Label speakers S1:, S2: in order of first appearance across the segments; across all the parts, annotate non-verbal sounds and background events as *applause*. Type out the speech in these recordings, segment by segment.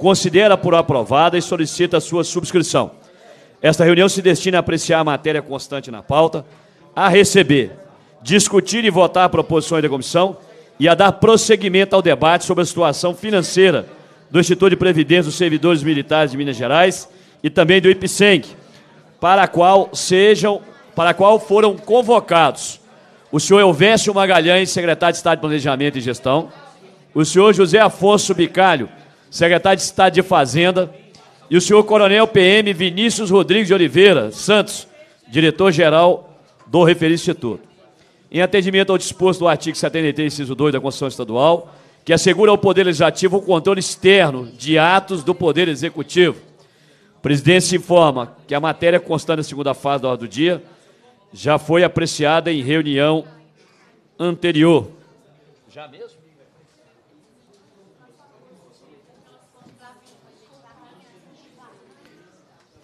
S1: considera por aprovada e solicita a sua subscrição. Esta reunião se destina a apreciar a matéria constante na pauta, a receber, discutir e votar proposições da comissão e a dar prosseguimento ao debate sobre a situação financeira do Instituto de Previdência dos Servidores Militares de Minas Gerais e também do IPSENC, para a qual sejam, para a qual foram convocados o senhor Elvésio Magalhães, secretário de Estado de Planejamento e Gestão, o senhor José Afonso Bicalho, secretário de Estado de Fazenda, e o senhor Coronel PM Vinícius Rodrigues de Oliveira Santos, diretor-geral do referido Instituto. Em atendimento ao disposto do artigo 73, inciso 2 da Constituição Estadual, que assegura ao Poder Legislativo o controle externo de atos do Poder Executivo, Presidente se informa que a matéria constante da segunda fase da ordem do dia já foi apreciada em reunião anterior. Já mesmo?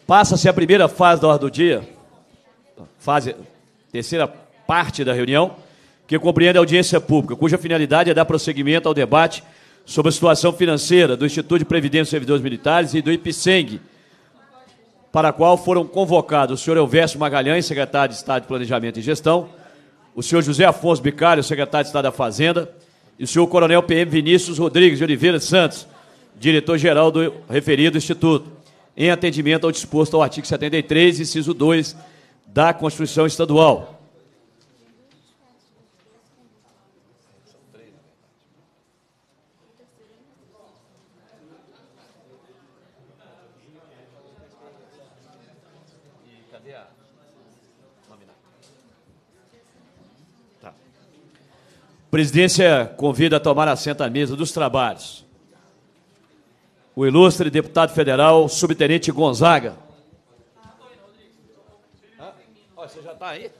S1: Passa-se a primeira fase da ordem do dia, fase, terceira parte da reunião, que compreende a audiência pública, cuja finalidade é dar prosseguimento ao debate sobre a situação financeira do Instituto de Previdência e Servidores Militares e do IPSENG, para a qual foram convocados o senhor Elvésio Magalhães, secretário de Estado de Planejamento e Gestão, o senhor José Afonso Bicário, secretário de Estado da Fazenda, e o senhor Coronel PM Vinícius Rodrigues de Oliveira Santos, diretor-geral do referido Instituto em atendimento ao disposto ao artigo 73, inciso 2 da Constituição Estadual. Tá. Presidência convida a tomar assento à mesa dos trabalhos o ilustre deputado federal, subtenente Gonzaga. Ah, você já está aí?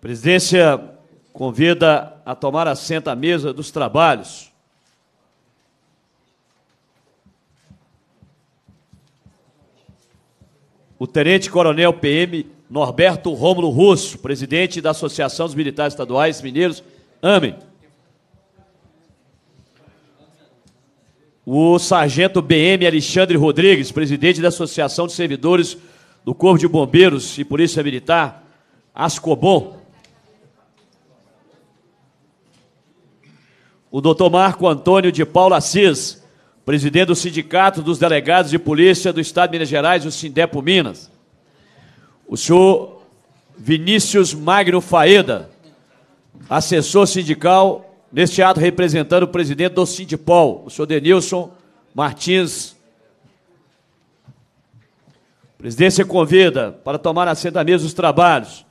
S1: Presidência convida a tomar assento à mesa dos trabalhos. o Tenente Coronel PM Norberto Rômulo Russo, presidente da Associação dos Militares Estaduais Mineiros, amém. o sargento BM Alexandre Rodrigues, presidente da Associação de Servidores do Corpo de Bombeiros e Polícia Militar, Ascobom. O doutor Marco Antônio de Paula Assis, presidente do Sindicato dos Delegados de Polícia do Estado de Minas Gerais, o Sindepo Minas. O senhor Vinícius Magno Faeda, assessor sindical neste ato representando o presidente do Sindipol, o senhor Denilson Martins. A presidência convida para tomar assento à mesa os trabalhos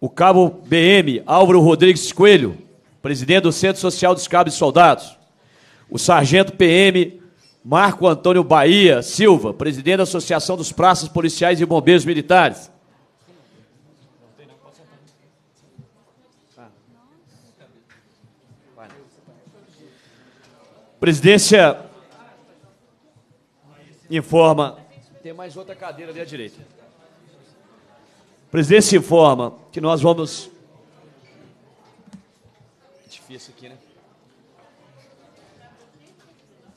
S1: o cabo BM Álvaro Rodrigues Coelho, presidente do Centro Social dos Cabos e Soldados, o sargento PM Marco Antônio Bahia Silva, presidente da Associação dos Praças Policiais e Bombeiros Militares, Presidência informa. Tem mais outra cadeira ali à direita. Presidência informa que nós vamos. Difícil aqui, né?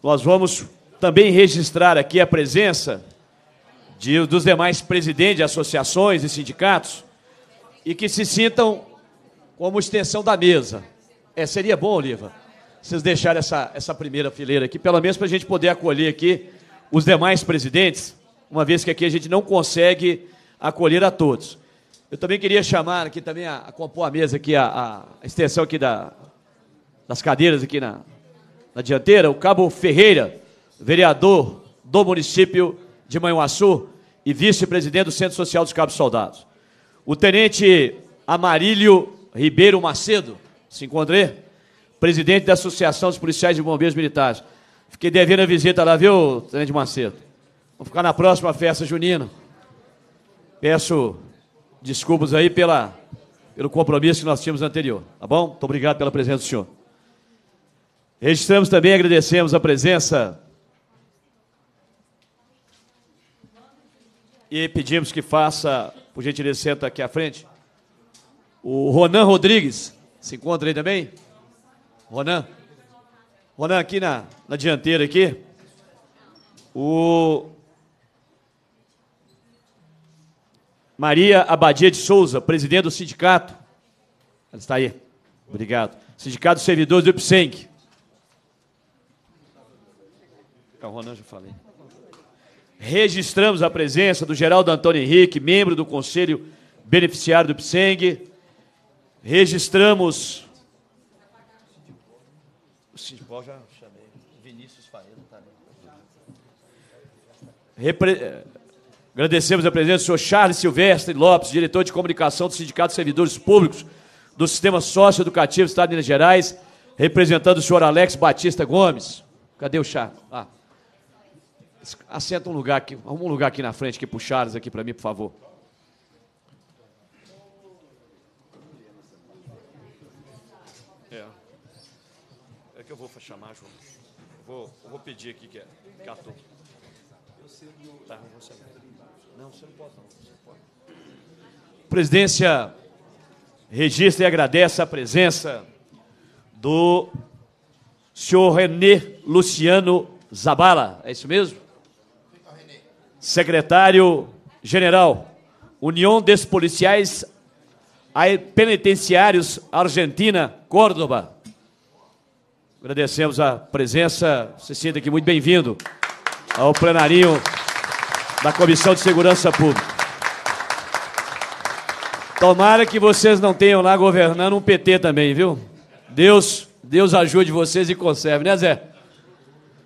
S1: Nós vamos também registrar aqui a presença de, dos demais presidentes de associações e sindicatos e que se sintam como extensão da mesa. É, seria bom, Oliva vocês deixarem essa, essa primeira fileira aqui, pelo menos para a gente poder acolher aqui os demais presidentes, uma vez que aqui a gente não consegue acolher a todos. Eu também queria chamar aqui também a, a compor a mesa aqui, a, a extensão aqui da, das cadeiras aqui na, na dianteira, o Cabo Ferreira, vereador do município de Manhuaçu e vice-presidente do Centro Social dos Cabos Soldados. O tenente Amarílio Ribeiro Macedo, se encontrei? presidente da Associação dos Policiais e Bombeiros Militares. Fiquei devendo a visita lá, viu, Tenente Macedo? Vou ficar na próxima festa junina. Peço desculpas aí pela, pelo compromisso que nós tínhamos anterior, tá bom? Muito obrigado pela presença do senhor. Registramos também, agradecemos a presença e pedimos que faça, por gentileza, senta aqui à frente. O Ronan Rodrigues, se encontra aí também? Ronan. Ronan, aqui na, na dianteira aqui. O Maria Abadia de Souza, presidente do sindicato. Ela está aí. Obrigado. Sindicato dos Servidores do IPSENG. Tá, o Ronan já falei. Registramos a presença do Geraldo Antônio Henrique, membro do Conselho Beneficiário do IPSENG. Registramos o Simpó já chamei. Vinícius Faedo também. Tá Repre... Eh, agradecemos a presença do senhor Charles Silvestre Lopes, diretor de comunicação do Sindicato de Servidores Públicos do Sistema Socioeducativo do Estado de Minas Gerais, representando o senhor Alex Batista Gomes. Cadê o Charles? Ah. Assenta um lugar aqui, arruma um lugar aqui na frente aqui o Charles aqui para mim, por favor. chamar Vou, vou pedir aqui que é Catu. Tá, não, você não pode, não. Você pode. Presidência registra e agradece a presença do senhor René Luciano Zabala, é isso mesmo? Secretário-General, União dos Policiais Penitenciários Argentina, Córdoba. Agradecemos a presença. Se sinta aqui muito bem-vindo ao plenarinho da Comissão de Segurança Pública. Tomara que vocês não tenham lá governando um PT também, viu? Deus, Deus ajude vocês e conserve, né, Zé?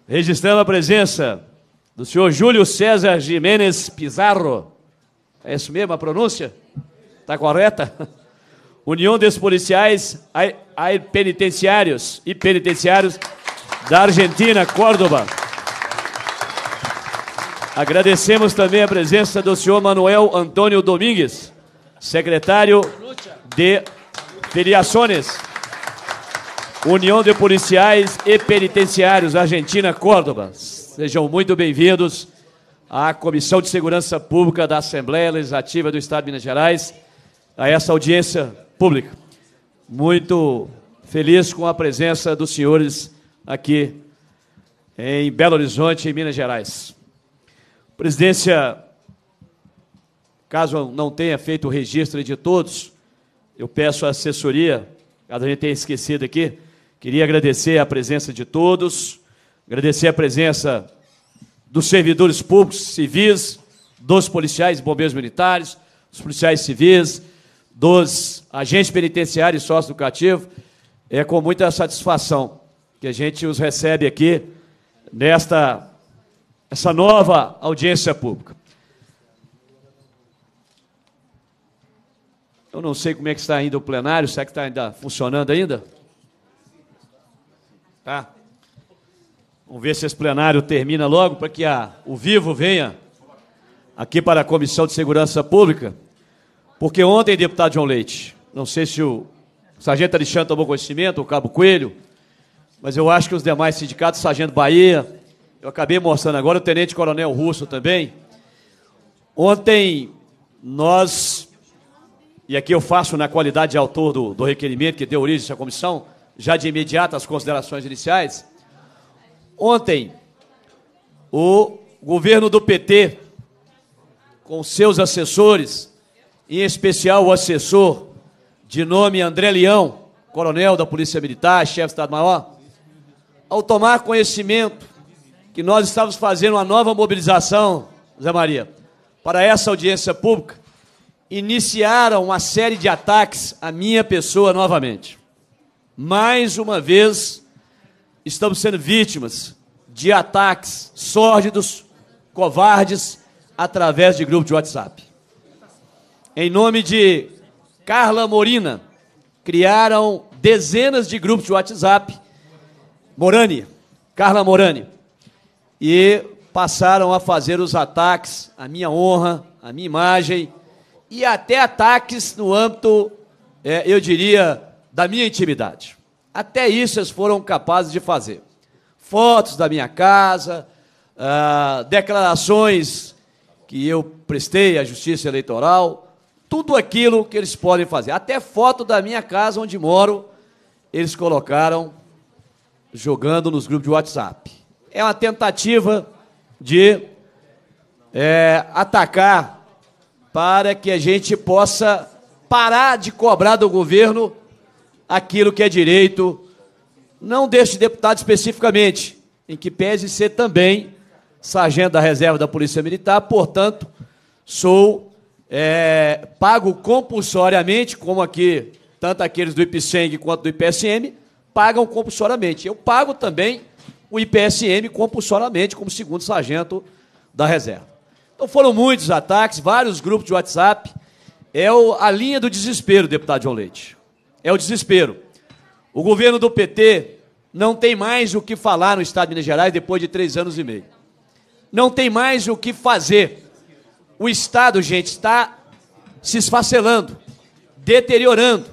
S1: Registrando a presença do senhor Júlio César Jiménez Pizarro. É isso mesmo a pronúncia? Está correta? *laughs* União dos Policiais Penitenciários e Penitenciários da Argentina, Córdoba. Agradecemos também a presença do senhor Manuel Antônio Domingues, secretário de Filiações, União de Policiais e Penitenciários Argentina, Córdoba. Sejam muito bem-vindos à Comissão de Segurança Pública da Assembleia Legislativa do Estado de Minas Gerais, a essa audiência pública. Muito feliz com a presença dos senhores aqui em Belo Horizonte, em Minas Gerais. Presidência, caso não tenha feito o registro de todos, eu peço a assessoria, caso a gente tenha esquecido aqui, queria agradecer a presença de todos, agradecer a presença dos servidores públicos civis, dos policiais bombeiros militares, dos policiais civis, dos agentes penitenciários e do educativo, é com muita satisfação que a gente os recebe aqui nesta essa nova audiência pública. Eu não sei como é que está ainda o plenário, será que está ainda funcionando ainda? Tá. Vamos ver se esse plenário termina logo para que a, o vivo venha aqui para a Comissão de Segurança Pública porque ontem, deputado João Leite, não sei se o sargento Alexandre tomou conhecimento, o Cabo Coelho, mas eu acho que os demais sindicatos, sargento Bahia, eu acabei mostrando agora, o tenente coronel Russo também. Ontem nós, e aqui eu faço na qualidade de autor do, do requerimento que deu origem a essa comissão, já de imediato as considerações iniciais. Ontem, o governo do PT, com seus assessores, em especial o assessor de nome André Leão, coronel da Polícia Militar, chefe de Estado-Maior, ao tomar conhecimento que nós estávamos fazendo uma nova mobilização, Zé Maria, para essa audiência pública, iniciaram uma série de ataques à minha pessoa novamente. Mais uma vez, estamos sendo vítimas de ataques sórdidos, covardes, através de grupo de WhatsApp em nome de Carla Morina, criaram dezenas de grupos de WhatsApp. Morani, Carla Morani. E passaram a fazer os ataques à minha honra, à minha imagem e até ataques no âmbito, é, eu diria, da minha intimidade. Até isso eles foram capazes de fazer. Fotos da minha casa, ah, declarações que eu prestei à Justiça Eleitoral, tudo aquilo que eles podem fazer. Até foto da minha casa onde moro, eles colocaram jogando nos grupos de WhatsApp. É uma tentativa de é, atacar para que a gente possa parar de cobrar do governo aquilo que é direito, não deste deputado especificamente, em que pese ser também sargento da reserva da Polícia Militar, portanto, sou é, pago compulsoriamente, como aqui, tanto aqueles do IPSENG quanto do IPSM, pagam compulsoriamente. Eu pago também o IPSM compulsoriamente como segundo sargento da reserva. Então foram muitos ataques, vários grupos de WhatsApp. É o, a linha do desespero, deputado João Leite. É o desespero. O governo do PT não tem mais o que falar no Estado de Minas Gerais depois de três anos e meio. Não tem mais o que fazer. O Estado, gente, está se esfacelando, deteriorando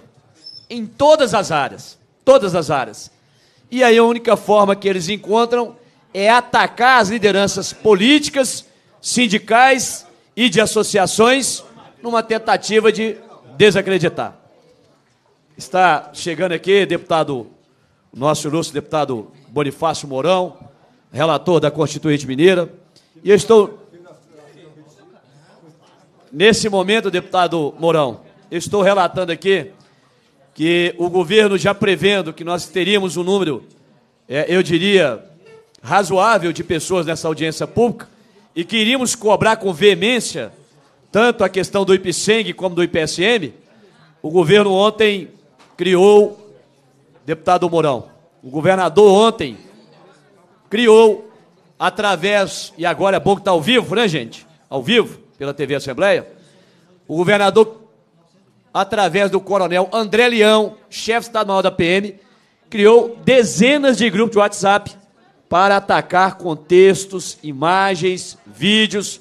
S1: em todas as áreas. Todas as áreas. E aí a única forma que eles encontram é atacar as lideranças políticas, sindicais e de associações numa tentativa de desacreditar. Está chegando aqui, deputado, nosso ilustre deputado Bonifácio Mourão, relator da Constituinte Mineira, e eu estou Nesse momento, deputado Mourão, eu estou relatando aqui que o governo já prevendo que nós teríamos um número, é, eu diria, razoável de pessoas nessa audiência pública e que iríamos cobrar com veemência tanto a questão do IPSENG como do IPSM, o governo ontem criou, deputado Mourão, o governador ontem criou, através, e agora é bom que está ao vivo, né, gente? Ao vivo, pela TV Assembleia, o governador, através do coronel André Leão, chefe estadual da PM, criou dezenas de grupos de WhatsApp para atacar com textos, imagens, vídeos,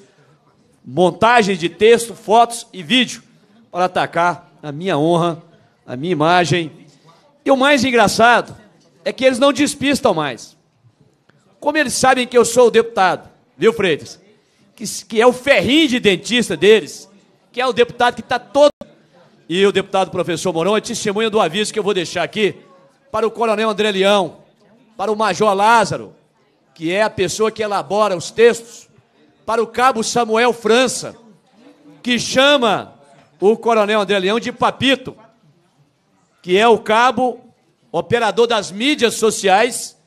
S1: montagens de texto, fotos e vídeo, para atacar a minha honra, a minha imagem. E o mais engraçado é que eles não despistam mais. Como eles sabem que eu sou o deputado, viu, Freitas? que, que é o ferrinho de dentista deles, que é o deputado que está todo. E o deputado professor Mourão é testemunha do aviso que eu vou deixar aqui para o coronel André Leão, para o major Lázaro, que é a pessoa que elabora os textos, para o cabo Samuel França, que chama o coronel André Leão de Papito, que é o cabo operador das mídias sociais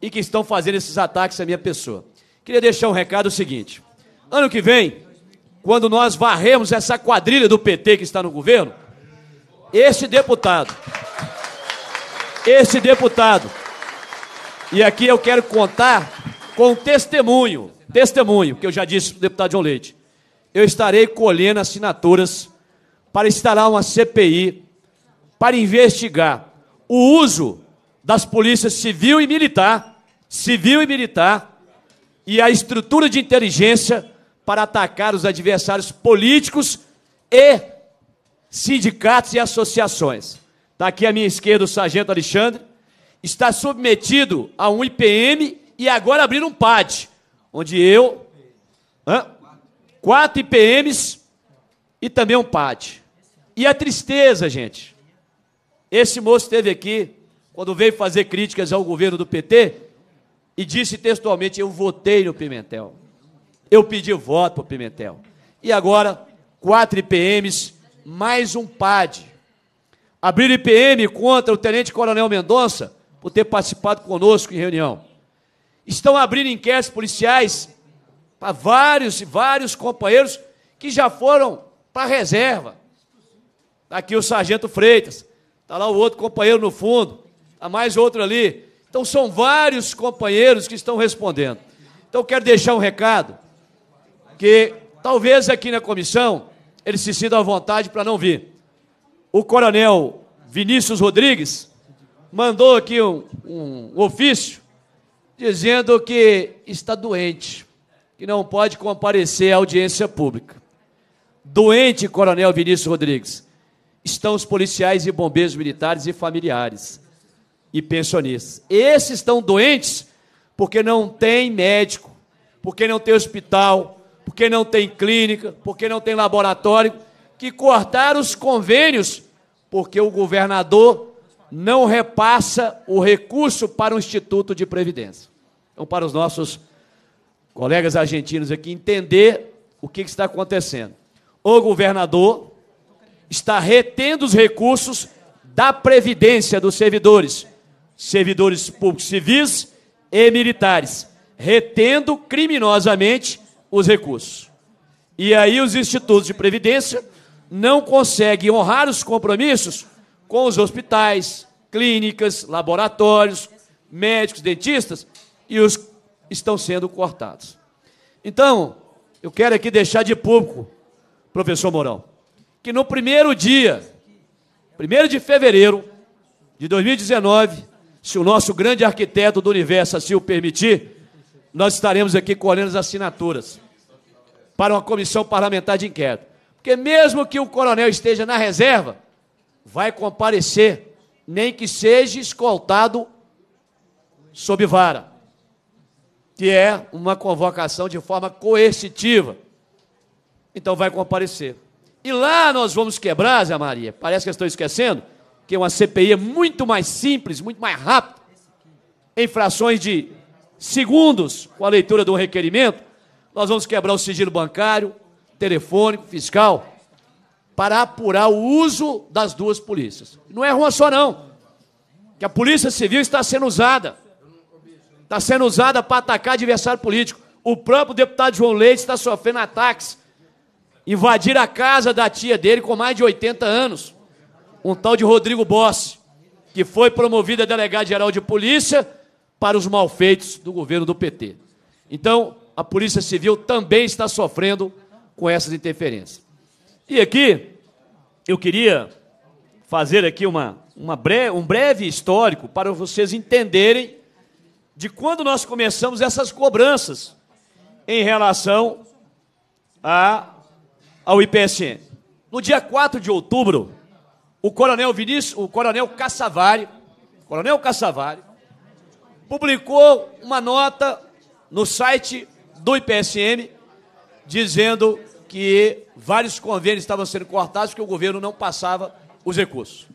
S1: e que estão fazendo esses ataques à minha pessoa. Queria deixar um recado é o seguinte: Ano que vem, quando nós varremos essa quadrilha do PT que está no governo, esse deputado, esse deputado, e aqui eu quero contar com testemunho, testemunho, que eu já disse para o deputado João Leite, eu estarei colhendo assinaturas para instalar uma CPI para investigar o uso das polícias civil e militar, civil e militar, e a estrutura de inteligência para atacar os adversários políticos e sindicatos e associações. Está aqui à minha esquerda o sargento Alexandre, está submetido a um IPM e agora abriu um PAD, onde eu. Hã? Quatro IPMs e também um PAD. E a tristeza, gente. Esse moço esteve aqui, quando veio fazer críticas ao governo do PT, e disse textualmente: Eu votei no Pimentel. Eu pedi voto para o Pimentel. E agora, quatro IPMs, mais um PAD. Abrir IPM contra o Tenente Coronel Mendonça por ter participado conosco em reunião. Estão abrindo inquéritos policiais para vários e vários companheiros que já foram para a reserva. Está aqui o Sargento Freitas, está lá o outro companheiro no fundo, está mais outro ali. Então, são vários companheiros que estão respondendo. Então, quero deixar um recado que talvez aqui na comissão eles se sintam à vontade para não vir. O coronel Vinícius Rodrigues mandou aqui um, um ofício dizendo que está doente, que não pode comparecer à audiência pública. Doente, coronel Vinícius Rodrigues. Estão os policiais e bombeiros militares e familiares e pensionistas. Esses estão doentes porque não tem médico, porque não tem hospital, porque não tem clínica, porque não tem laboratório, que cortaram os convênios porque o governador não repassa o recurso para o Instituto de Previdência. Então, para os nossos colegas argentinos aqui, entender o que está acontecendo. O governador está retendo os recursos da Previdência dos servidores, servidores públicos civis e militares, retendo criminosamente os recursos. E aí os institutos de previdência não conseguem honrar os compromissos com os hospitais, clínicas, laboratórios, médicos, dentistas, e os estão sendo cortados. Então, eu quero aqui deixar de público, professor Mourão, que no primeiro dia, primeiro de fevereiro de 2019, se o nosso grande arquiteto do universo assim o permitir, nós estaremos aqui colhendo as assinaturas para uma comissão parlamentar de inquérito. Porque mesmo que o coronel esteja na reserva, vai comparecer, nem que seja escoltado sob vara, que é uma convocação de forma coercitiva. Então vai comparecer. E lá nós vamos quebrar, Zé Maria, parece que eu estou esquecendo, que é uma CPI é muito mais simples, muito mais rápida, em frações de segundos com a leitura do requerimento, nós vamos quebrar o sigilo bancário, telefônico, fiscal, para apurar o uso das duas polícias. Não é uma só, não. Que a polícia civil está sendo usada. Está sendo usada para atacar adversário político. O próprio deputado João Leite está sofrendo ataques. Invadir a casa da tia dele com mais de 80 anos. Um tal de Rodrigo Bossi, que foi promovido a delegado-geral de polícia para os malfeitos do governo do PT. Então, a Polícia Civil também está sofrendo com essas interferências. E aqui, eu queria fazer aqui uma, uma bre um breve histórico para vocês entenderem de quando nós começamos essas cobranças em relação a, ao IPSN. No dia 4 de outubro, o coronel Vinícius, o coronel Cassavari, coronel Cassavari, publicou uma nota no site do IPSM, dizendo que vários convênios estavam sendo cortados porque o governo não passava os recursos.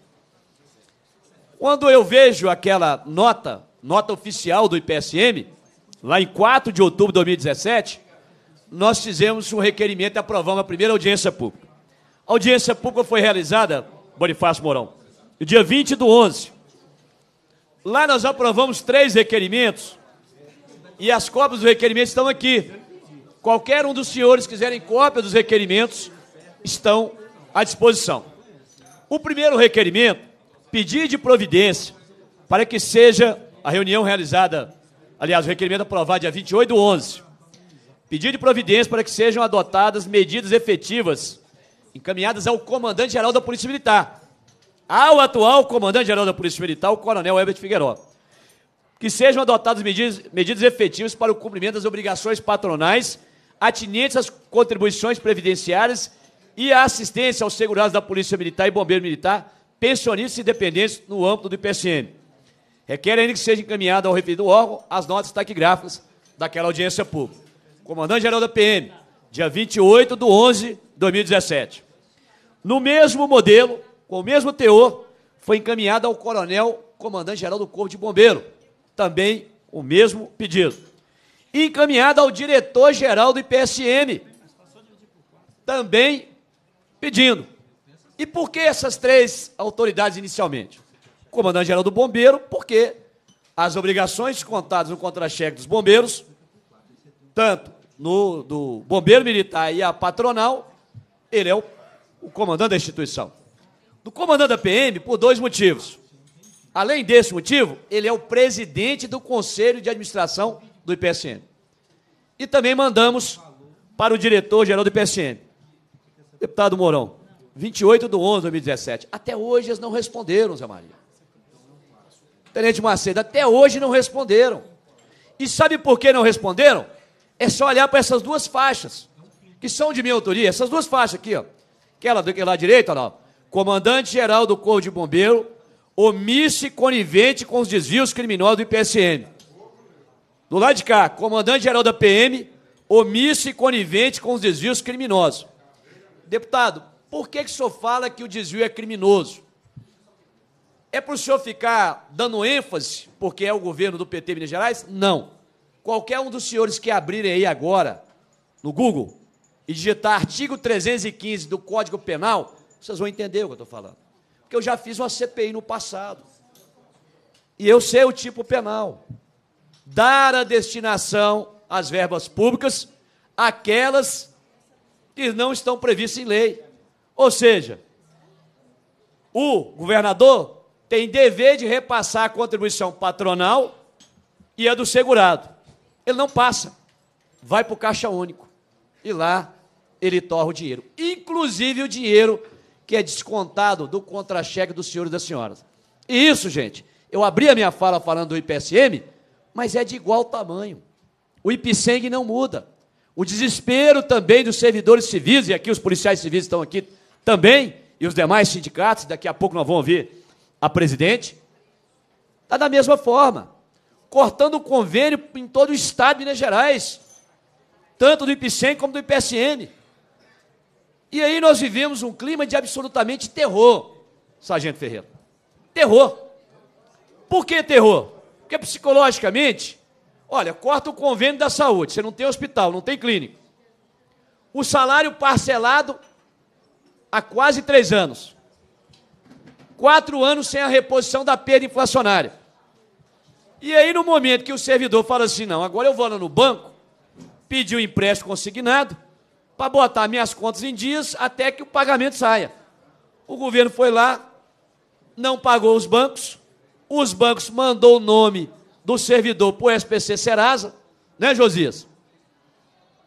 S1: Quando eu vejo aquela nota, nota oficial do IPSM, lá em 4 de outubro de 2017, nós fizemos um requerimento e aprovamos a primeira audiência pública. A audiência pública foi realizada, Bonifácio Mourão, no dia 20 do 11. Lá nós aprovamos três requerimentos e as cópias dos requerimentos estão aqui. Qualquer um dos senhores quiserem cópia dos requerimentos, estão à disposição. O primeiro requerimento, pedir de providência para que seja a reunião realizada, aliás, o requerimento aprovado dia 28 do 11, pedir de providência para que sejam adotadas medidas efetivas encaminhadas ao comandante-geral da Polícia Militar, ao atual comandante-geral da Polícia Militar, o coronel Herbert Figueiredo que sejam adotadas medidas, medidas efetivas para o cumprimento das obrigações patronais atinentes às contribuições previdenciárias e à assistência aos segurados da Polícia Militar e Bombeiro Militar, pensionistas e dependentes no âmbito do IPCM. Requer ainda que seja encaminhada ao referido órgão as notas taquigráficas daquela audiência pública. Comandante-Geral da PM, dia 28 de 11 de 2017. No mesmo modelo, com o mesmo teor, foi encaminhada ao Coronel Comandante-Geral do Corpo de Bombeiro, também o mesmo pedido. Encaminhada ao diretor-geral do IPSM, também pedindo. E por que essas três autoridades inicialmente? Comandante-geral do Bombeiro, porque as obrigações contadas no contra-cheque dos bombeiros, tanto no, do bombeiro militar e a patronal, ele é o, o comandante da instituição. Do comandante da PM, por dois motivos. Além desse motivo, ele é o presidente do Conselho de Administração do IPSN. E também mandamos para o diretor-geral do IPSN, deputado Mourão, 28 de 11 de 2017. Até hoje eles não responderam, Zé Maria. Tenente Macedo, até hoje não responderam. E sabe por que não responderam? É só olhar para essas duas faixas, que são de minha autoria. Essas duas faixas aqui, ó. Aquela do que lá ó. Comandante-geral do Corpo de Bombeiro omisso e conivente com os desvios criminosos do IPSM. Do lado de cá, comandante-geral da PM, omisso e conivente com os desvios criminosos. Deputado, por que, que o senhor fala que o desvio é criminoso? É para o senhor ficar dando ênfase porque é o governo do PT Minas Gerais? Não. Qualquer um dos senhores que abrirem aí agora no Google e digitar artigo 315 do Código Penal, vocês vão entender o que eu estou falando porque eu já fiz uma CPI no passado. E eu sei o tipo penal. Dar a destinação às verbas públicas aquelas que não estão previstas em lei. Ou seja, o governador tem dever de repassar a contribuição patronal e a do segurado. Ele não passa, vai para o caixa único e lá ele torra o dinheiro, inclusive o dinheiro que é descontado do contra-cheque dos senhores e das senhoras. E isso, gente, eu abri a minha fala falando do IPSM, mas é de igual tamanho. O IPSENG não muda. O desespero também dos servidores civis, e aqui os policiais civis estão aqui também, e os demais sindicatos, daqui a pouco nós vamos ouvir a presidente, está da mesma forma, cortando o convênio em todo o estado de Minas Gerais, tanto do IPSEM como do IPSN. E aí nós vivemos um clima de absolutamente terror, Sargento Ferreira. Terror. Por que terror? Porque psicologicamente, olha, corta o convênio da saúde, você não tem hospital, não tem clínica. O salário parcelado há quase três anos. Quatro anos sem a reposição da perda inflacionária. E aí, no momento que o servidor fala assim: não, agora eu vou lá no banco, pedir um empréstimo consignado, para botar minhas contas em dias até que o pagamento saia. O governo foi lá, não pagou os bancos, os bancos mandou o nome do servidor para o SPC Serasa, né, Josias?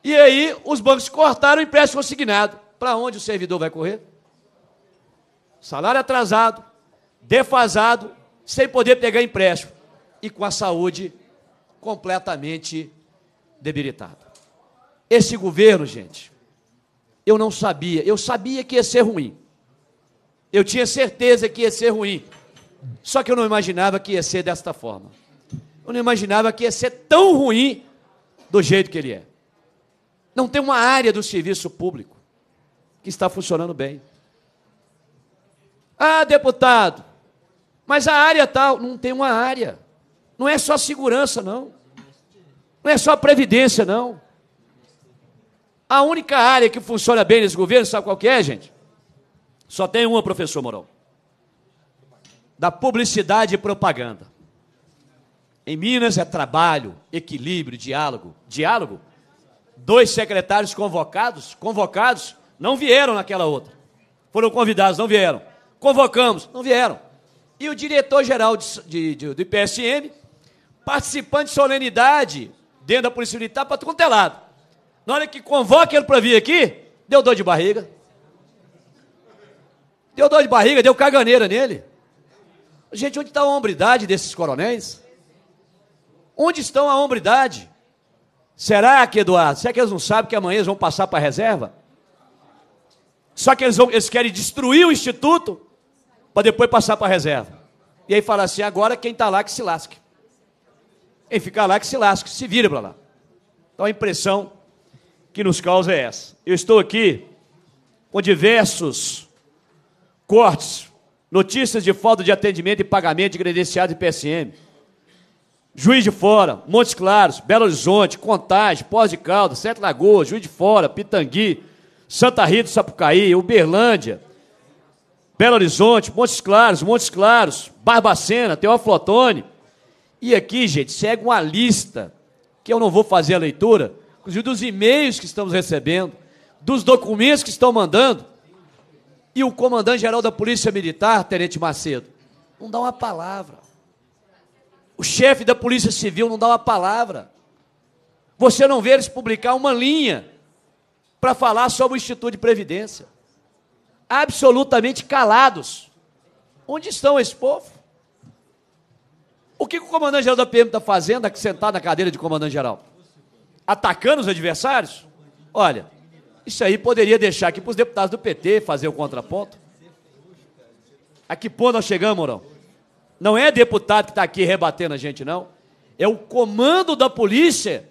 S1: E aí os bancos cortaram o empréstimo consignado. Para onde o servidor vai correr? Salário atrasado, defasado, sem poder pegar empréstimo e com a saúde completamente debilitada. Esse governo, gente, eu não sabia. Eu sabia que ia ser ruim. Eu tinha certeza que ia ser ruim. Só que eu não imaginava que ia ser desta forma. Eu não imaginava que ia ser tão ruim do jeito que ele é. Não tem uma área do serviço público que está funcionando bem. Ah, deputado, mas a área tal, não tem uma área. Não é só segurança, não. Não é só previdência, não. A única área que funciona bem nesse governo, sabe qual que é, gente? Só tem uma, professor Morão. Da publicidade e propaganda. Em Minas é trabalho, equilíbrio, diálogo. Diálogo? Dois secretários convocados, convocados, não vieram naquela outra. Foram convidados, não vieram. Convocamos, não vieram. E o diretor-geral de, de, do IPSM, participante de solenidade dentro da Polícia Militar, para tudo quanto é lado. Na hora que convoca ele para vir aqui, deu dor de barriga. Deu dor de barriga, deu caganeira nele. Gente, onde está a hombridade desses coronéis? Onde estão a hombridade? Será que, Eduardo, será que eles não sabem que amanhã eles vão passar para a reserva? Só que eles, vão, eles querem destruir o instituto para depois passar para a reserva. E aí fala assim: agora quem está lá que se lasque. Quem ficar lá que se lasque, se vira para lá. Então a impressão que nos causa é essa. Eu estou aqui com diversos cortes, notícias de falta de atendimento e pagamento de credenciado e PSM. Juiz de Fora, Montes Claros, Belo Horizonte, Contagem, Pós de Caldas, Sete Lagoas, Juiz de Fora, Pitangui, Santa Rita do Sapucaí, Uberlândia, Belo Horizonte, Montes Claros, Montes Claros, Barbacena, Teófilo Otoni. E aqui, gente, segue uma lista que eu não vou fazer a leitura, inclusive dos e-mails que estamos recebendo, dos documentos que estão mandando, e o comandante-geral da Polícia Militar, Tenente Macedo, não dá uma palavra. O chefe da Polícia Civil não dá uma palavra. Você não vê eles publicar uma linha para falar sobre o Instituto de Previdência. Absolutamente calados. Onde estão esse povo? O que o comandante-geral da PM está fazendo, sentado na cadeira de comandante-geral? atacando os adversários? Olha, isso aí poderia deixar aqui para os deputados do PT fazer o contraponto. A que ponto nós chegamos, Mourão? Não é deputado que está aqui rebatendo a gente, não. É o comando da polícia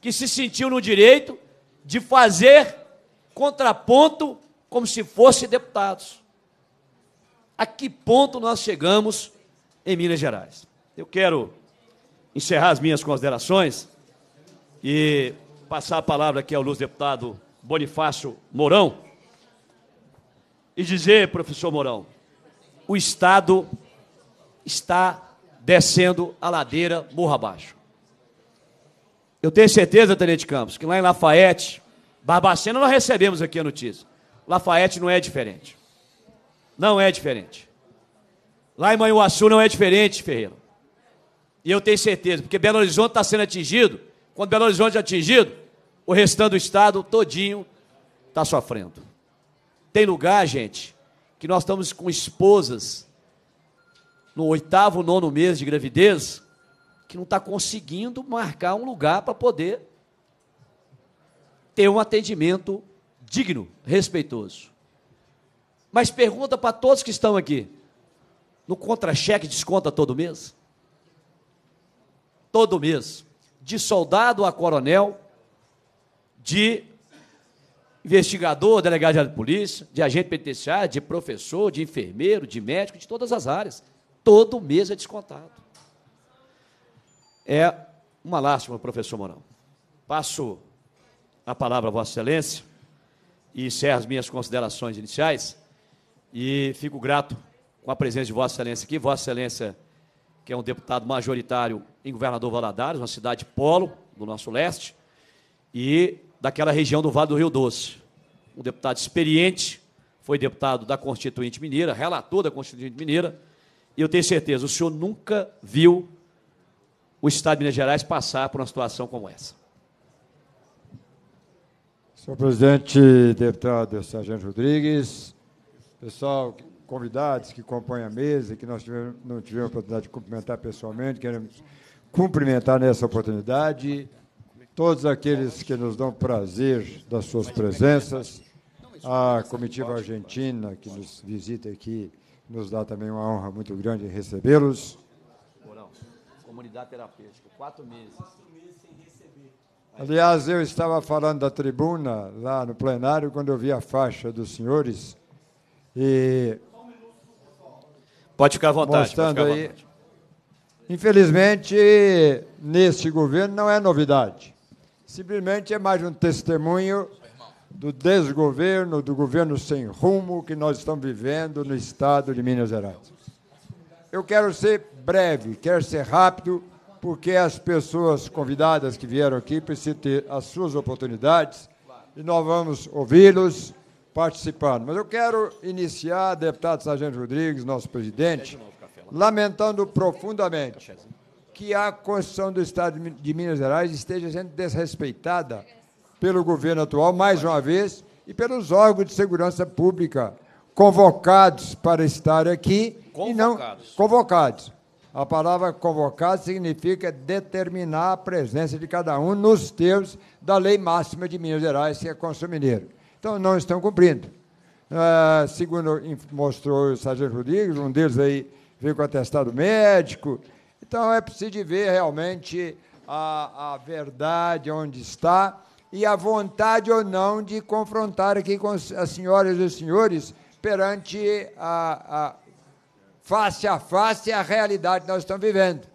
S1: que se sentiu no direito de fazer contraponto como se fossem deputados. A que ponto nós chegamos em Minas Gerais? Eu quero encerrar as minhas considerações e passar a palavra aqui ao luz deputado Bonifácio Mourão e dizer, professor Mourão, o Estado está descendo a ladeira morro abaixo. Eu tenho certeza, Tenente Campos, que lá em Lafayette, Barbacena nós recebemos aqui a notícia. Lafayette não é diferente. Não é diferente. Lá em Manhuaçu não é diferente, Ferreira. E eu tenho certeza, porque Belo Horizonte está sendo atingido quando Belo Horizonte é atingido, o restante do estado todinho está sofrendo. Tem lugar, gente, que nós estamos com esposas no oitavo, nono mês de gravidez, que não está conseguindo marcar um lugar para poder ter um atendimento digno, respeitoso. Mas pergunta para todos que estão aqui: no contra-cheque desconta todo mês? Todo mês de soldado a coronel, de investigador, delegado de polícia, de agente penitenciário, de professor, de enfermeiro, de médico, de todas as áreas. Todo mês é descontado. É uma lástima, professor Morão. Passo a palavra a Vossa Excelência e encerro as minhas considerações iniciais. E fico grato com a presença de Vossa Excelência aqui. Vossa Excelência que é um deputado majoritário em Governador Valadares, uma cidade polo do nosso leste, e daquela região do Vale do Rio Doce. Um deputado experiente, foi deputado da Constituinte Mineira, relator da Constituinte Mineira, e eu tenho certeza, o senhor nunca viu o Estado de Minas Gerais passar por uma situação como essa.
S2: Senhor presidente, deputado Sargento Rodrigues, pessoal convidados que compõem a mesa, que nós tivemos, não tivemos a oportunidade de cumprimentar pessoalmente, queremos cumprimentar nessa oportunidade todos aqueles que nos dão prazer das suas presenças, a comitiva argentina que nos visita aqui, nos dá também uma honra muito grande recebê-los.
S1: Comunidade terapêutica, quatro meses.
S2: Aliás, eu estava falando da tribuna lá no plenário quando eu vi a faixa dos senhores e Pode ficar à vontade. Mostrando aí. Vontade. Infelizmente, neste governo não é novidade. Simplesmente é mais um testemunho do desgoverno, do governo sem rumo que nós estamos vivendo no estado de Minas Gerais. Eu quero ser breve, quero ser rápido, porque as pessoas convidadas que vieram aqui precisam ter as suas oportunidades e nós vamos ouvi-los participando. Mas eu quero iniciar, deputado Sargento Rodrigues, nosso presidente, lamentando profundamente que a Constituição do Estado de Minas Gerais esteja sendo desrespeitada pelo governo atual, mais uma vez, e pelos órgãos de segurança pública convocados para estar aqui convocados. e não convocados. A palavra convocado significa determinar a presença de cada um nos termos da lei máxima de Minas Gerais, que é Constituição Mineira. Então, não estão cumprindo. Ah, segundo mostrou o Sargento Rodrigues, um deles aí veio com atestado médico. Então, é preciso ver realmente a, a verdade onde está e a vontade ou não de confrontar aqui com as senhoras e os senhores perante a, a face a face a realidade que nós estamos vivendo.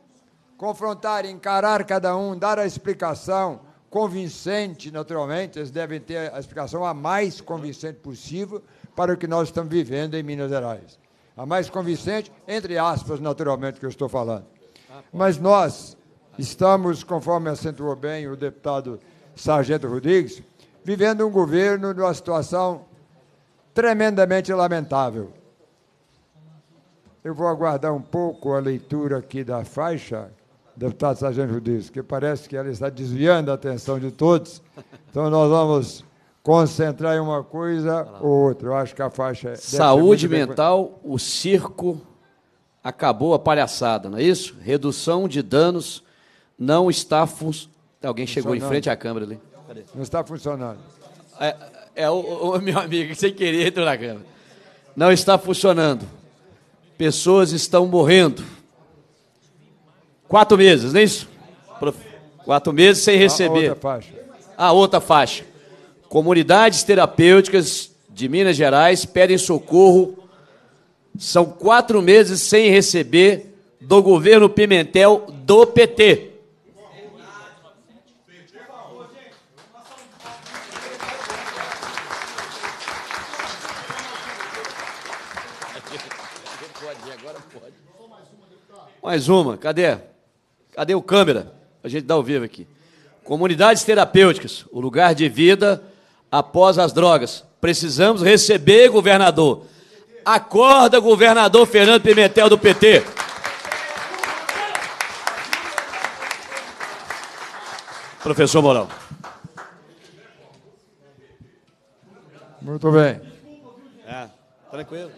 S2: Confrontar, encarar cada um, dar a explicação convincente, naturalmente, eles devem ter a explicação a mais convincente possível para o que nós estamos vivendo em Minas Gerais. A mais convincente, entre aspas, naturalmente, que eu estou falando. Mas nós estamos, conforme acentuou bem o deputado Sargento Rodrigues, vivendo um governo numa situação tremendamente lamentável. Eu vou aguardar um pouco a leitura aqui da faixa, deputado Sargento disse, que parece que ela está desviando a atenção de todos. Então, nós vamos concentrar em uma coisa ou outra. Eu acho que a faixa... Saúde mental,
S1: bem... o circo acabou a palhaçada, não é isso? Redução de danos não está fun... Alguém chegou em frente à câmera ali.
S2: Não está funcionando. É,
S1: é o, o, meu amigo que sem querer entrou na câmera. Não está funcionando. Pessoas estão morrendo. Quatro meses, não é isso? Quatro meses sem receber. A outra faixa. A outra faixa. Comunidades terapêuticas de Minas Gerais pedem socorro. São quatro meses sem receber do governo Pimentel do PT. Mais uma, cadê? Cadê o câmera? A gente dá ao vivo aqui. Comunidades terapêuticas, o lugar de vida após as drogas. Precisamos receber, governador. Acorda, governador Fernando Pimentel do PT. Professor Moral. Muito bem. É, tranquilo.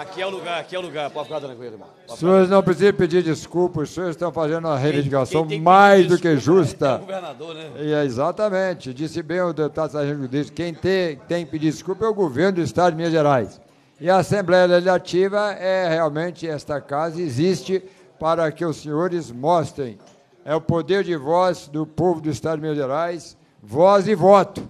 S1: Aqui é o lugar, aqui é o lugar. Pode ficar tranquilo, irmão. Os senhores não precisam
S2: pedir desculpas, os senhores estão fazendo uma reivindicação quem, quem mais do que né? justa. É o governador, né? E, é exatamente. Disse bem o deputado Sargento Dias, quem tem, tem que pedir desculpa é o governo do Estado de Minas Gerais. E a Assembleia Legislativa é realmente esta casa, existe para que os senhores mostrem. É o poder de voz do povo do Estado de Minas Gerais, voz e voto.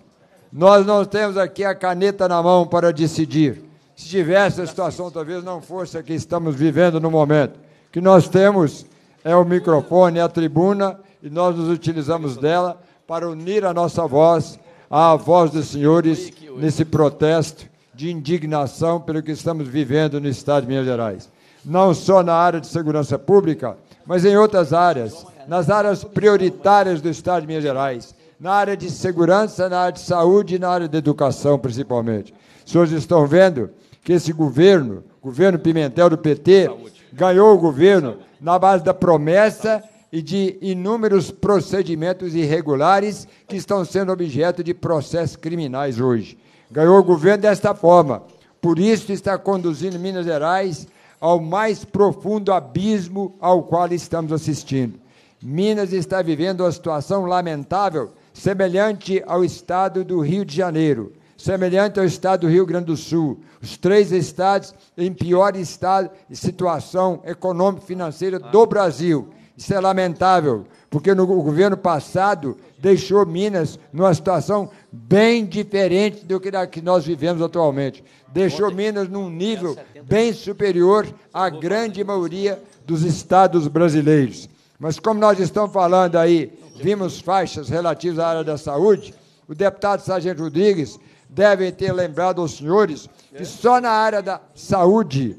S2: Nós não temos aqui a caneta na mão para decidir se tivesse a situação talvez não fosse a que estamos vivendo no momento. O que nós temos é o microfone, é a tribuna, e nós nos utilizamos dela para unir a nossa voz à voz dos senhores nesse protesto de indignação pelo que estamos vivendo no Estado de Minas Gerais. Não só na área de segurança pública, mas em outras áreas, nas áreas prioritárias do Estado de Minas Gerais, na área de segurança, na área de saúde e na área de educação, principalmente. Os senhores estão vendo que esse governo, governo Pimentel do PT, ganhou o governo na base da promessa e de inúmeros procedimentos irregulares que estão sendo objeto de processos criminais hoje. Ganhou o governo desta forma. Por isso está conduzindo Minas Gerais ao mais profundo abismo ao qual estamos assistindo. Minas está vivendo uma situação lamentável, semelhante ao estado do Rio de Janeiro semelhante ao estado do Rio Grande do Sul. Os três estados em pior estado e situação econômica e financeira ah. do Brasil. Isso é lamentável, porque no governo passado deixou Minas numa situação bem diferente do que, da que nós vivemos atualmente. Deixou Minas num nível bem superior à grande maioria dos estados brasileiros. Mas como nós estamos falando aí, vimos faixas relativas à área da saúde, o deputado Sargento Rodrigues devem ter lembrado aos senhores que só na área da saúde,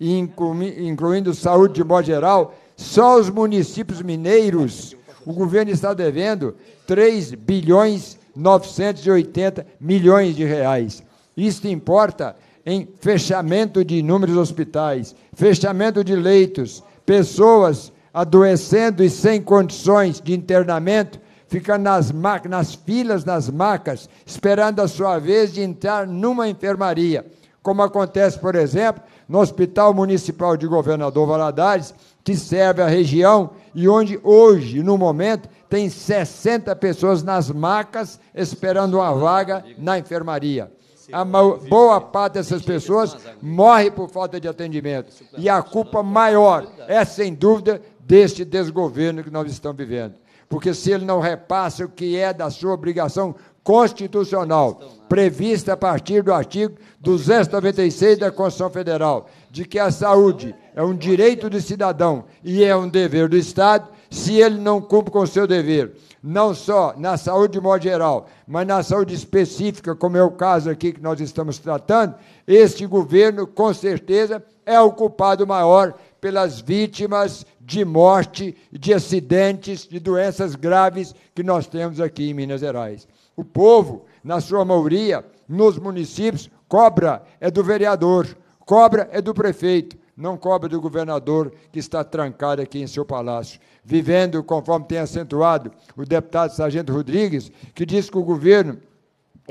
S2: incluindo saúde de modo geral, só os municípios mineiros, o governo está devendo 3 bilhões 980 milhões de reais. Isto importa em fechamento de inúmeros hospitais, fechamento de leitos, pessoas adoecendo e sem condições de internamento fica nas, nas filas nas macas, esperando a sua vez de entrar numa enfermaria. Como acontece, por exemplo, no Hospital Municipal de Governador Valadares, que serve a região e onde hoje, no momento, tem 60 pessoas nas macas esperando uma vaga na enfermaria. A boa parte dessas pessoas morre por falta de atendimento. E a culpa maior é, sem dúvida, deste desgoverno que nós estamos vivendo porque se ele não repassa o que é da sua obrigação constitucional, prevista a partir do artigo 296 da Constituição Federal, de que a saúde é um direito do cidadão e é um dever do Estado, se ele não cumpre com o seu dever, não só na saúde de modo geral, mas na saúde específica, como é o caso aqui que nós estamos tratando, este governo, com certeza, é o culpado maior pelas vítimas de morte, de acidentes, de doenças graves que nós temos aqui em Minas Gerais. O povo, na sua maioria, nos municípios, cobra é do vereador, cobra é do prefeito, não cobra do governador que está trancado aqui em seu palácio, vivendo, conforme tem acentuado o deputado Sargento Rodrigues, que diz que o governo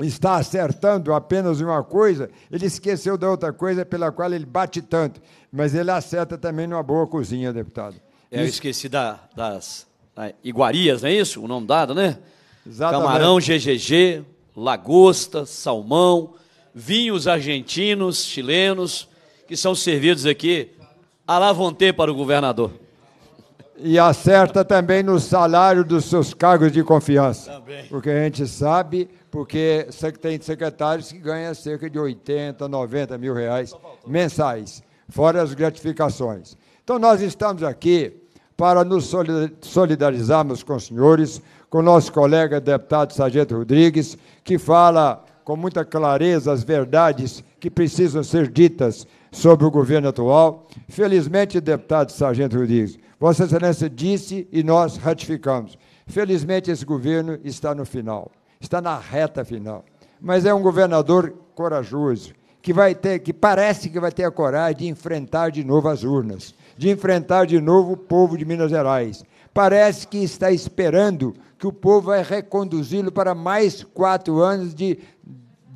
S2: está acertando apenas uma coisa, ele esqueceu da outra coisa pela qual ele bate tanto. Mas ele acerta também numa boa cozinha, deputado. É, eu
S1: esqueci da, das da iguarias, não é isso? O nome dado, né?
S2: Exatamente. Camarão
S1: GGG, lagosta, salmão, vinhos argentinos, chilenos, que são servidos aqui à la vontade para o governador.
S2: E acerta também no salário dos seus cargos de confiança. Também. Porque a gente sabe porque tem secretários que ganham cerca de 80, 90 mil reais mensais, fora as gratificações. Então, nós estamos aqui para nos solidarizarmos com os senhores, com o nosso colega deputado Sargento Rodrigues, que fala com muita clareza as verdades que precisam ser ditas sobre o governo atual. Felizmente, deputado Sargento Rodrigues, Vossa Excelência disse e nós ratificamos. Felizmente, esse governo está no final está na reta final. Mas é um governador corajoso, que vai ter, que parece que vai ter a coragem de enfrentar de novo as urnas, de enfrentar de novo o povo de Minas Gerais. Parece que está esperando que o povo vai reconduzi-lo para mais quatro anos de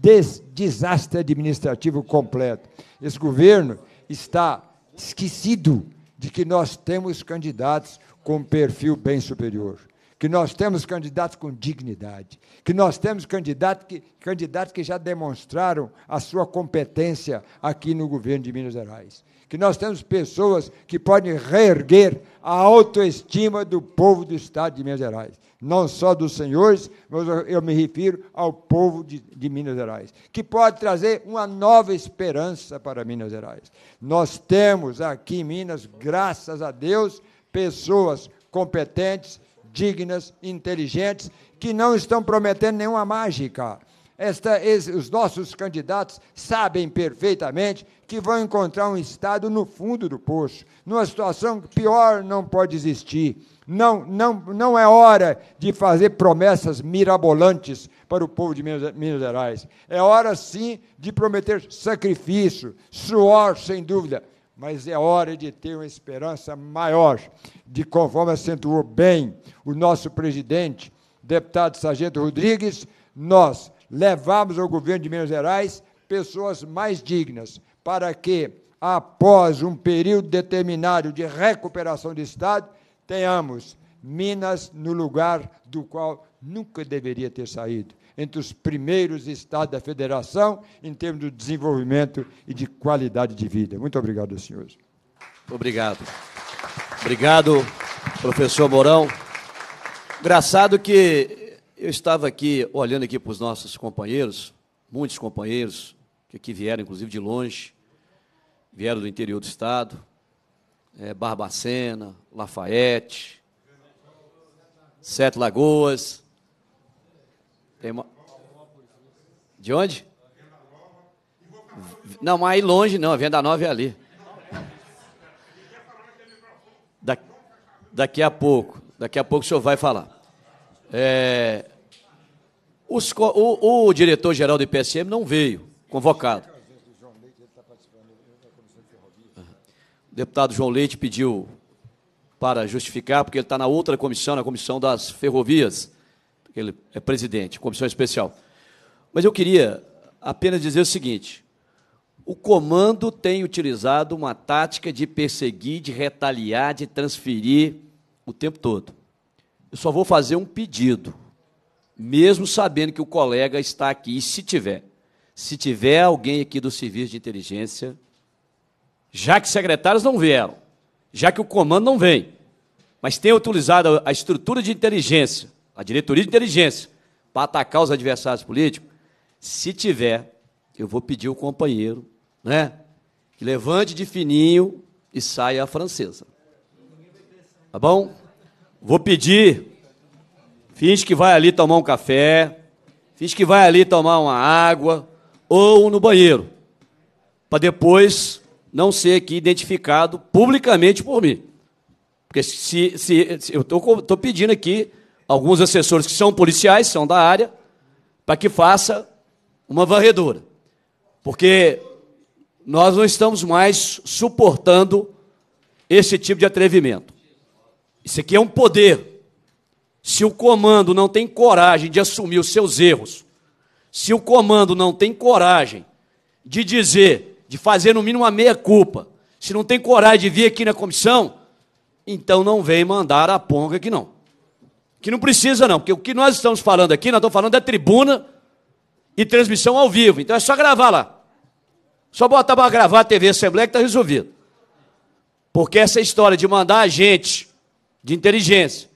S2: des desastre administrativo completo. Esse governo está esquecido de que nós temos candidatos com perfil bem superior que nós temos candidatos com dignidade, que nós temos candidatos que, candidatos que já demonstraram a sua competência aqui no governo de Minas Gerais, que nós temos pessoas que podem reerguer a autoestima do povo do Estado de Minas Gerais, não só dos senhores, mas eu me refiro ao povo de, de Minas Gerais, que pode trazer uma nova esperança para Minas Gerais. Nós temos aqui em Minas, graças a Deus, pessoas competentes dignas, inteligentes, que não estão prometendo nenhuma mágica. Esta, os nossos candidatos sabem perfeitamente que vão encontrar um Estado no fundo do poço, numa situação pior não pode existir. Não, não, não é hora de fazer promessas mirabolantes para o povo de Minas, Minas Gerais. É hora, sim, de prometer sacrifício, suor, sem dúvida, mas é hora de ter uma esperança maior, de conforme acentuou bem o nosso presidente, deputado Sargento Rodrigues, nós levamos ao governo de Minas Gerais pessoas mais dignas, para que, após um período determinado de recuperação do Estado, tenhamos Minas no lugar do qual nunca deveria ter saído entre os primeiros estados da federação em termos de desenvolvimento e de qualidade de vida. Muito obrigado, senhores.
S1: Obrigado. Obrigado, professor Mourão. Engraçado que eu estava aqui, olhando aqui para os nossos companheiros, muitos companheiros que aqui vieram, inclusive, de longe, vieram do interior do estado, é, Barbacena, Lafayette, Sete Lagoas, tem uma... De onde? Não, mas aí longe não, a Venda Nova é ali. Da... Daqui a pouco, daqui a pouco o senhor vai falar. É... Os... o, o diretor-geral do IPSM não veio, convocado. O deputado João Leite pediu para justificar, porque ele está na outra comissão, na comissão das ferrovias porque ele é presidente, comissão especial. Mas eu queria apenas dizer o seguinte: o comando tem utilizado uma tática de perseguir, de retaliar, de transferir o tempo todo. Eu só vou fazer um pedido, mesmo sabendo que o colega está aqui, e se tiver, se tiver alguém aqui do serviço de inteligência, já que secretários não vieram, já que o comando não vem, mas tem utilizado a estrutura de inteligência a diretoria de inteligência, para atacar os adversários políticos, se tiver, eu vou pedir o companheiro, né? Que levante de fininho e saia a francesa. Tá bom? Vou pedir. Finge que vai ali tomar um café. Finge que vai ali tomar uma água. Ou no banheiro. Para depois não ser aqui identificado publicamente por mim. Porque se, se, se eu estou tô, tô pedindo aqui alguns assessores que são policiais, são da área, para que faça uma varredura. Porque nós não estamos mais suportando esse tipo de atrevimento. Isso aqui é um poder. Se o comando não tem coragem de assumir os seus erros, se o comando não tem coragem de dizer, de fazer no mínimo uma meia-culpa, se não tem coragem de vir aqui na comissão, então não vem mandar a ponga aqui não. Que não precisa, não, porque o que nós estamos falando aqui, nós estamos falando da é tribuna e transmissão ao vivo. Então é só gravar lá. Só botar para gravar a TV Assembleia que está resolvido. Porque essa história de mandar a gente de inteligência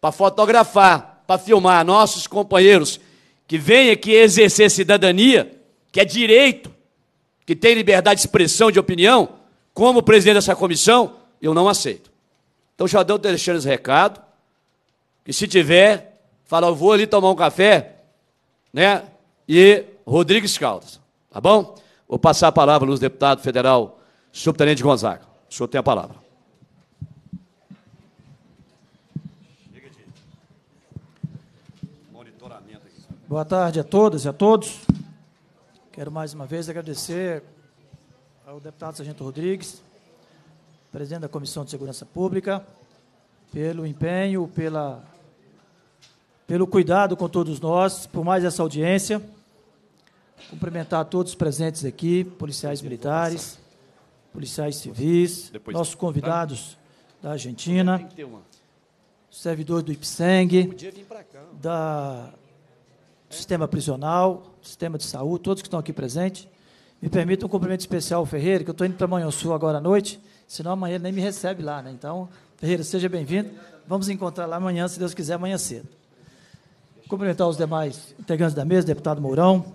S1: para fotografar, para filmar nossos companheiros que vêm aqui exercer cidadania, que é direito, que tem liberdade de expressão de opinião, como presidente dessa comissão, eu não aceito. Então já deu deixando esse recado que se tiver, fala, eu vou ali tomar um café, né? E Rodrigues Caldas, tá bom? Vou passar a palavra ao deputado federal, subtenente Gonzaga. O senhor tem a palavra.
S3: Boa tarde a todas e a todos. Quero mais uma vez agradecer ao deputado Sargento Rodrigues, presidente da Comissão de Segurança Pública, pelo empenho, pela pelo cuidado com todos nós, por mais essa audiência. Cumprimentar todos os presentes aqui, policiais militares, policiais civis, nossos tá? convidados da Argentina, servidores do IPSENG, da sistema prisional, do sistema de saúde, todos que estão aqui presentes. Me permita um cumprimento especial ao Ferreira, que eu estou indo para Manhuaçu agora à noite, senão amanhã ele nem me recebe lá. Né? Então, Ferreira, seja bem-vindo. Vamos encontrar lá amanhã, se Deus quiser, amanhã cedo. Cumprimentar os demais integrantes da mesa, deputado Mourão,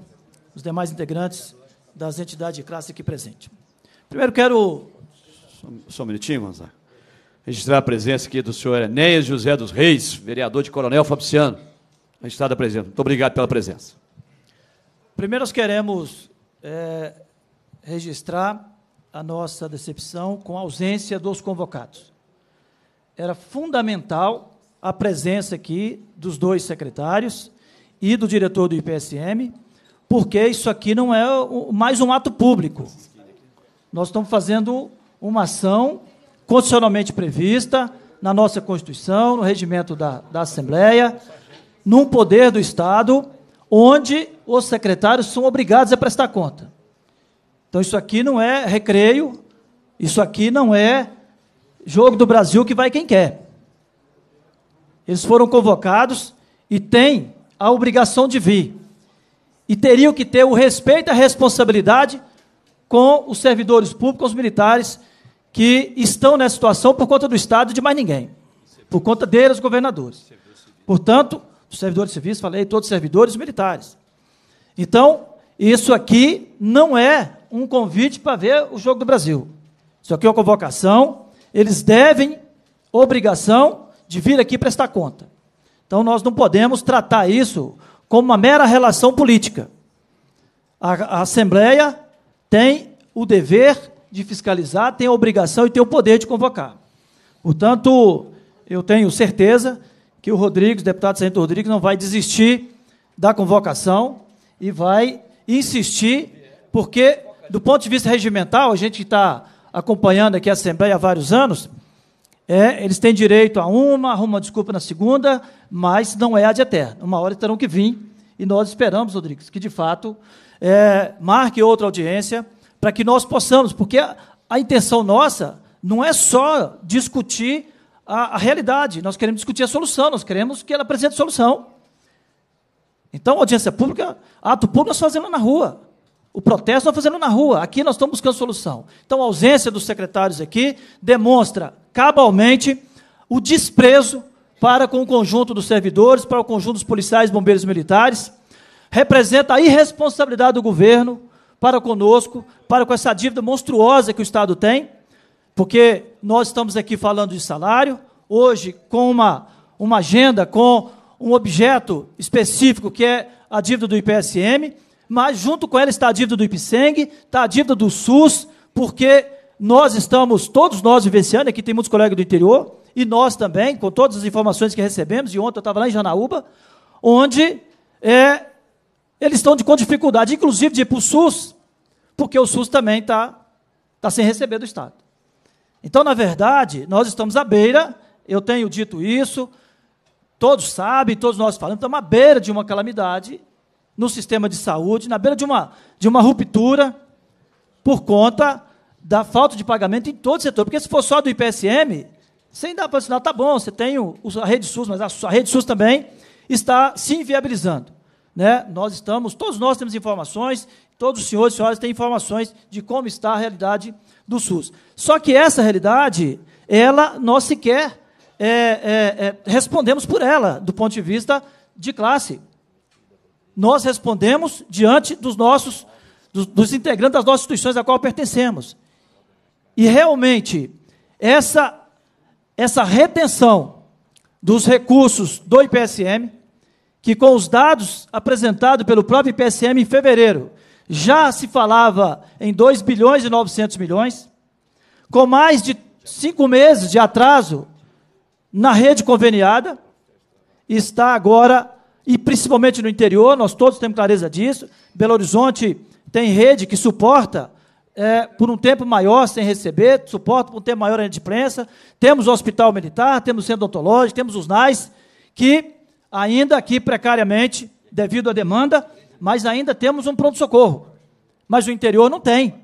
S3: os demais integrantes das entidades de classe aqui presentes.
S1: Primeiro quero. Só um minutinho, Gonzaga. Registrar a presença aqui do senhor Enéas José dos Reis, vereador de Coronel Fabriciano. a presença. Muito obrigado pela presença.
S3: Primeiro, nós queremos é, registrar a nossa decepção com a ausência dos convocados. Era fundamental a presença aqui dos dois secretários e do diretor do IPSM, porque isso aqui não é mais um ato público. Nós estamos fazendo uma ação constitucionalmente prevista na nossa Constituição, no regimento da, da Assembleia, num poder do Estado, onde os secretários são obrigados a prestar conta. Então, isso aqui não é recreio, isso aqui não é jogo do Brasil que vai quem quer. Eles foram convocados e têm a obrigação de vir. E teriam que ter o respeito e a responsabilidade com os servidores públicos, os militares que estão nessa situação por conta do Estado e de mais ninguém. Por conta deles, governadores. Portanto, os servidores civis, falei, todos os servidores militares. Então, isso aqui não é um convite para ver o Jogo do Brasil. Isso aqui é uma convocação. Eles devem, obrigação, de vir aqui prestar conta. Então nós não podemos tratar isso como uma mera relação política. A, a Assembleia tem o dever de fiscalizar, tem a obrigação e tem o poder de convocar. Portanto, eu tenho certeza que o Rodrigues, deputado Sargento Rodrigues, não vai desistir da convocação e vai insistir, porque, do ponto de vista regimental, a gente está acompanhando aqui a Assembleia há vários anos, é, eles têm direito a uma, arruma desculpa na segunda, mas não é a de eterna. Uma hora terão que vir, e nós esperamos, Rodrigues, que de fato é, marque outra audiência para que nós possamos, porque a, a, intenção nossa não é só discutir a, a realidade, nós queremos discutir a solução, nós queremos que ela apresente solução. Então, audiência pública, ato público nós fazemos na rua. O protesto nós fazemos na rua. Aqui nós estamos buscando solução. Então, a ausência dos secretários aqui demonstra cabalmente o desprezo para com o conjunto dos servidores, para o conjunto dos policiais, bombeiros militares. Representa a irresponsabilidade do governo para conosco, para com essa dívida monstruosa que o Estado tem, porque nós estamos aqui falando de salário, hoje com uma, uma agenda, com um objeto específico que é a dívida do IPSM, mas junto com ela está a dívida do IPSENG, está a dívida do SUS, porque nós estamos, todos nós vivenciando, aqui tem muitos colegas do interior, e nós também, com todas as informações que recebemos, e ontem eu estava lá em Janaúba, onde é, eles estão de, com dificuldade, inclusive de ir para o SUS, porque o SUS também está tá sem receber do Estado. Então, na verdade, nós estamos à beira, eu tenho dito isso, todos sabem, todos nós falamos, estamos à beira de uma calamidade no sistema de saúde, na beira de uma, de uma ruptura por conta da falta de pagamento em todo o setor. Porque se for só do IPSM, você ainda para assinar, tá bom, você tem o, a rede SUS, mas a, a rede SUS também está se inviabilizando. Né? Nós estamos, todos nós temos informações, todos os senhores e senhoras têm informações de como está a realidade do SUS. Só que essa realidade, ela nós sequer é, é, é, respondemos por ela, do ponto de vista de classe. Nós respondemos diante dos nossos, dos, dos integrantes das nossas instituições a qual pertencemos. E realmente, essa, essa retenção dos recursos do IPSM, que com os dados apresentados pelo próprio IPSM em fevereiro, já se falava em 2 bilhões e 900 milhões, com mais de cinco meses de atraso na rede conveniada, está agora, e principalmente no interior, nós todos temos clareza disso, Belo Horizonte tem rede que suporta é, por um tempo maior sem receber, suporte por um tempo maior de imprensa, temos o hospital militar, temos o centro odontológico, temos os NAIS, que ainda aqui precariamente, devido à demanda, mas ainda temos um pronto-socorro. Mas o interior não tem.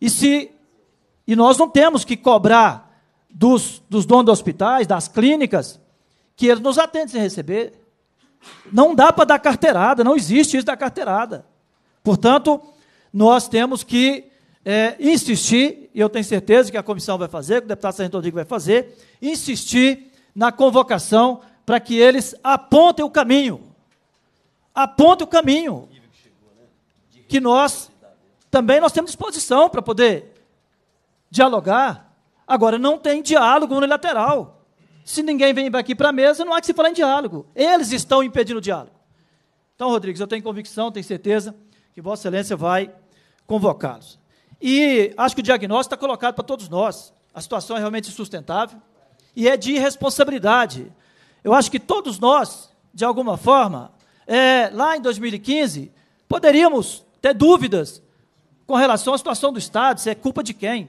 S3: E se e nós não temos que cobrar dos, dos donos dos hospitais, das clínicas, que eles nos atendem sem receber. Não dá para dar carteirada, não existe isso da carteirada. Portanto, nós temos que é, insistir, e eu tenho certeza que a comissão vai fazer, que o deputado Sargento Rodrigo vai fazer, insistir na convocação para que eles apontem o caminho. Apontem o caminho. Que nós também nós temos disposição para poder dialogar. Agora, não tem diálogo unilateral. Se ninguém vem aqui para a mesa, não há que se falar em diálogo. Eles estão impedindo o diálogo. Então, Rodrigues, eu tenho convicção, tenho certeza que Vossa Excelência vai convocá-los. E acho que o diagnóstico está colocado para todos nós. A situação é realmente insustentável e é de irresponsabilidade. Eu acho que todos nós, de alguma forma, é, lá em 2015, poderíamos ter dúvidas com relação à situação do Estado, se é culpa de quem.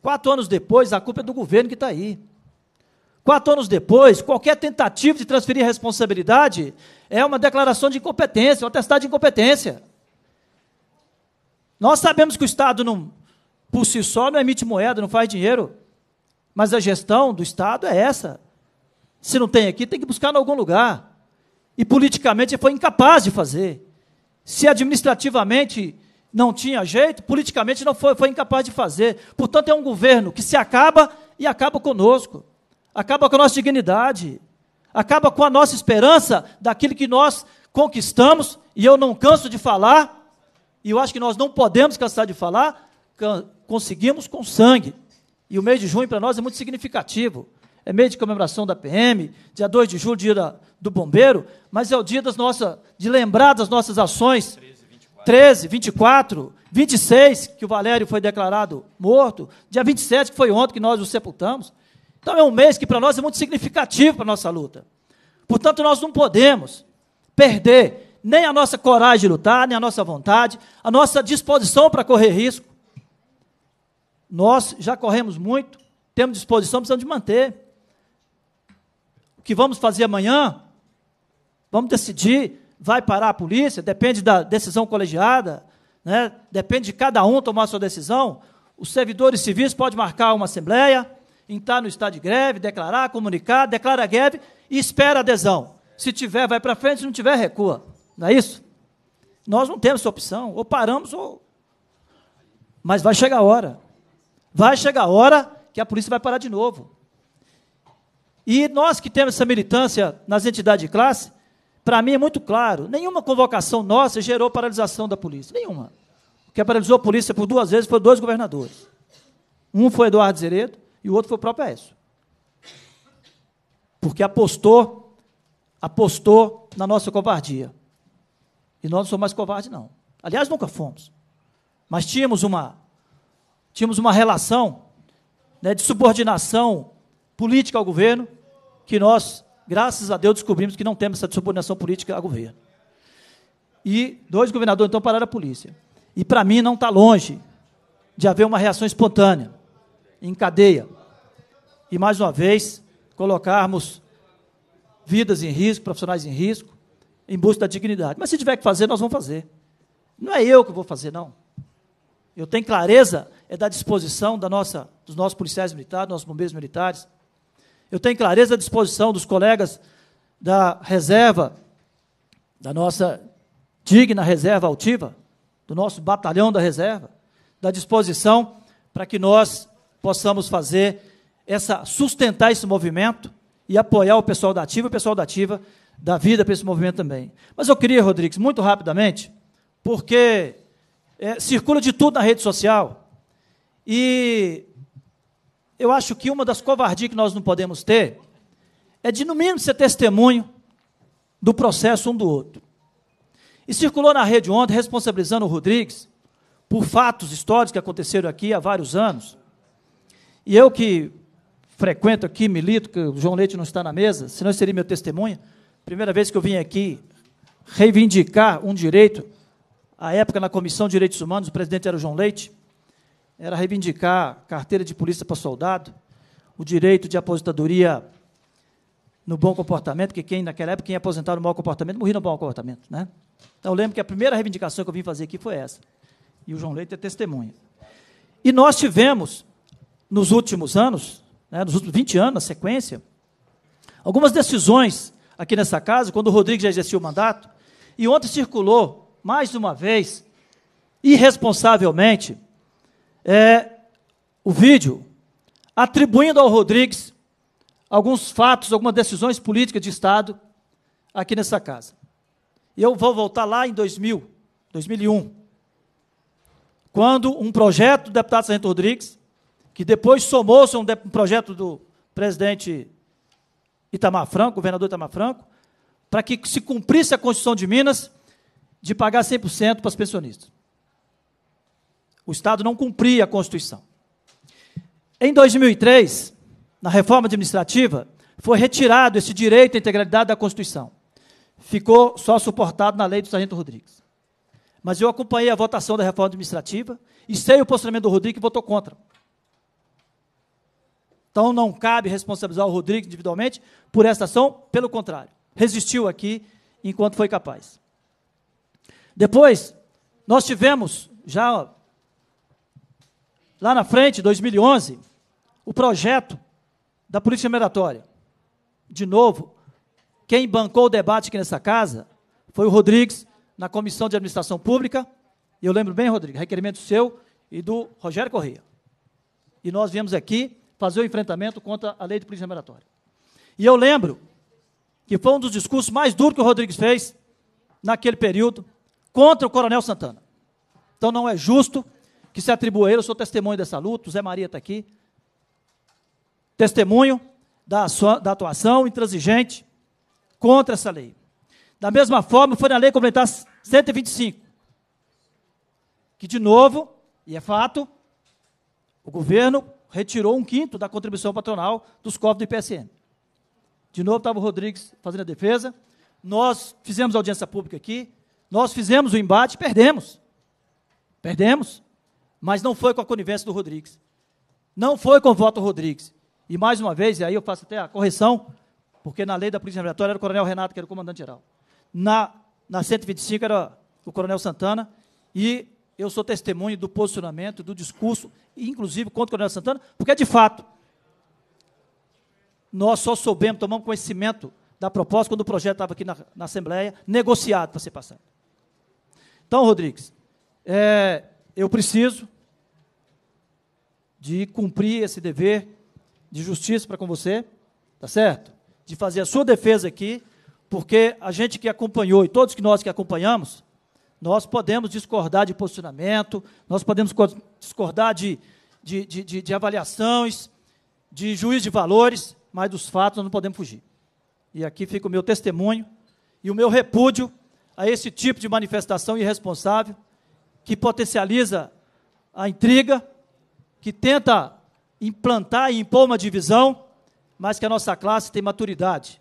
S3: Quatro anos depois, a culpa é do governo que está aí. Quatro anos depois, qualquer tentativa de transferir responsabilidade é uma declaração de incompetência, um atestado de incompetência. Nós sabemos que o Estado, não, por si só, não emite moeda, não faz dinheiro. Mas a gestão do Estado é essa. Se não tem aqui, tem que buscar em algum lugar. E politicamente foi incapaz de fazer. Se administrativamente não tinha jeito, politicamente não foi, foi incapaz de fazer. Portanto, é um governo que se acaba e acaba conosco. Acaba com a nossa dignidade. Acaba com a nossa esperança daquilo que nós conquistamos. E eu não canso de falar e eu acho que nós não podemos cansar de falar, conseguimos com sangue. E o mês de junho para nós é muito significativo. É mês de comemoração da PM, dia 2 de julho, dia da, do bombeiro, mas é o dia das nossas, de lembrar das nossas ações. 13 24. 13, 24, 26, que o Valério foi declarado morto, dia 27, que foi ontem que nós o sepultamos. Então é um mês que para nós é muito significativo para a nossa luta. Portanto, nós não podemos perder nem a nossa coragem de lutar, nem a nossa vontade, a nossa disposição para correr risco. Nós já corremos muito, temos disposição, precisamos de manter. O que vamos fazer amanhã? Vamos decidir. Vai parar a polícia? Depende da decisão colegiada, né? depende de cada um tomar a sua decisão. Os servidores civis podem marcar uma assembleia, entrar no estado de greve, declarar, comunicar, declara greve e espera adesão. Se tiver, vai para frente, se não tiver, recua. Não é isso? Nós não temos essa opção. Ou paramos ou. Mas vai chegar a hora. Vai chegar a hora que a polícia vai parar de novo. E nós que temos essa militância nas entidades de classe, para mim é muito claro: nenhuma convocação nossa gerou paralisação da polícia. Nenhuma. O que paralisou a polícia por duas vezes foi dois governadores. Um foi Eduardo Zeredo e o outro foi o próprio Aécio. Porque apostou, apostou na nossa covardia. E nós não somos mais covardes, não. Aliás, nunca fomos. Mas tínhamos uma, tínhamos uma relação né, de subordinação política ao governo que nós, graças a Deus, descobrimos que não temos essa subordinação política ao governo. E dois governadores, então, pararam a polícia. E, para mim, não está longe de haver uma reação espontânea, em cadeia. E, mais uma vez, colocarmos vidas em risco, profissionais em risco, em busca da dignidade. Mas se tiver que fazer, nós vamos fazer. Não é eu que vou fazer, não. Eu tenho clareza é da disposição da nossa, dos nossos policiais militares, dos nossos bombeiros militares. Eu tenho clareza da disposição dos colegas da reserva, da nossa digna reserva altiva, do nosso batalhão da reserva, da disposição para que nós possamos fazer essa sustentar esse movimento e apoiar o pessoal da ativa, o pessoal da ativa da vida para esse movimento também. Mas eu queria, Rodrigues, muito rapidamente, porque é, circula de tudo na rede social e eu acho que uma das covardias que nós não podemos ter é de, no mínimo, ser testemunho do processo um do outro. E circulou na rede ontem, responsabilizando o Rodrigues por fatos históricos que aconteceram aqui há vários anos. E eu que frequento aqui, milito, que o João Leite não está na mesa, senão seria meu testemunha primeira vez que eu vim aqui reivindicar um direito, à época na Comissão de Direitos Humanos, o presidente era o João Leite, era reivindicar carteira de polícia para soldado, o direito de aposentadoria no bom comportamento, que quem naquela época quem ia aposentar no mau comportamento morria no bom comportamento, né? Então eu lembro que a primeira reivindicação que eu vim fazer aqui foi essa. E o João Leite é testemunha. E nós tivemos nos últimos anos, né, nos últimos 20 anos, na sequência, algumas decisões aqui nessa casa, quando o Rodrigo já exercia o mandato, e ontem circulou, mais uma vez, irresponsavelmente, é, o vídeo atribuindo ao Rodrigues alguns fatos, algumas decisões políticas de Estado aqui nessa casa. E eu vou voltar lá em 2000, 2001, quando um projeto do deputado Sargento Rodrigues, que depois somou-se a um, um projeto do presidente Itamar Franco, governador Itamar Franco, para que se cumprisse a Constituição de Minas de pagar 100% para os pensionistas. O Estado não cumpria a Constituição. Em 2003, na reforma administrativa, foi retirado esse direito à integralidade da Constituição. Ficou só suportado na lei do Sargento Rodrigues. Mas eu acompanhei a votação da reforma administrativa e sei o posicionamento do Rodrigues que votou contra. Então não cabe responsabilizar o Rodrigo individualmente por esta ação, pelo contrário, resistiu aqui enquanto foi capaz. Depois, nós tivemos, já lá na frente, 2011, o projeto da política migratória. De novo, quem bancou o debate aqui nessa casa foi o Rodrigues, na Comissão de Administração Pública. Eu lembro bem, Rodrigues, requerimento seu e do Rogério Corrêa. E nós viemos aqui fazer o enfrentamento contra a lei de polícia migratória. E eu lembro que foi um dos discursos mais duros que o Rodrigues fez naquele período contra o Coronel Santana. Então não é justo que se atribua a ele, eu sou testemunho dessa luta, o Zé Maria está aqui, testemunho da, da atuação intransigente contra essa lei. Da mesma forma, foi na lei complementar 125, que de novo, e é fato, o governo retirou um quinto da contribuição patronal dos cofres do IPSN. De novo estava o Rodrigues fazendo a defesa. Nós fizemos audiência pública aqui, nós fizemos o embate e perdemos. Perdemos. Mas não foi com a conivência do Rodrigues. Não foi com o voto do Rodrigues. E mais uma vez, e aí eu faço até a correção, porque na lei da Polícia Regulatória era o Coronel Renato que era o comandante-geral. Na, na 125 era o Coronel Santana. E eu sou testemunho do posicionamento, do discurso, inclusive contra o Coronel Santana, porque é de fato. Nós só soubemos, tomamos conhecimento da proposta quando o projeto estava aqui na, na Assembleia, negociado para ser passado. Então, Rodrigues, é, eu preciso de cumprir esse dever de justiça para com você, tá certo? De fazer a sua defesa aqui, porque a gente que acompanhou e todos que nós que acompanhamos, nós podemos discordar de posicionamento, nós podemos discordar de, de, de, de avaliações, de juízo de valores, mas dos fatos nós não podemos fugir. E aqui fica o meu testemunho e o meu repúdio a esse tipo de manifestação irresponsável que potencializa a intriga, que tenta implantar e impor uma divisão, mas que a nossa classe tem maturidade,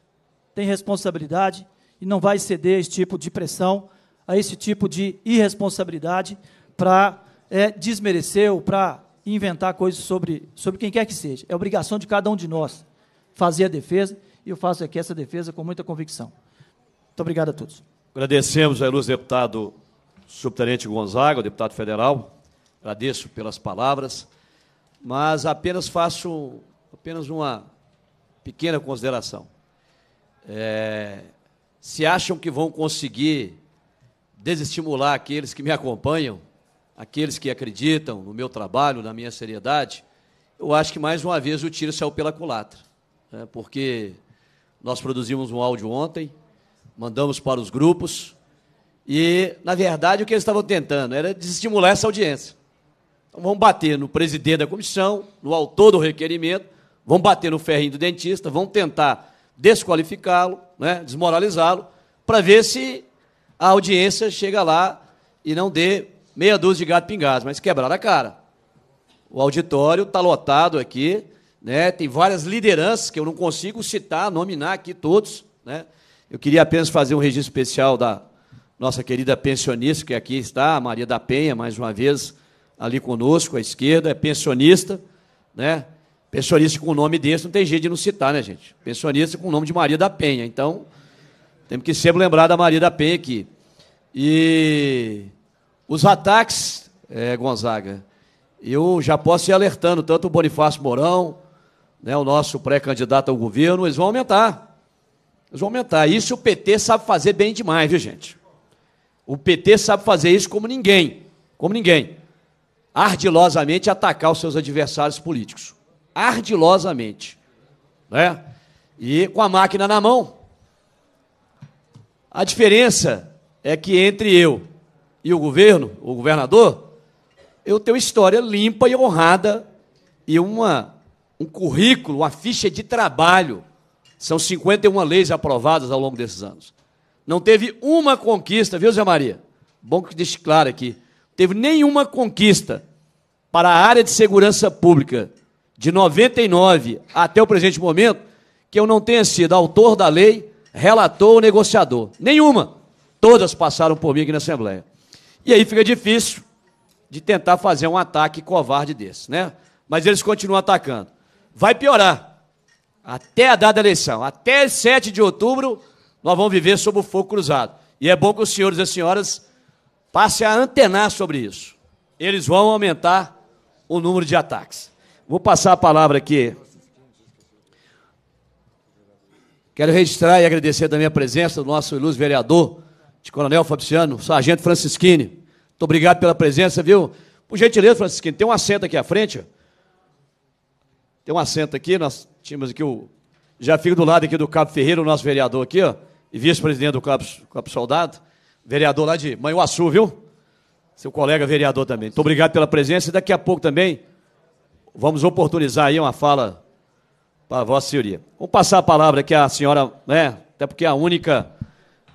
S3: tem responsabilidade e não vai ceder a esse tipo de pressão a esse tipo de irresponsabilidade para é, desmerecer ou para inventar coisas sobre, sobre quem quer que seja. É obrigação de cada um de nós fazer a defesa, e eu faço aqui essa defesa com muita convicção. Muito obrigado a todos.
S1: Agradecemos ao ilustre deputado subtenente Gonzaga, deputado federal. Agradeço pelas palavras, mas apenas faço apenas uma pequena consideração. É, se acham que vão conseguir desestimular aqueles que me acompanham, aqueles que acreditam no meu trabalho, na minha seriedade, eu acho que mais uma vez o tiro saiu pela culatra, né? porque nós produzimos um áudio ontem, mandamos para os grupos, e, na verdade, o que eles estavam tentando era desestimular essa audiência. Então, vamos bater no presidente da comissão, no autor do requerimento, vamos bater no ferrinho do dentista, vamos tentar desqualificá-lo, né? desmoralizá-lo, para ver se a audiência chega lá e não dê meia dúzia de gato pingado, mas quebrar a cara. O auditório está lotado aqui, né? tem várias lideranças que eu não consigo citar, nominar aqui todos. Né? Eu queria apenas fazer um registro especial da nossa querida pensionista, que aqui está, a Maria da Penha, mais uma vez, ali conosco, à esquerda, é pensionista, né? Pensionista com o nome desse, não tem jeito de não citar, né, gente? Pensionista com o nome de Maria da Penha. Então, temos que sempre lembrar da Maria da Penha aqui. E os ataques, é, Gonzaga, eu já posso ir alertando tanto o Bonifácio Mourão, né, o nosso pré-candidato ao governo, eles vão aumentar. Eles vão aumentar. Isso o PT sabe fazer bem demais, viu, gente? O PT sabe fazer isso como ninguém. Como ninguém. Ardilosamente atacar os seus adversários políticos. Ardilosamente. Né? E com a máquina na mão, a diferença é que entre eu e o governo, o governador, eu tenho história limpa e honrada e uma, um currículo, uma ficha de trabalho. São 51 leis aprovadas ao longo desses anos. Não teve uma conquista, viu, Zé Maria? Bom que deixe claro aqui. Não teve nenhuma conquista para a área de segurança pública de 99 até o presente momento que eu não tenha sido autor da lei, relatou o negociador. Nenhuma. Todas passaram por mim aqui na Assembleia. E aí fica difícil de tentar fazer um ataque covarde desse, né? Mas eles continuam atacando. Vai piorar. Até a data da eleição, até 7 de outubro, nós vamos viver sob o fogo cruzado. E é bom que os senhores e as senhoras passem a antenar sobre isso. Eles vão aumentar o número de ataques. Vou passar a palavra aqui Quero registrar e agradecer também a presença do nosso ilustre vereador, de Coronel Fabiano, Sargento Francisquini. Muito obrigado pela presença, viu? Por gentileza, Francisquini, tem um assento aqui à frente. Tem um assento aqui, nós tínhamos aqui o. Já fica do lado aqui do Cabo Ferreira, o nosso vereador aqui, ó, e vice-presidente do Cabo, Cabo Soldado, vereador lá de Manhuaçu, viu? Seu colega vereador também. Muito obrigado pela presença e daqui a pouco também vamos oportunizar aí uma fala para a Vossa Senhoria. Vou passar a palavra aqui à senhora, né? Até porque é a única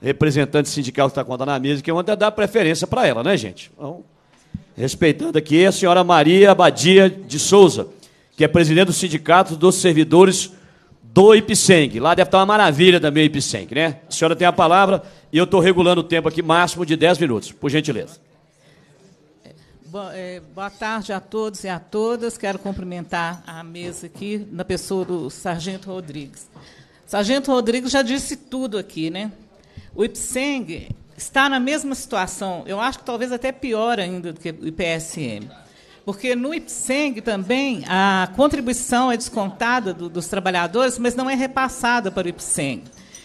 S1: representante sindical que está contando na mesa, que eu vou dar preferência para ela, né, gente? Então, respeitando aqui a senhora Maria Abadia de Souza, que é presidente do Sindicato dos Servidores do Ipseng. Lá deve estar uma maravilha também o Ipseng, né? A senhora tem a palavra e eu estou regulando o tempo aqui, máximo de 10 minutos, por gentileza.
S4: Boa, é, boa, tarde a todos e a todas. Quero cumprimentar a mesa aqui, na pessoa do Sargento Rodrigues. Sargento Rodrigues já disse tudo aqui, né? O IPSENG está na mesma situação, eu acho que talvez até pior ainda do que o IPSM. Porque no IPSENG também a contribuição é descontada do, dos trabalhadores, mas não é repassada para o IPSENG.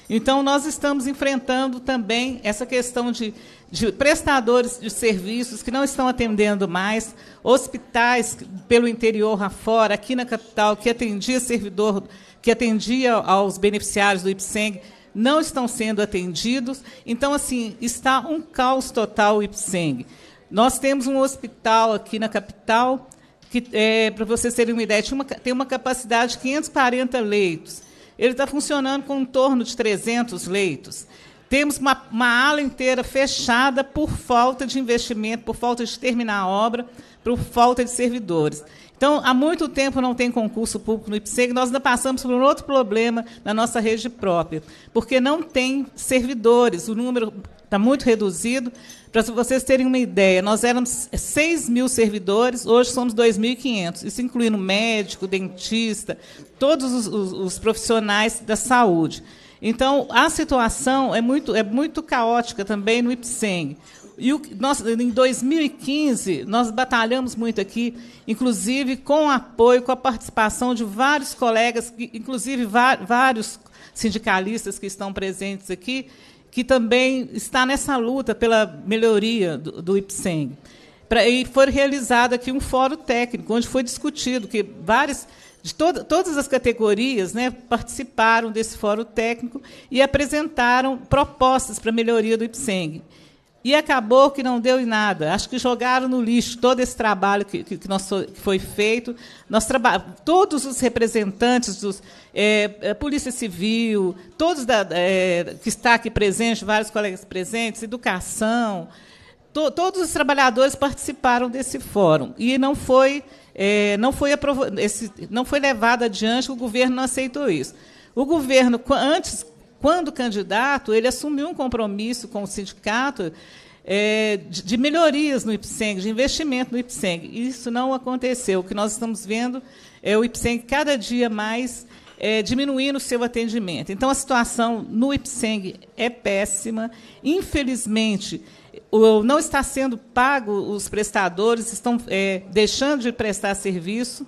S4: Então, nós estamos enfrentando também essa questão de de prestadores de serviços que não estão atendendo mais, hospitais pelo interior afora, aqui na capital, que atendia servidor, que atendia aos beneficiários do IPSENG, não estão sendo atendidos. Então, assim, está um caos total o IPSENG. Nós temos um hospital aqui na capital que, é, para vocês terem uma ideia, uma, tem uma capacidade de 540 leitos. Ele está funcionando com em torno de 300 leitos. Temos uma, uma ala inteira fechada por falta de investimento, por falta de terminar a obra, por falta de servidores. Então, há muito tempo não tem concurso público no IPSEG, nós ainda passamos por um outro problema na nossa rede própria, porque não tem servidores, o número está muito reduzido. Para vocês terem uma ideia, nós éramos 6 mil servidores, hoje somos 2.500, isso incluindo médico, dentista, todos os, os, os profissionais da saúde. Então, a situação é muito, é muito caótica também no IPSEM. E o, nós, em 2015, nós batalhamos muito aqui, inclusive com apoio, com a participação de vários colegas, inclusive vários sindicalistas que estão presentes aqui, que também está nessa luta pela melhoria do, do IPSEM. Pra, e foi realizado aqui um fórum técnico, onde foi discutido que várias de to todas as categorias né, participaram desse fórum técnico e apresentaram propostas para melhoria do IPSENG. E acabou que não deu em nada. Acho que jogaram no lixo todo esse trabalho que, que, que, nós, que foi feito. Nós todos os representantes dos é, é, Polícia Civil, todos da, é, que está aqui presente, vários colegas presentes, educação, to, todos os trabalhadores participaram desse fórum. E não foi é, não, foi esse, não foi levado adiante, o governo não aceitou isso. O governo, antes, quando candidato, ele assumiu um compromisso com o sindicato é, de, de, melhorias no IPSENG, de investimento no IPSENG. Isso não aconteceu. O que nós estamos vendo é o IPSENG cada dia mais é, diminuindo o seu atendimento. Então, a situação no IPSENG é péssima. Infelizmente, não está sendo pago, os prestadores estão é, deixando de prestar serviço.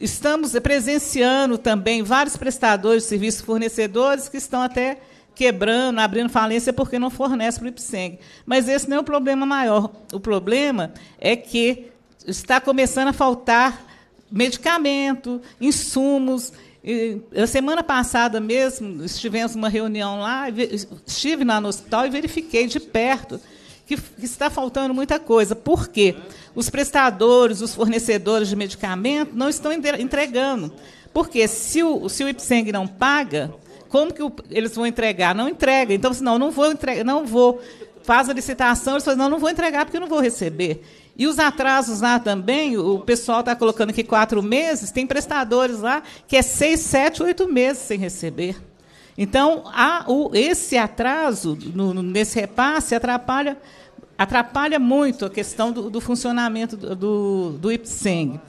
S4: Estamos presenciando também vários prestadores de serviços, fornecedores que estão até quebrando, abrindo falência porque não fornece para o IPSENG. Mas esse não é o problema maior. O problema é que está começando a faltar medicamento, insumos. E, a semana passada mesmo, estivemos uma reunião lá, estive lá no hospital e verifiquei de perto que, está faltando muita coisa. Por quê? Os prestadores, os fornecedores de medicamento não estão entregando. Porque se o, se o IPSENG não paga, como que o, eles vão entregar? Não entrega. Então, senão, não vou entregar, não vou. Faz a licitação, eles falam, não, não vou entregar porque eu não vou receber. E os atrasos lá também, o pessoal está colocando aqui quatro meses, tem prestadores lá que é seis, sete, oito meses sem receber. Então, o, esse atraso no, nesse repasse atrapalha, atrapalha muito a questão do, do funcionamento do, do, do IPSENG.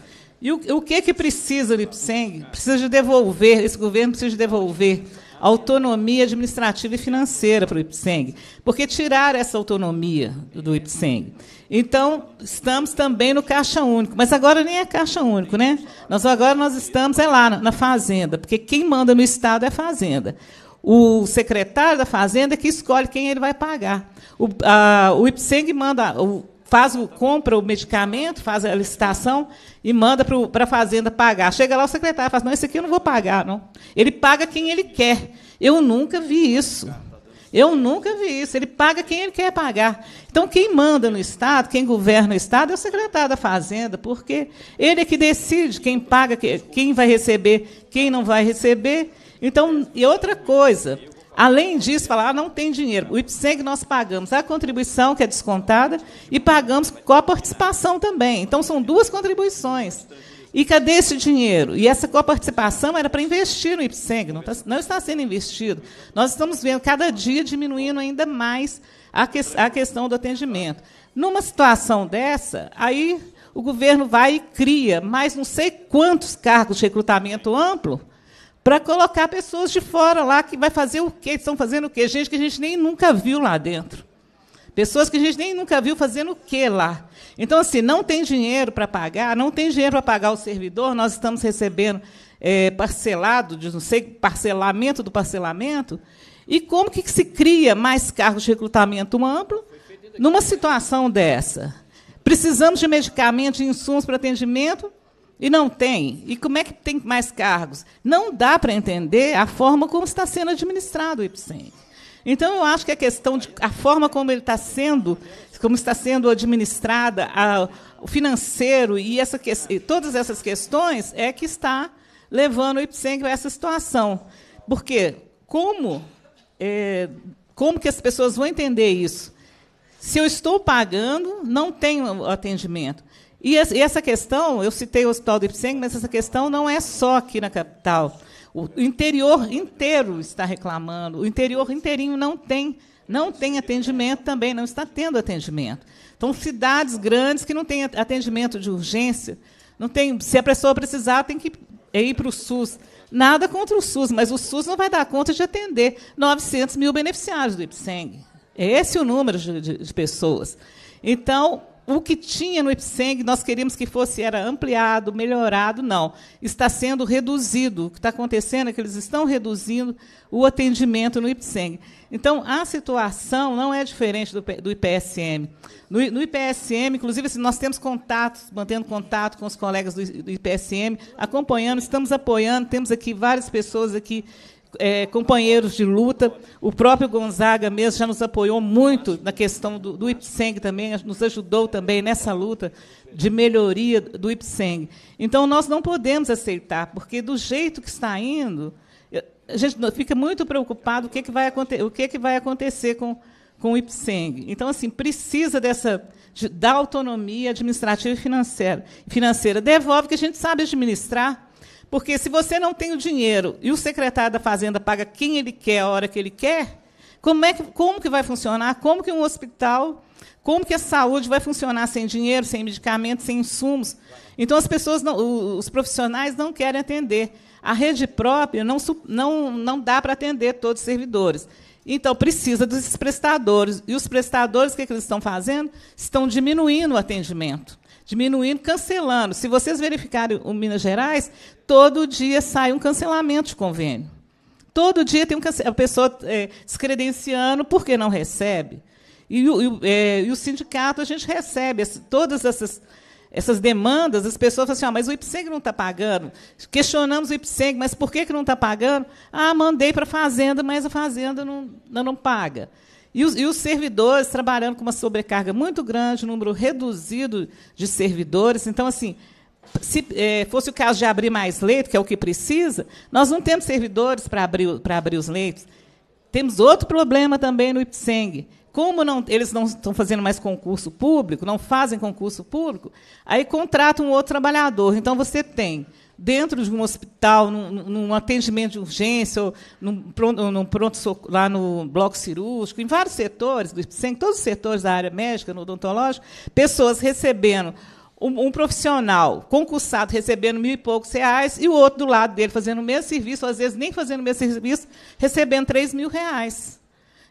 S4: E o, o que, que precisa do IPSENG? Precisa de devolver, esse governo precisa de devolver autonomia administrativa e financeira para o IPSENG, porque tirar essa autonomia do IPSENG. Então, estamos também no Caixa Único, mas agora nem é Caixa Único, né? Nós agora nós estamos é lá na Fazenda, porque quem manda no Estado é a Fazenda. O secretário da Fazenda é que escolhe quem ele vai pagar. O, a, o IPSENG manda, o, faz o, compra o medicamento, faz a licitação e manda para a fazenda pagar. Chega lá o secretário e fala, assim, não, isso aqui eu não vou pagar, não. Ele paga quem ele quer. Eu nunca vi isso. Eu nunca vi isso. Ele paga quem ele quer pagar. Então, quem manda no Estado, quem governa o Estado, é o secretário da Fazenda, porque ele é que decide quem paga, quem vai receber, quem não vai receber. Então, e outra coisa, Além disso, falar, ah, não tem dinheiro. O IPSEG nós pagamos a contribuição, que é descontada, e pagamos coparticipação também. Então, são duas contribuições. E cadê esse dinheiro? E essa coparticipação era para investir no IPSEG, não, tá, não está sendo investido. Nós estamos vendo cada dia diminuindo ainda mais a, que, a questão do atendimento. Numa situação dessa, aí o governo vai e cria mais não sei quantos cargos de recrutamento amplo para colocar pessoas de fora lá que vai fazer o quê? Estão fazendo o quê? Gente que a gente nem nunca viu lá dentro. Pessoas que a gente nem nunca viu fazendo o quê lá. Então, assim, não tem dinheiro para pagar, não tem dinheiro para pagar o servidor, nós estamos recebendo é, parcelado, de não sei, parcelamento do parcelamento. E como que se cria mais cargos de recrutamento amplo numa situação dessa? Precisamos de medicamentos e insumos para atendimento e não tem. E como é que tem mais cargos? Não dá para entender a forma como está sendo administrado o IPSEM. Então, eu acho que a é questão de a forma como ele está sendo, como está sendo administrada, a, o financeiro e, essa, e todas essas questões é que está levando o IPSENG a essa situação. Porque como, é, como que as pessoas vão entender isso? Se eu estou pagando, não tenho atendimento. E essa questão, eu citei o Hospital do Ipseng, mas essa questão não é só aqui na capital. O interior inteiro está reclamando, o interior inteirinho não tem, não tem atendimento também, não está tendo atendimento. Então, cidades grandes que não têm atendimento de urgência, não tem, se a pessoa precisar, tem que ir para o SUS. Nada contra o SUS, mas o SUS não vai dar conta de atender 900 mil beneficiários do Ipseng. Esse é o número de, de, de pessoas. Então, o que tinha no Ipseng, nós queríamos que fosse era ampliado, melhorado, não. Está sendo reduzido. O que está acontecendo é que eles estão reduzindo o atendimento no Ipseng. Então, a situação não é diferente do, do IPSM. No, no, IPSM, inclusive, assim, nós temos contato, mantendo contato com os colegas do, do IPSM, acompanhando, estamos apoiando, temos aqui várias pessoas aqui é, companheiros de luta. O próprio Gonzaga mesmo já nos apoiou muito na questão do, do IPSENG também, nos ajudou também nessa luta de melhoria do IPSENG. Então, nós não podemos aceitar, porque do jeito que está indo, a gente fica muito preocupado o que, é que, vai, acontecer, o que, é que vai acontecer com, com o IPSENG. Então, assim, precisa dessa da autonomia administrativa e financeira. financeira. Devolve que a gente sabe administrar, porque se você não tem o dinheiro e o secretário da Fazenda paga quem ele quer, a hora que ele quer, como, é que, como que vai funcionar? Como que um hospital, como que a saúde vai funcionar sem dinheiro, sem medicamentos, sem insumos? Então as pessoas, não, os profissionais não querem atender. A rede própria não, não, não dá para atender todos os servidores. Então precisa dos prestadores. E os prestadores, o que, é que eles estão fazendo? Estão diminuindo o atendimento diminuindo, cancelando. Se vocês verificarem o Minas Gerais, todo dia sai um cancelamento de convênio. Todo dia tem um cancelamento. a pessoa é, descredenciando porque não recebe. E o, e, é, e o, sindicato, a gente recebe todas essas, essas demandas, as pessoas falam assim, ah, mas o IPSEG não está pagando. Questionamos o IPSEG, mas por que, que não está pagando? Ah, mandei para a Fazenda, mas a Fazenda não, não, não paga. E os, e os, servidores trabalhando com uma sobrecarga muito grande, número reduzido de servidores. Então, assim, se é, fosse o caso de abrir mais leitos, que é o que precisa, nós não temos servidores para abrir, para abrir os leitos. Temos outro problema também no IPSENG. Como não, eles não estão fazendo mais concurso público, não fazem concurso público, aí contratam um outro trabalhador. Então, você tem dentro de um hospital, num, num atendimento de urgência, ou num pronto, num pronto lá no bloco cirúrgico, em vários setores, em todos os setores da área médica, no odontológico, pessoas recebendo um, um, profissional concursado recebendo mil e poucos reais e o outro do lado dele fazendo o mesmo serviço, às vezes nem fazendo o mesmo serviço, recebendo três mil reais.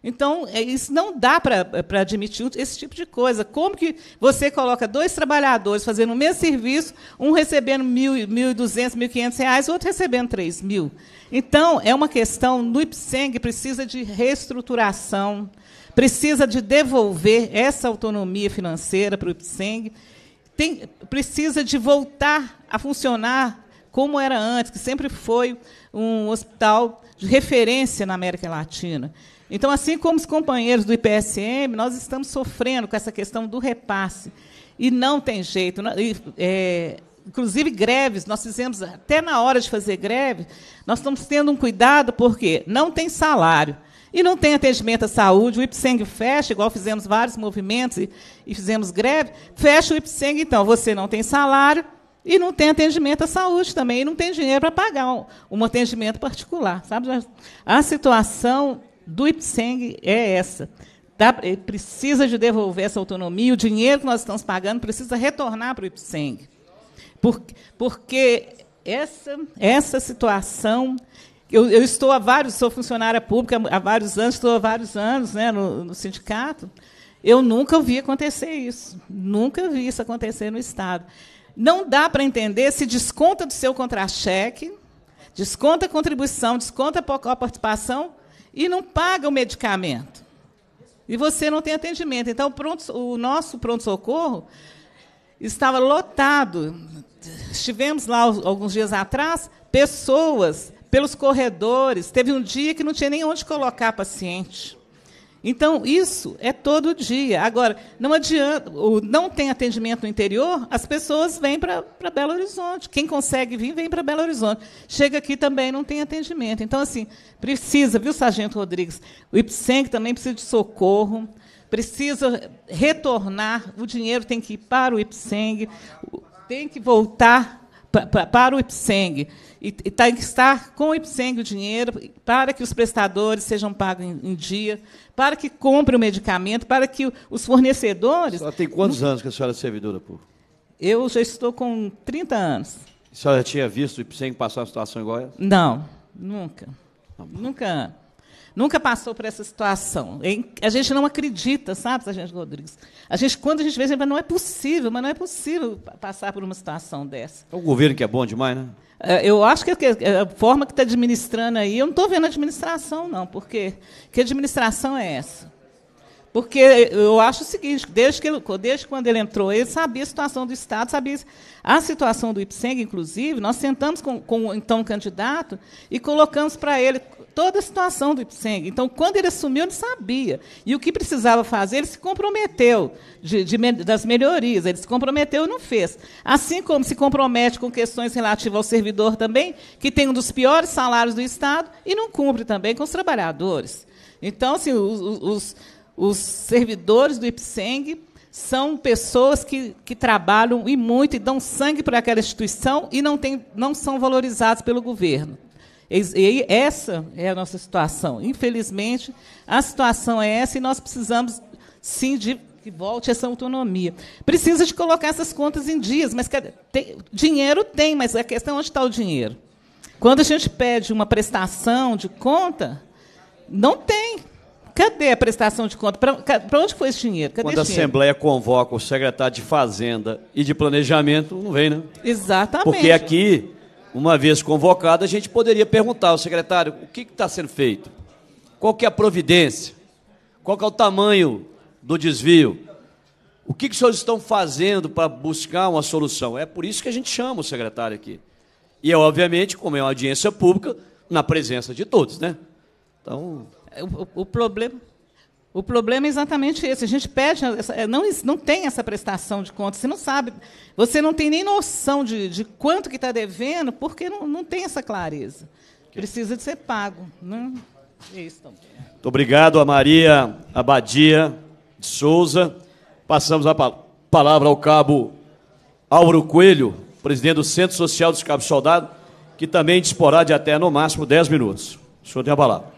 S4: Então, é, isso não dá para admitir esse tipo de coisa. Como que você coloca dois trabalhadores fazendo o mesmo serviço, um recebendo R$ 1.200, R$ 1.500, o outro recebendo R$ 3.000? Então, é uma questão, no IPSENG precisa de reestruturação, precisa de devolver essa autonomia financeira para o IPSENG, tem, precisa de voltar a funcionar como era antes, que sempre foi um hospital de referência na América Latina. Então, assim como os companheiros do IPSM, nós estamos sofrendo com essa questão do repasse. E não tem jeito. Né? É, inclusive, greves, nós fizemos, até na hora de fazer greve, nós estamos tendo um cuidado, porque não tem salário. E não tem atendimento à saúde, o IPSENG fecha, igual fizemos vários movimentos e, e fizemos greve, fecha o IPSENG, então, você não tem salário, e não tem atendimento à saúde também, e não tem dinheiro para pagar um, um atendimento particular. Sabe? A situação do IPSENG é essa. Dá, é, precisa de devolver essa autonomia, o dinheiro que nós estamos pagando precisa retornar para o IPSENG. Por, porque essa, essa situação. Eu, eu, estou há vários, sou funcionária pública há vários anos, estou há vários anos né, no, no sindicato. Eu nunca vi acontecer isso. Nunca vi isso acontecer no Estado. Não dá para entender se desconta do seu contra-cheque, desconta a contribuição, desconta a participação, e não paga o medicamento. E você não tem atendimento. Então, o, pronto, o nosso pronto-socorro estava lotado. Estivemos lá alguns dias atrás, pessoas pelos corredores. Teve um dia que não tinha nem onde colocar paciente. Então, isso é todo dia. Agora, não adianta, não tem atendimento no interior, as pessoas vêm para Belo Horizonte. Quem consegue vir, vem para Belo Horizonte. Chega aqui também, não tem atendimento. Então, assim, precisa, viu, Sargento Rodrigues? O IPSENC também precisa de socorro, precisa retornar, o dinheiro tem que ir para o IPSENG, tem que voltar para o IPSENG e, e tem tá, que estar com o IPSENG o dinheiro para que os prestadores sejam pagos em, em dia, para que compre o medicamento, para que os fornecedores... Só tem quantos anos que a senhora é servidora pública? Eu já estou com 30 anos.
S1: A senhora já tinha visto o IPSENG passar uma situação igual essa?
S4: Não, nunca. Nunca. Nunca passou por essa situação. A gente não acredita, sabe, Sargento Rodrigues? A gente, quando a gente vê, a gente fala, não é possível, mas não é possível passar por uma situação dessa. É governo
S1: que é bom demais, né?
S4: É, eu acho que a forma que está administrando aí, eu não estou vendo administração, não, porque que administração é essa? Porque eu acho o seguinte, desde, que ele, desde quando ele entrou, ele sabia a situação do Estado, sabia a situação do IPSENG, inclusive, nós sentamos com, com então, o então candidato e colocamos para ele toda a situação do Ipseng. Então, quando ele assumiu, ele sabia. E o que precisava fazer, ele se comprometeu de, de, das melhorias, ele se comprometeu e não fez. Assim como se compromete com questões relativas ao servidor também, que tem um dos piores salários do Estado e não cumpre também com os trabalhadores. Então, assim, os, os, os servidores do Ipseng são pessoas que, que trabalham e muito e dão sangue para aquela instituição e não, tem, não são valorizados pelo governo. E essa é a nossa situação. Infelizmente, a situação é essa e nós precisamos, sim, de que volte essa autonomia. Precisa de colocar essas contas em dias, mas tem, dinheiro tem, mas a questão é onde está o dinheiro. Quando a gente pede uma prestação de conta, não tem. Cadê a prestação de conta? Para onde foi esse dinheiro? Cadê Quando esse a dinheiro?
S1: Assembleia convoca o secretário de Fazenda e de Planejamento, não vem, né?
S4: Exatamente. Porque
S1: aqui uma vez convocado, a gente poderia perguntar ao secretário o que está sendo feito, qual que é a providência, qual que é o tamanho do desvio, o que, que os senhores estão fazendo para buscar uma solução. É por isso que a gente chama o secretário aqui. E é, obviamente, como é uma audiência pública, na presença de todos, né?
S4: Então... É, o, o, o problema... O problema é exatamente esse. A gente pede, é, não, não tem essa prestação de contas, você não sabe, você não tem nem noção de, de quanto que está devendo, porque não, não tem essa clareza. Precisa de ser pago. Né? Isso
S1: Muito obrigado a Maria Abadia de Souza. Passamos a palavra ao cabo Álvaro Coelho, presidente do Centro Social dos Cabos Soldados, que também disporá de até, no máximo, 10 minutos. O senhor tem a palavra.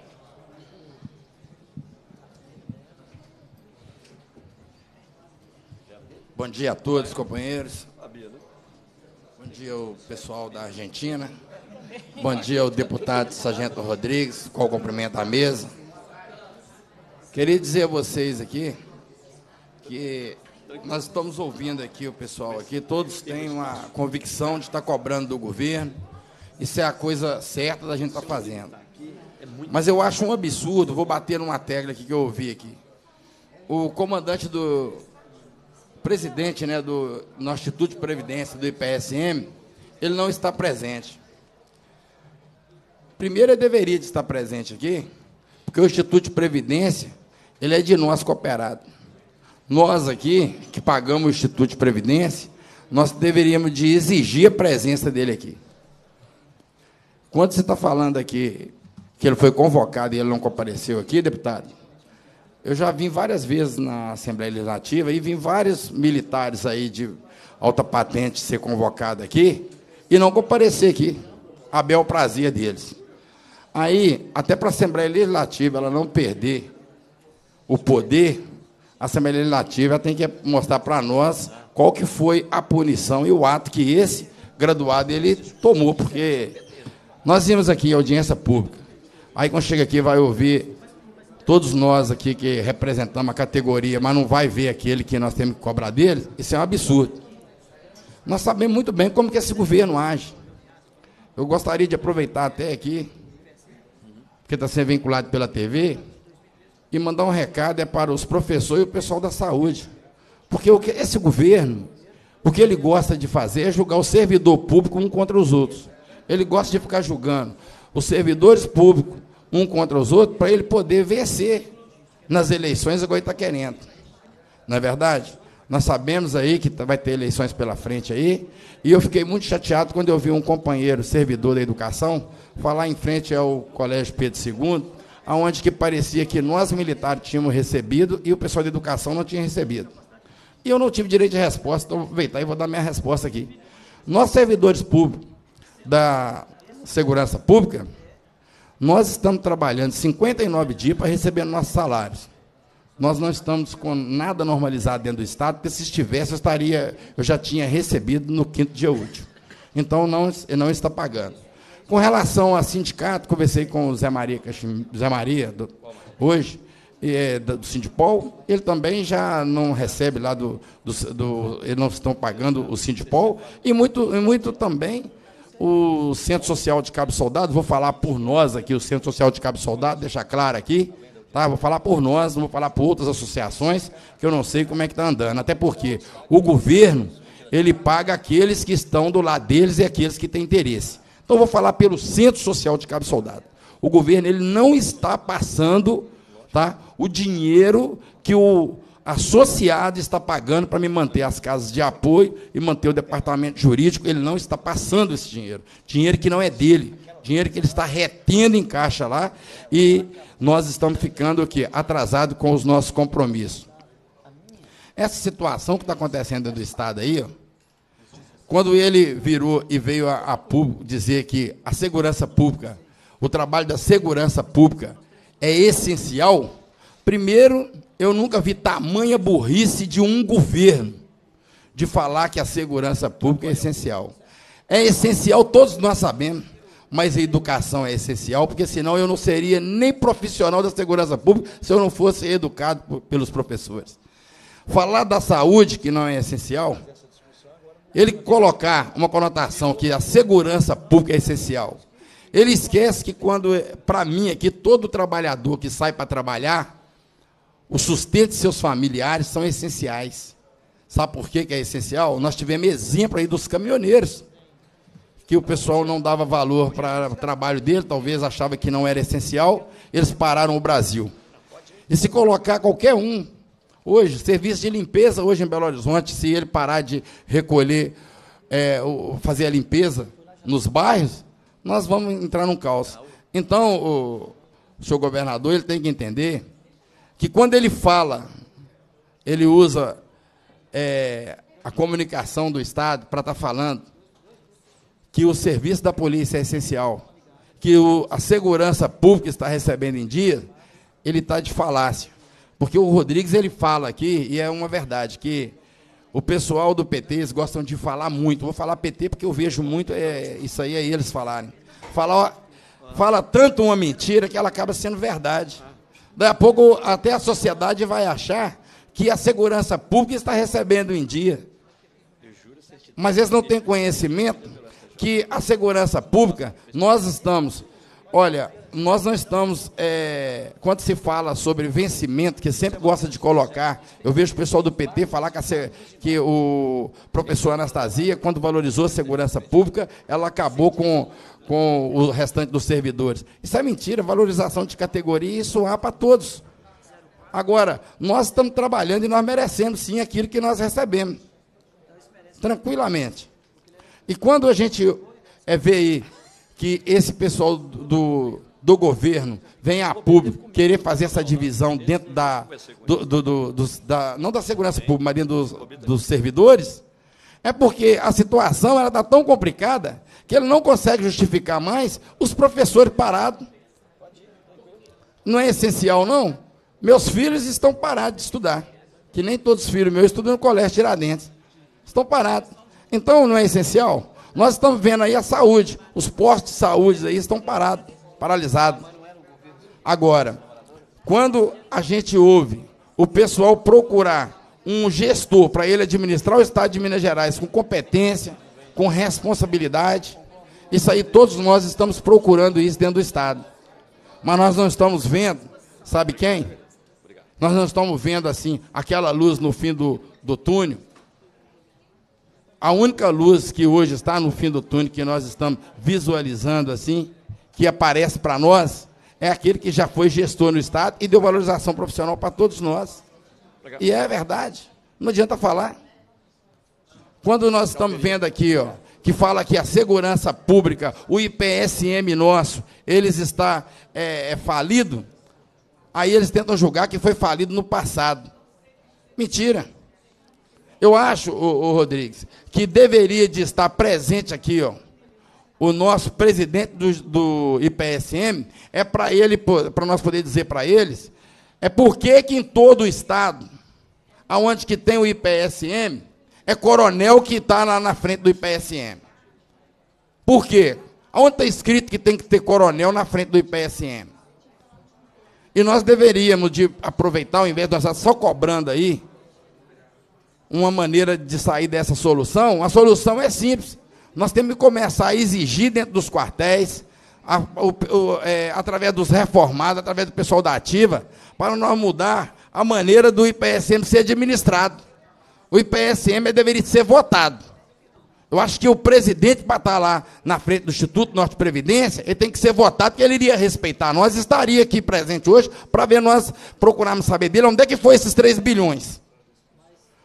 S5: Bom dia a todos, companheiros. Bom dia ao pessoal da Argentina. Bom dia ao deputado Sargento Rodrigues, qual cumprimento a mesa. Queria dizer a vocês aqui que nós estamos ouvindo aqui o pessoal aqui, todos têm uma convicção de estar cobrando do governo. Isso é a coisa certa da gente estar fazendo. Mas eu acho um absurdo, vou bater numa tecla aqui que eu ouvi aqui. O comandante do presidente né, do nosso Instituto de Previdência, do IPSM, ele não está presente. Primeiro, ele deveria estar presente aqui, porque o Instituto de Previdência ele é de nós cooperados. Nós aqui, que pagamos o Instituto de Previdência, nós deveríamos de exigir a presença dele aqui. Quando você está falando aqui que ele foi convocado e ele não compareceu aqui, deputado, eu já vim várias vezes na Assembleia Legislativa e vim vários militares aí de alta patente ser convocado aqui e não comparecer aqui. A bel é prazer deles. Aí, até para a Assembleia Legislativa ela não perder o poder, a Assembleia Legislativa tem que mostrar para nós qual que foi a punição e o ato que esse graduado ele tomou, porque nós vimos aqui audiência pública. Aí quando chega aqui vai ouvir todos nós aqui que representamos a categoria, mas não vai ver aquele que nós temos que cobrar dele, isso é um absurdo. Nós sabemos muito bem como que esse governo age. Eu gostaria de aproveitar até aqui, porque está sendo vinculado pela TV, e mandar um recado é para os professores e o pessoal da saúde. Porque o que esse governo, o que ele gosta de fazer é julgar o servidor público um contra os outros. Ele gosta de ficar julgando os servidores públicos um contra os outros para ele poder vencer nas eleições agora está querendo. Não é verdade? Nós sabemos aí que tá, vai ter eleições pela frente aí, e eu fiquei muito chateado quando eu vi um companheiro, servidor da educação, falar em frente ao Colégio Pedro II, aonde que parecia que nós militares tínhamos recebido e o pessoal da educação não tinha recebido. E eu não tive direito de resposta, então aproveitar e vou dar minha resposta aqui. Nós servidores públicos da segurança pública, nós estamos trabalhando 59 dias para receber nossos salários. Nós não estamos com nada normalizado dentro do Estado, porque se estivesse, eu, estaria, eu já tinha recebido no quinto dia útil. Então, não, não está pagando. Com relação a sindicato, conversei com o Zé Maria, Zé Maria do, hoje, é, do Sindipol, ele também já não recebe lá do, do, do eles não estão pagando o Sindipol, e muito, e muito também o Centro Social de Cabo Soldado, vou falar por nós aqui, o Centro Social de Cabo Soldado, deixa claro aqui, tá? Vou falar por nós, não vou falar por outras associações, que eu não sei como é que está andando. Até porque o governo, ele paga aqueles que estão do lado deles e aqueles que têm interesse. Então, vou falar pelo Centro Social de Cabo Soldado. O governo ele não está passando tá, o dinheiro que o associado está pagando para me manter as casas de apoio e manter o departamento jurídico. Ele não está passando esse dinheiro. Dinheiro que não é dele. Dinheiro que ele está retendo em caixa lá. E nós estamos ficando aqui, atrasado com os nossos compromissos. Essa situação que está acontecendo do Estado aí, ó, quando ele virou e veio a, a público dizer que a segurança pública, o trabalho da segurança pública é essencial, primeiro eu nunca vi tamanha burrice de um governo de falar que a segurança pública é essencial. É essencial, todos nós sabemos, mas a educação é essencial, porque senão eu não seria nem profissional da segurança pública se eu não fosse educado por, pelos professores. Falar da saúde, que não é essencial, ele colocar uma conotação que a segurança pública é essencial. Ele esquece que quando, é, para mim aqui, todo trabalhador que sai para trabalhar, o sustento de seus familiares são essenciais. Sabe por que, que é essencial? Nós tivemos exemplo aí dos caminhoneiros, que o pessoal não dava valor para o trabalho dele, talvez achava que não era essencial, eles pararam o Brasil. E se colocar qualquer um, hoje, serviço de limpeza, hoje em Belo Horizonte, se ele parar de recolher, é, fazer a limpeza nos bairros, nós vamos entrar num caos. Então, o, o senhor governador ele tem que entender que quando ele fala, ele usa é, a comunicação do Estado para estar tá falando que o serviço da polícia é essencial, que o, a segurança pública está recebendo em dia, ele está de falácia. Porque o Rodrigues ele fala aqui, e é uma verdade, que o pessoal do PT eles gostam de falar muito. Vou falar PT porque eu vejo muito, é, isso aí é eles falarem. Fala, ó, fala tanto uma mentira que ela acaba sendo verdade daqui a pouco até a sociedade vai achar que a segurança pública está recebendo em dia. Mas eles não têm conhecimento que a segurança pública, nós estamos, olha, nós não estamos, é, quando se fala sobre vencimento, que sempre gosta de colocar, eu vejo o pessoal do PT falar que, a, que o professor Anastasia, quando valorizou a segurança pública, ela acabou com, com o restante dos servidores. Isso é mentira, valorização de categoria, isso há para todos. Agora, nós estamos trabalhando e nós merecemos sim aquilo que nós recebemos. Tranquilamente. E quando a gente é, vê aí que esse pessoal do, do governo vem a público querer fazer essa divisão dentro da, do, do, do, do da não da segurança pública, mas dentro dos, dos servidores, é porque a situação está tão complicada que ele não consegue justificar mais os professores parados. Não é essencial, não? Meus filhos estão parados de estudar, que nem todos os filhos meus estudam no colégio Tiradentes. Estão parados. Então, não é essencial? Nós estamos vendo aí a saúde, os postos de saúde aí estão parados paralisado. Agora, quando a gente ouve o pessoal procurar um gestor para ele administrar o Estado de Minas Gerais com competência, com responsabilidade, isso aí todos nós estamos procurando isso dentro do Estado. Mas nós não estamos vendo, sabe quem? Nós não estamos vendo assim aquela luz no fim do, do túnel. A única luz que hoje está no fim do túnel que nós estamos visualizando assim que aparece para nós é aquele que já foi gestor no Estado e deu valorização profissional para todos nós. E é verdade. Não adianta falar. Quando nós estamos vendo aqui, ó, que fala que a segurança pública, o IPSM nosso, eles está é, é falido, aí eles tentam julgar que foi falido no passado. Mentira. Eu acho, o, Rodrigues, que deveria de estar presente aqui, ó, o nosso presidente do, do IPSM, é para ele, para nós poder dizer para eles, é por que em todo o estado, aonde que tem o IPSM, é coronel que está lá na frente do IPSM. Por quê? Aonde está escrito que tem que ter coronel na frente do IPSM? E nós deveríamos de aproveitar, ao invés de nós só cobrando aí, uma maneira de sair dessa solução, a solução é simples nós temos que começar a exigir dentro dos quartéis, a, o, o, é, através dos reformados, através do pessoal da ativa, para nós mudar a maneira do IPSM ser administrado. O IPSM deveria ser votado. Eu acho que o presidente, para estar lá na frente do Instituto Norte de Previdência, ele tem que ser votado, porque ele iria respeitar. Nós estaria aqui presente hoje para ver nós procurarmos saber dele onde é que foi esses 3 bilhões.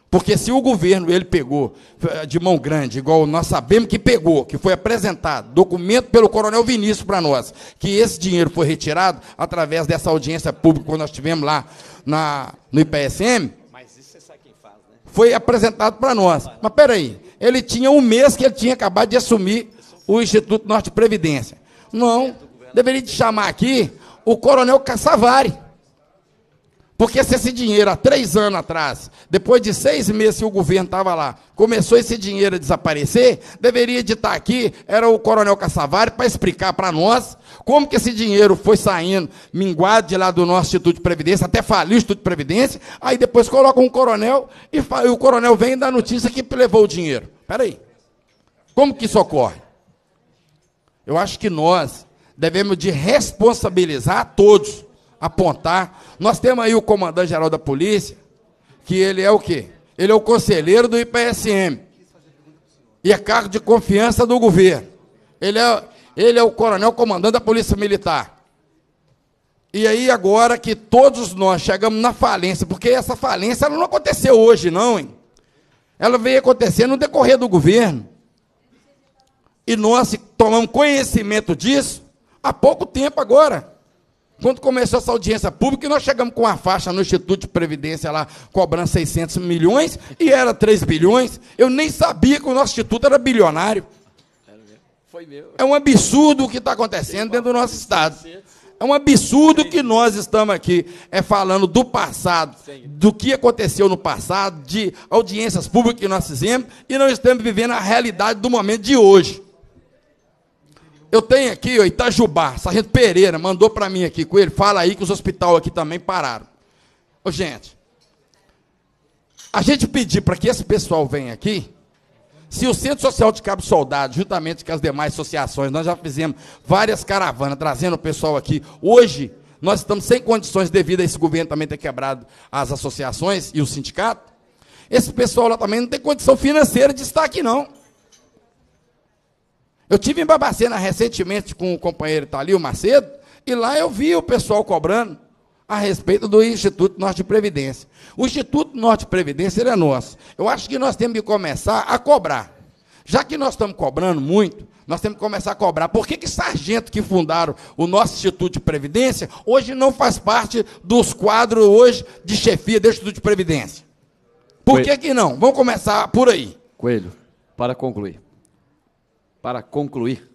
S5: Porque se o governo ele pegou eh, de mão grande, igual nós sabemos que pegou, que foi apresentado documento pelo coronel Vinícius para nós, que esse dinheiro foi retirado através dessa audiência pública quando nós tivemos lá na, no IPSM. Mas isso você sabe quem faz, né? Foi apresentado para nós. Mas peraí, ele tinha um mês que ele tinha acabado de assumir o Instituto Norte de Previdência. Não, deveria te chamar aqui o coronel Cassavari porque se esse dinheiro há três anos atrás, depois de seis meses que o governo estava lá, começou esse dinheiro a desaparecer, deveria de estar aqui, era o coronel Cassavari para explicar para nós como que esse dinheiro foi saindo, minguado de lá do nosso Instituto de Previdência, até faliu o Instituto de Previdência, aí depois coloca um coronel e, o coronel vem e dá notícia que levou o dinheiro. Espera aí. Como que isso ocorre? Eu acho que nós devemos de responsabilizar todos apontar. Nós temos aí o comandante-geral da polícia, que ele é o quê? Ele é o conselheiro do IPSM. E é cargo de confiança do governo. Ele é, ele é o coronel comandante da Polícia Militar. E aí, agora que todos nós chegamos na falência, porque essa falência não aconteceu hoje, não, hein? Ela veio acontecendo no decorrer do governo. E nós tomamos conhecimento disso há pouco tempo agora. Quando começou essa audiência pública, nós chegamos com uma faixa no Instituto de Previdência lá, cobrando 600 milhões, e era 3 bilhões. Eu nem sabia que o nosso instituto era bilionário. Foi É um absurdo o que está acontecendo dentro do nosso Estado. É um absurdo que nós estamos aqui é falando do passado, do que aconteceu no passado, de audiências públicas que nós fizemos, e não estamos vivendo a realidade do momento de hoje. Eu tenho aqui, o Itajubá, Sargento Pereira mandou para mim aqui com ele, fala aí que os hospitais aqui também pararam. Ô, gente, a gente pedir para que esse pessoal venha aqui, se o Centro Social de Cabo Soldado, juntamente com as demais associações, nós já fizemos várias caravanas trazendo o pessoal aqui. Hoje, nós estamos sem condições devido a esse governo também ter quebrado as associações e o sindicato. Esse pessoal lá também não tem condição financeira de estar aqui, não. Eu tive em Babacena recentemente com o companheiro Talio Macedo, e lá eu vi o pessoal cobrando a respeito do Instituto Norte de Previdência. O Instituto Norte de Previdência é nosso. Eu acho que nós temos que começar a cobrar. Já que nós estamos cobrando muito, nós temos que começar a cobrar. Por que, que sargento que fundaram o nosso Instituto de Previdência hoje não faz parte dos quadros hoje de chefia do Instituto de Previdência? Por Coelho. que, que não? Vamos começar por aí. Coelho, para concluir para concluir.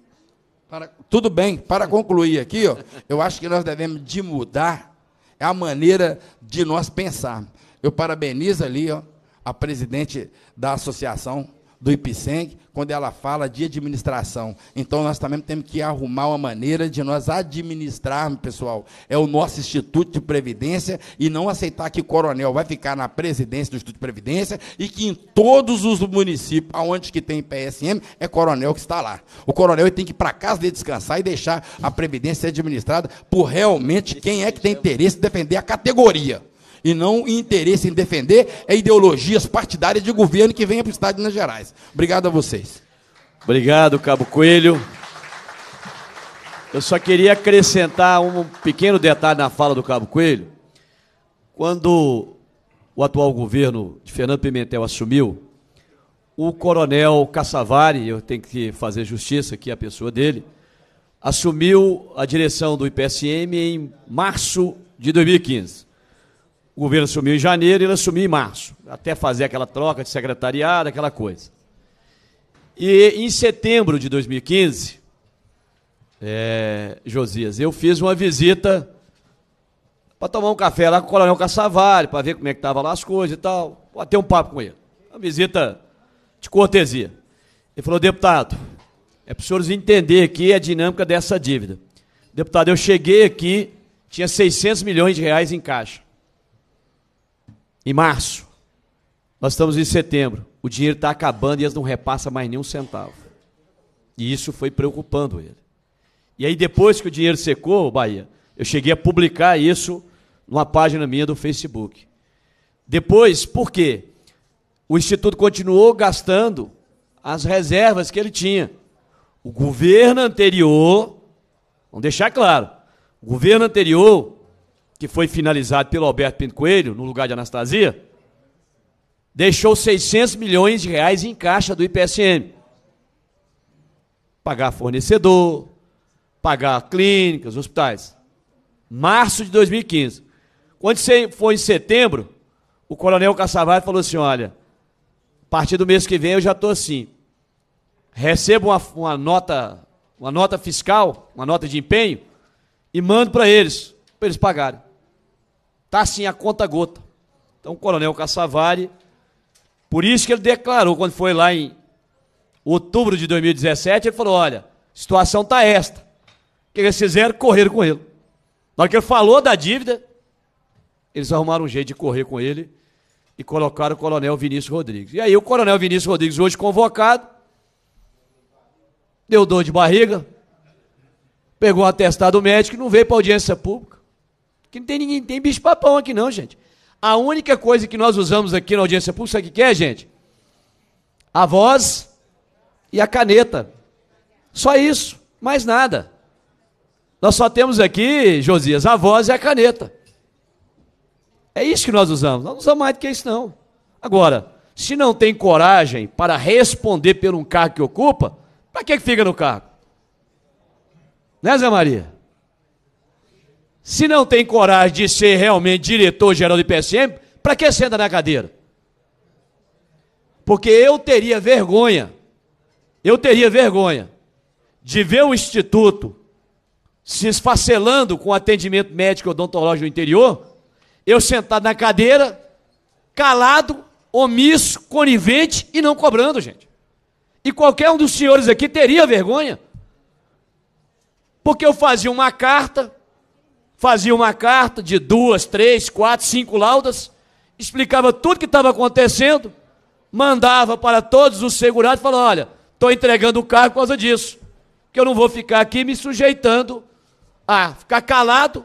S5: Para, tudo bem, para concluir aqui, ó, eu acho que nós devemos de mudar a maneira de nós pensar. Eu parabenizo ali ó, a presidente da associação, do IPSENG quando ela fala de administração. Então, nós também temos que arrumar uma maneira de nós administrarmos, pessoal. É o nosso Instituto de Previdência e não aceitar que o coronel vai ficar na presidência do Instituto de Previdência e que em todos os municípios onde que tem PSM, é coronel que está lá. O coronel tem que ir para casa dele descansar e deixar a Previdência ser administrada por realmente quem é que tem interesse em defender a categoria e não interesse em defender é ideologias partidárias de governo que venha para o Estado de Minas Gerais. Obrigado a vocês.
S1: Obrigado, Cabo Coelho. Eu só queria acrescentar um pequeno detalhe na fala do Cabo Coelho. Quando o atual governo de Fernando Pimentel assumiu, o coronel Cassavari, eu tenho que fazer justiça aqui à pessoa dele, assumiu a direção do IPSM em março de 2015. O governo assumiu em janeiro e ele assumiu em março, até fazer aquela troca de secretariado, aquela coisa. E em setembro de 2015, é, Josias, eu fiz uma visita para tomar um café lá com o Coronel Caçavari, para ver como é que estavam lá as coisas e tal, para ter um papo com ele. Uma visita de cortesia. Ele falou, deputado, é para os senhores entender aqui a dinâmica dessa dívida. Deputado, eu cheguei aqui, tinha 600 milhões de reais em caixa em março. Nós estamos em setembro. O dinheiro está acabando e eles não repassam mais nenhum centavo. E isso foi preocupando ele. E aí, depois que o dinheiro secou, Bahia, eu cheguei a publicar isso numa página minha do Facebook. Depois, por quê? O Instituto continuou gastando as reservas que ele tinha. O governo anterior, vamos deixar claro, o governo anterior que foi finalizado pelo Alberto Pinto Coelho, no lugar de Anastasia, deixou 600 milhões de reais em caixa do IPSM. Pagar fornecedor, pagar clínicas, hospitais. Março de 2015. Quando foi em setembro, o coronel Caçavado falou assim: olha, a partir do mês que vem eu já estou assim. Recebo uma, uma, nota, uma nota fiscal, uma nota de empenho, e mando para eles para eles pagarem. Está assim a conta gota. Então o coronel Cassavari, por isso que ele declarou, quando foi lá em outubro de 2017, ele falou, olha, situação está esta. O que eles fizeram? Correram com ele. Na hora que ele falou da dívida, eles arrumaram um jeito de correr com ele e colocaram o coronel Vinícius Rodrigues. E aí o coronel Vinícius Rodrigues, hoje convocado, deu dor de barriga, pegou um atestado médico e não veio para audiência pública. Que não tem ninguém, tem bicho papão aqui não, gente. A única coisa que nós usamos aqui na audiência pública, sabe o que é, gente? A voz e a caneta. Só isso, mais nada. Nós só temos aqui, Josias, a voz e a caneta. É isso que nós usamos. Nós não usamos mais do que isso, não. Agora, se não tem coragem para responder por um cargo que ocupa, para que fica no cargo? Né, Zé Maria? Se não tem coragem de ser realmente diretor-geral do IPSM, para que senta na cadeira? Porque eu teria vergonha, eu teria vergonha de ver o Instituto se esfacelando com atendimento médico odontológico no interior, eu sentado na cadeira, calado, omisso, conivente e não cobrando, gente. E qualquer um dos senhores aqui teria vergonha. Porque eu fazia uma carta fazia uma carta de duas, três, quatro, cinco laudas, explicava tudo que estava acontecendo, mandava para todos os segurados, falando, olha, estou entregando o carro por causa disso, que eu não vou ficar aqui me sujeitando a ficar calado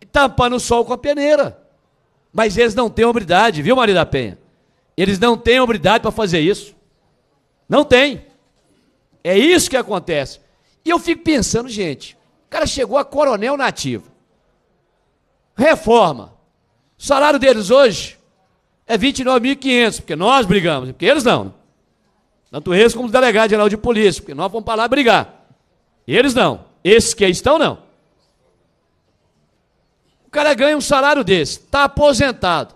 S1: e tampando o sol com a peneira. Mas eles não têm hombridade, viu, Maria da Penha? Eles não têm hombridade para fazer isso. Não tem. É isso que acontece. E eu fico pensando, gente, o cara chegou a coronel nativo reforma. O salário deles hoje é 29.500, porque nós brigamos, porque eles não. Tanto eles como o delegado geral de polícia, porque nós vamos para lá brigar. Eles não. Esses que aí estão, não. O cara ganha um salário desse, está aposentado.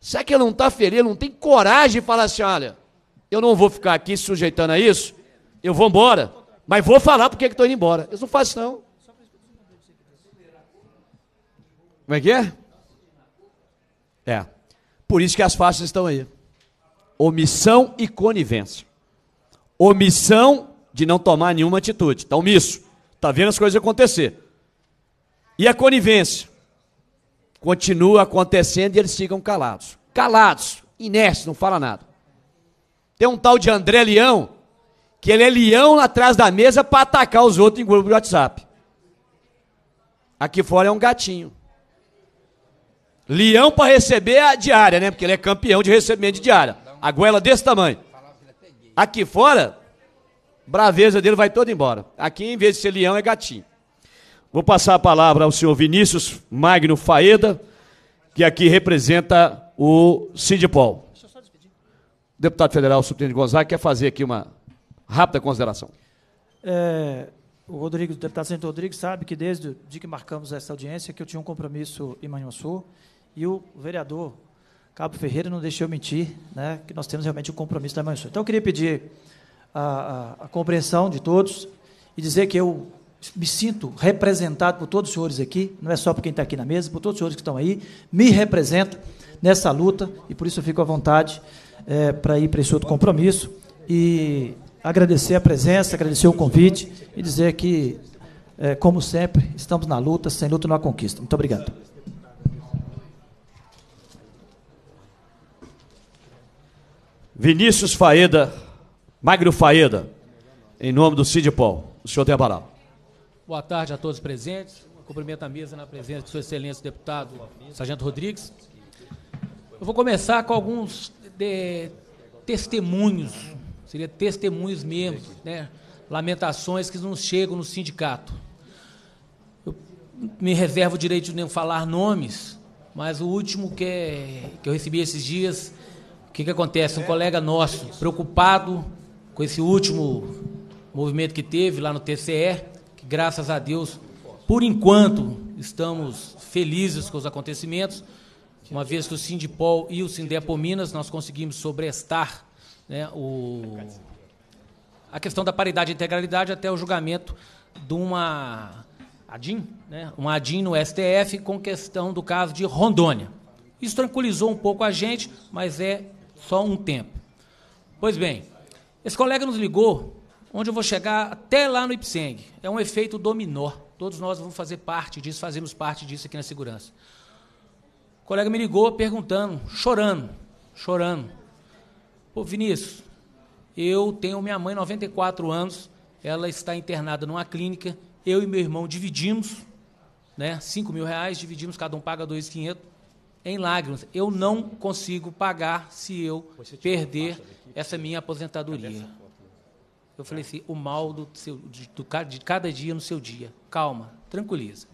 S1: Será que ele não está feliz? não tem coragem de falar assim: olha, eu não vou ficar aqui sujeitando a isso, eu vou embora, mas vou falar porque estou indo embora. Eles não fazem, não. Como é que é? É. Por isso que as faixas estão aí. Omissão e conivência. Omissão de não tomar nenhuma atitude. Está omisso. Está vendo as coisas acontecer. E a conivência? Continua acontecendo e eles ficam calados. Calados. Inércio, não fala nada. Tem um tal de André Leão, que ele é leão atrás da mesa para atacar os outros em grupo de WhatsApp. Aqui fora é um gatinho. Leão para receber é a diária, né? Porque ele é campeão de recebimento de diária. A goela desse tamanho. Aqui fora, braveza dele vai toda embora. Aqui, em vez de ser leão, é gatinho. Vou passar a palavra ao senhor Vinícius Magno Faeda, que aqui representa o Sidipol. Deputado federal Subtenente Gonzaga quer fazer aqui uma rápida consideração.
S3: É, o Rodrigo, o deputado Santo Rodrigues, sabe que desde o dia que marcamos essa audiência que eu tinha um compromisso em Sul e o vereador Cabo Ferreira não deixou mentir, né, que nós temos realmente um compromisso da Manhã Então, eu queria pedir a, a, a, compreensão de todos e dizer que eu me sinto representado por todos os senhores aqui, não é só por quem está aqui na mesa, por todos os senhores que estão aí, me representa nessa luta e por isso eu fico à vontade é, para ir para esse outro compromisso e agradecer a presença, agradecer o convite e dizer que, é, como sempre, estamos na luta, sem luta não há conquista.
S1: Muito obrigado. Vinícius Faeda, Magno Faeda, em nome do Cid Paul. O senhor tem a palavra.
S6: Boa tarde a todos presentes. Cumprimento a mesa na presença de Sua Excelência, deputado Sargento Rodrigues. Eu vou começar com alguns de, testemunhos, seria testemunhos mesmo, né? lamentações que não chegam no sindicato. Eu me reservo o direito de nem falar nomes, mas o último que, é, que eu recebi esses dias que, que acontece? Um colega nosso, preocupado com esse último movimento que teve lá no TCE, que graças a Deus, por enquanto, estamos felizes com os acontecimentos, uma vez que o Sindipol e o Sindepominas nós conseguimos sobrestar né, o, a questão da paridade e integralidade até o julgamento de uma adin né, uma ADIM no STF com questão do caso de Rondônia. Isso tranquilizou um pouco a gente, mas é só um tempo. Pois bem, esse colega nos ligou, onde eu vou chegar até lá no Ipseng. É um efeito dominó. Todos nós vamos fazer parte disso, fazemos parte disso aqui na segurança. O colega me ligou perguntando, chorando, chorando. Pô, Vinícius, eu tenho minha mãe, 94 anos, ela está internada numa clínica, eu e meu irmão dividimos, né, 5 mil reais, dividimos, cada um paga 2,500 em lágrimas. Eu não consigo pagar se eu perder essa minha aposentadoria. Eu falei assim: o mal do seu, de, do, de cada dia no seu dia. Calma, tranquiliza.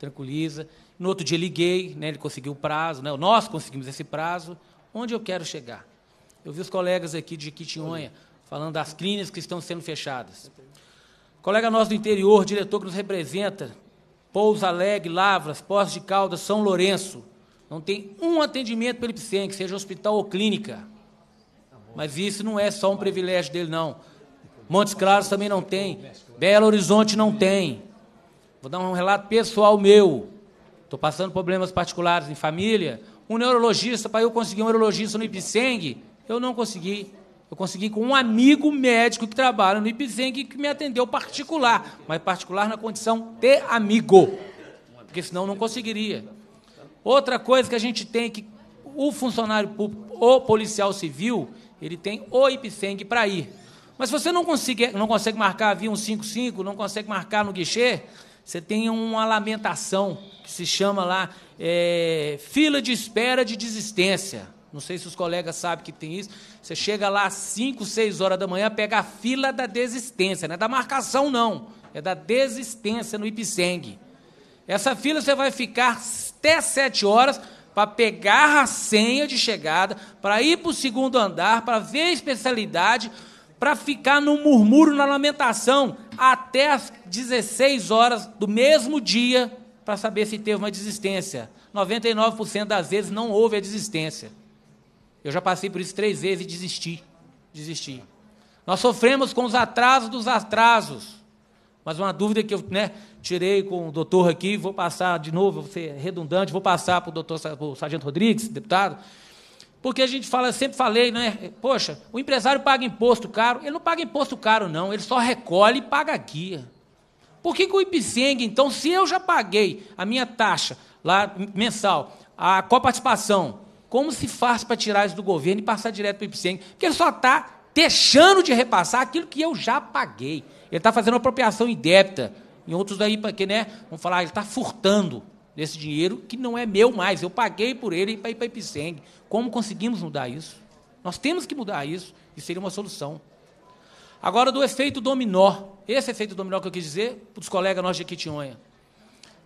S6: Tranquiliza. No outro dia liguei, né, ele conseguiu o prazo, né, nós conseguimos esse prazo. Onde eu quero chegar? Eu vi os colegas aqui de Quitinhonha falando das clínicas que estão sendo fechadas. Colega nosso do interior, diretor que nos representa, Pouso Alegre, Lavras, Poços de Caldas, São Lourenço. Não tem um atendimento peripicente, seja hospital ou clínica. Mas isso não é só um privilégio dele, não. Montes Claros também não tem. Belo Horizonte não tem. Vou dar um relato pessoal meu. Estou passando problemas particulares em família. Um neurologista, para eu conseguir um neurologista no Ipseng, eu não consegui. Eu consegui com um amigo médico que trabalha no Ipseng que me atendeu particular, mas particular na condição de amigo, porque senão não conseguiria. Outra coisa que a gente tem é que o funcionário público, o policial civil, ele tem o IPSENG para ir. Mas se você não consegue, não consegue marcar a via 155, não consegue marcar no guichê, você tem uma lamentação que se chama lá é, fila de espera de desistência. Não sei se os colegas sabem que tem isso. Você chega lá às 5, 6 horas da manhã, pega a fila da desistência, não é da marcação, não. É da desistência no IPSENG. Essa fila você vai ficar até 7 horas para pegar a senha de chegada, para ir para o segundo andar, para ver a especialidade, para ficar no murmúrio, na lamentação, até as 16 horas do mesmo dia, para saber se teve uma desistência. 99% das vezes não houve a desistência. Eu já passei por isso três vezes e desisti. Desisti. Nós sofremos com os atrasos dos atrasos. Mas uma dúvida que eu né, tirei com o doutor aqui, vou passar de novo, vou ser redundante, vou passar para o doutor pro Sargento Rodrigues, deputado. Porque a gente fala, sempre falei, né? Poxa, o empresário paga imposto caro. Ele não paga imposto caro, não. Ele só recolhe e paga a guia. Por que, que o IPSENG, então, se eu já paguei a minha taxa lá mensal, a coparticipação, como se faz para tirar isso do governo e passar direto para o IPSENG? Porque ele só está deixando de repassar aquilo que eu já paguei. Ele está fazendo apropriação indébita. Em outros daí, que, né? Vamos falar, ele está furtando desse dinheiro que não é meu mais. Eu paguei por ele para ir para Ipiceng. Como conseguimos mudar isso? Nós temos que mudar isso. Isso seria uma solução. Agora, do efeito dominó. Esse efeito dominó que eu quis dizer, para os colegas nossos de Quitionha.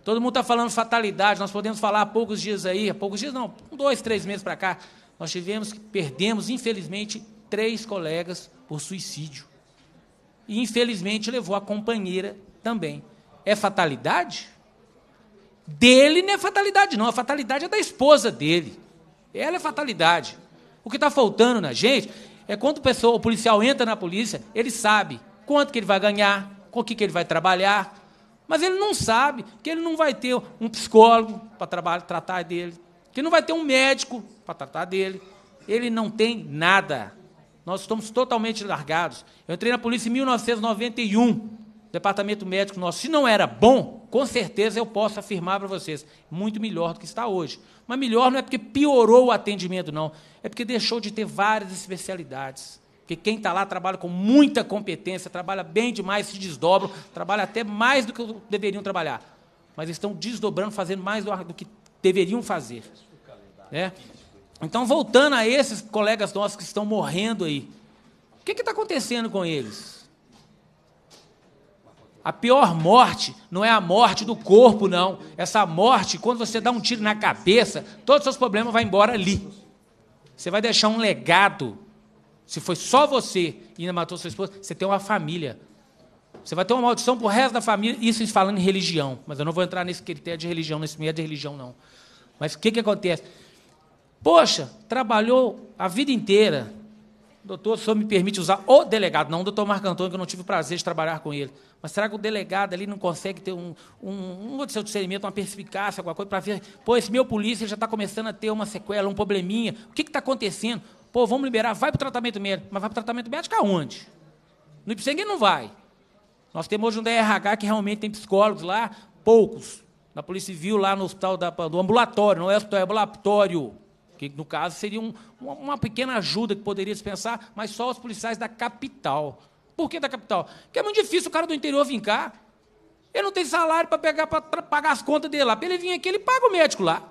S6: Todo mundo está falando fatalidade. Nós podemos falar há poucos dias aí, há poucos dias não, dois, três meses para cá. Nós tivemos, perdemos, infelizmente, três colegas por suicídio e infelizmente levou a companheira também. É fatalidade? Dele não é fatalidade, não. A fatalidade é da esposa dele. Ela é fatalidade. O que está faltando na gente é quando o, pessoal, o policial entra na polícia, ele sabe quanto que ele vai ganhar, com o que, que ele vai trabalhar, mas ele não sabe que ele não vai ter um psicólogo para tratar dele, que não vai ter um médico para tratar dele. Ele não tem nada. Nós estamos totalmente largados. Eu entrei na polícia em 1991, departamento médico nosso. Se não era bom, com certeza eu posso afirmar para vocês, muito melhor do que está hoje. Mas melhor não é porque piorou o atendimento, não. É porque deixou de ter várias especialidades. Porque quem está lá trabalha com muita competência, trabalha bem demais, se desdobram, trabalha até mais do que deveriam trabalhar. Mas estão desdobrando, fazendo mais do que deveriam fazer. É? Então, voltando a esses colegas nossos que estão morrendo aí, o que está acontecendo com eles? A pior morte não é a morte do corpo, não. Essa morte, quando você dá um tiro na cabeça, todos os seus problemas vão embora ali. Você vai deixar um legado. Se foi só você e ainda matou sua esposa, você tem uma família. Você vai ter uma maldição para o resto da família. Isso falando em religião. Mas eu não vou entrar nesse critério de religião, nesse meio de religião, não. Mas o que, que acontece? Poxa, trabalhou a vida inteira. Doutor, só me permite usar o delegado, não o doutor Marco Antônio, que eu não tive o prazer de trabalhar com ele. Mas será que o delegado ali não consegue ter um, um, um outro seu discernimento, uma perspicácia, alguma coisa, para ver, pô, esse meu polícia já está começando a ter uma sequela, um probleminha. O que está acontecendo? Pô, vamos liberar, vai para o tratamento médico. Mas vai para o tratamento médico aonde? No Ipsengue não vai. Nós temos hoje um DRH que realmente tem psicólogos lá, poucos. Na Polícia Civil, lá no hospital da, do ambulatório, não é hospital, é ambulatório que no caso seria um, uma pequena ajuda que poderia dispensar, mas só os policiais da capital. Por que da capital? Porque é muito difícil o cara do interior vir cá. Ele não tem salário para pegar para pagar as contas dele lá. Para ele vir aqui, ele paga o médico lá.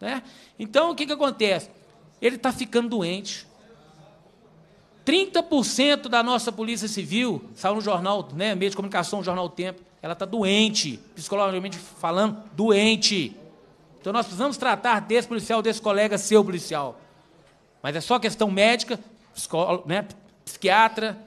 S6: Né? Então, o que, que acontece? Ele está ficando doente. 30% da nossa Polícia Civil, saiu no jornal, né, meio de comunicação, no jornal Tempo, ela está doente, psicologicamente falando, doente. Então nós precisamos tratar desse policial, desse colega seu policial. Mas é só questão médica, né, psiquiatra,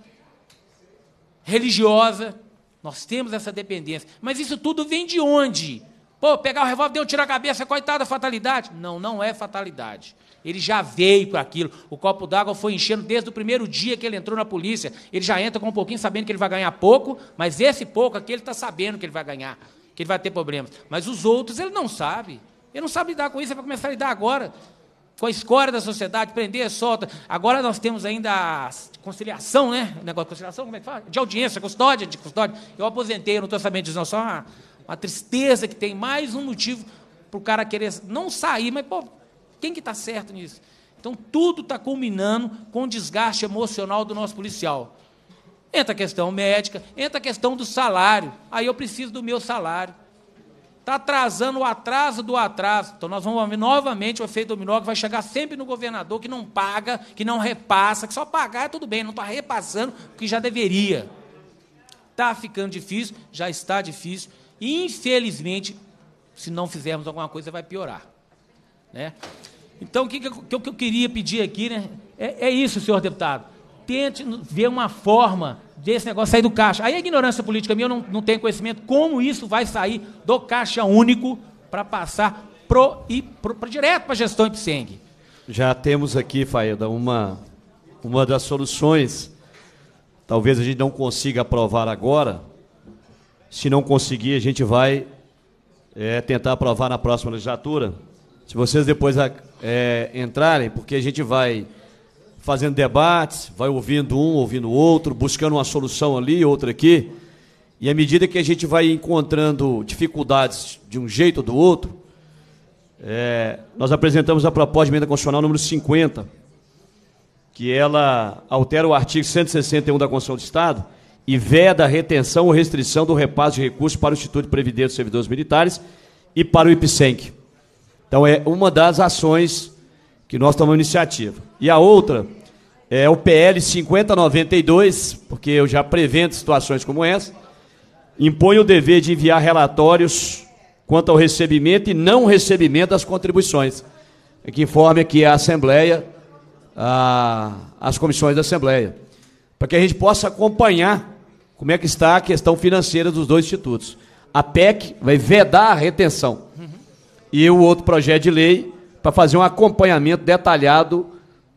S6: religiosa. Nós temos essa dependência. Mas isso tudo vem de onde? Pô, pegar o revólver, deu um tiro à cabeça, coitada, fatalidade. Não, não é fatalidade. Ele já veio para aquilo. O copo d'água foi enchendo desde o primeiro dia que ele entrou na polícia. Ele já entra com um pouquinho sabendo que ele vai ganhar pouco, mas esse pouco aqui ele está sabendo que ele vai ganhar, que ele vai ter problemas. Mas os outros ele não sabe. Ele não sabe lidar com isso, ele é vai começar a lidar agora. Com a escória da sociedade, prender, solta. Agora nós temos ainda a conciliação, né? O negócio de conciliação, como é que fala? De audiência, custódia, de custódia. Eu aposentei, eu não estou sabendo disso, não. Só uma, uma tristeza que tem mais um motivo para o cara querer não sair, mas, pô, quem que está certo nisso? Então, tudo está culminando com o desgaste emocional do nosso policial. Entra a questão médica, entra a questão do salário. Aí eu preciso do meu salário. Está atrasando o atraso do atraso. Então nós vamos ver novamente o efeito dominó que vai chegar sempre no governador que não paga, que não repassa, que só pagar é tudo bem, não está repassando o que já deveria. Está ficando difícil, já está difícil. e Infelizmente, se não fizermos alguma coisa, vai piorar. Né? Então, o que, que, eu, que eu queria pedir aqui né? é, é isso, senhor deputado tente ver uma forma desse negócio sair do caixa. Aí a ignorância política minha, eu não, não tenho conhecimento como isso vai sair do caixa único para passar pro, e, pro, pro direto para a gestão IPSENG.
S1: Já temos aqui, Faeda, uma, uma das soluções. Talvez a gente não consiga aprovar agora. Se não conseguir, a gente vai é, tentar aprovar na próxima legislatura. Se vocês depois é, entrarem, porque a gente vai fazendo debates, vai ouvindo um, ouvindo outro, buscando uma solução ali, outra aqui. E à medida que a gente vai encontrando dificuldades de um jeito ou do outro, é, nós apresentamos a proposta de emenda constitucional número 50, que ela altera o artigo 161 da Constituição do Estado e veda a retenção ou restrição do repasse de recursos para o Instituto de Previdência dos Servidores Militares e para o IPSENC. Então, é uma das ações que nós tomamos iniciativa. E a outra é o PL 5092, porque eu já prevendo situações como essa, impõe o dever de enviar relatórios quanto ao recebimento e não recebimento das contribuições, é que informe aqui a Assembleia, a, as comissões da Assembleia, para que a gente possa acompanhar como é que está a questão financeira dos dois institutos. A PEC vai vedar a retenção. E o outro projeto de lei para fazer um acompanhamento detalhado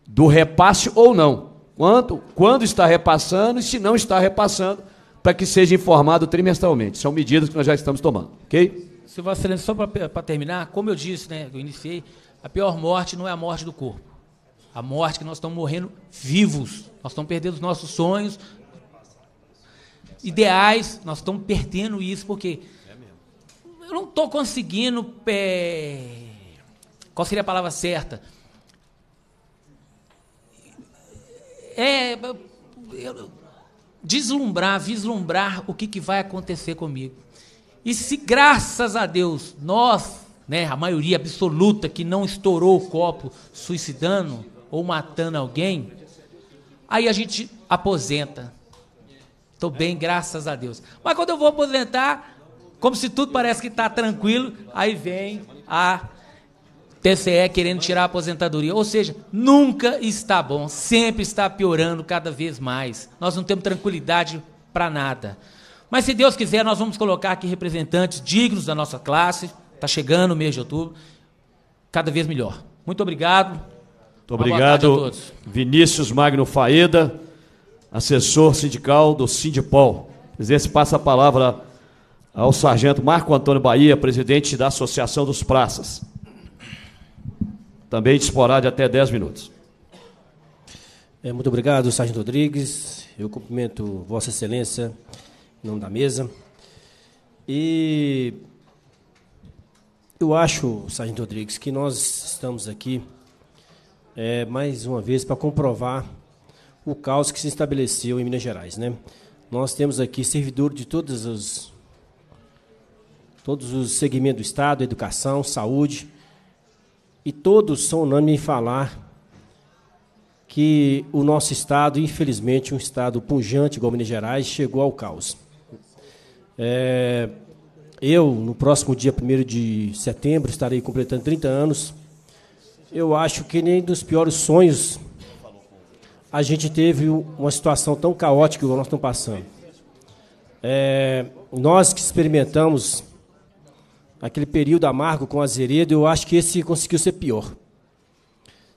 S1: do repasse ou não. Quanto, quando está repassando e se não está repassando, para que seja informado trimestralmente. São medidas que nós já estamos tomando, ok?
S6: Se Vossa Excelência, só para terminar, como eu disse, né, eu iniciei, a pior morte não é a morte do corpo. A morte é que nós estamos morrendo vivos. Nós estamos perdendo os nossos sonhos, ideais, nós estamos perdendo isso, porque é eu não estou conseguindo é, qual seria a palavra certa? É. Deslumbrar, vislumbrar o que, que vai acontecer comigo. E se, graças a Deus, nós, né, a maioria absoluta que não estourou o copo suicidando ou matando alguém, aí a gente aposenta. Estou bem, graças a Deus. Mas quando eu vou aposentar, como se tudo parece que está tranquilo, aí vem a TCE querendo tirar a aposentadoria. Ou seja, nunca está bom, sempre está piorando cada vez mais. Nós não temos tranquilidade para nada. Mas se Deus quiser, nós vamos colocar aqui representantes dignos da nossa classe. Está chegando o mês de outubro. Cada vez melhor. Muito obrigado. Muito obrigado,
S1: Vinícius Magno Faeda, assessor sindical do Sindipol. Presidente, passa a palavra ao sargento Marco Antônio Bahia, presidente da Associação dos Praças. Também disporá de até 10 minutos.
S7: É, muito obrigado, Sargento Rodrigues. Eu cumprimento Vossa Excelência em nome da mesa. E eu acho, Sargento Rodrigues, que nós estamos aqui é, mais uma vez para comprovar o caos que se estabeleceu em Minas Gerais. Né? Nós temos aqui servidor de todos os, todos os segmentos do Estado, educação, saúde, e todos são unânimes em falar que o nosso Estado, infelizmente, um Estado pujante igual Minas Gerais, chegou ao caos. É, eu, no próximo dia 1 de setembro, estarei completando 30 anos. Eu acho que nem dos piores sonhos a gente teve uma situação tão caótica que nós estamos passando. É, nós que experimentamos aquele período amargo com Azeredo, eu acho que esse conseguiu ser pior.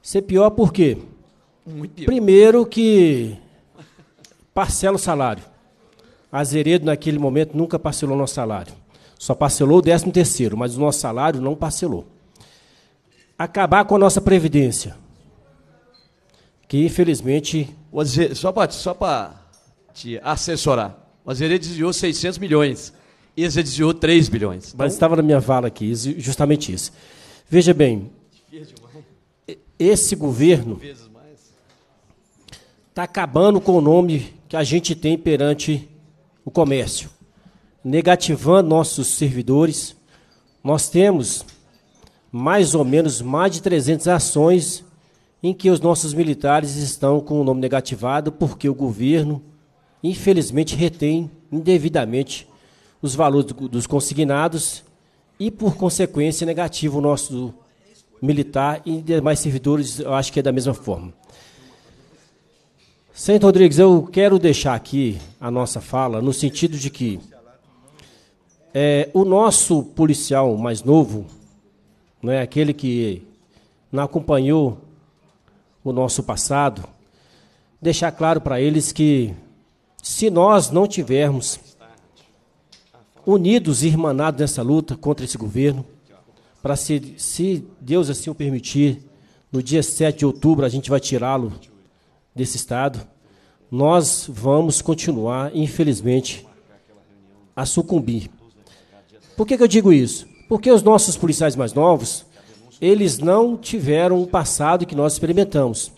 S7: Ser pior por quê? Muito pior. Primeiro que parcela o salário. Azeredo, naquele momento, nunca parcelou nosso salário. Só parcelou o décimo terceiro, mas o nosso salário não parcelou. Acabar com a nossa previdência.
S1: Que, infelizmente... Azeredo, só para te assessorar. O Azeredo desviou 600 milhões e já desviou 3 bilhões. Então, Mas estava
S7: na minha vala aqui, justamente isso. Veja bem,
S5: esse governo
S7: está acabando com o nome que a gente tem perante o comércio, negativando nossos servidores. Nós temos mais ou menos mais de 300 ações em que os nossos militares estão com o nome negativado porque o governo, infelizmente, retém indevidamente os valores dos consignados e, por consequência, negativo o nosso militar e demais servidores, eu acho que é da mesma forma. senhor Rodrigues, eu quero deixar aqui a nossa fala no sentido de que é, o nosso policial mais novo, é aquele que não acompanhou o nosso passado, deixar claro para eles que se nós não tivermos unidos e irmanados nessa luta contra esse governo, para se, se Deus assim o permitir, no dia 7 de outubro a gente vai tirá-lo desse estado. Nós vamos continuar, infelizmente, a sucumbir. Por que, que eu digo isso? Porque os nossos policiais mais novos, eles não tiveram o passado que nós experimentamos.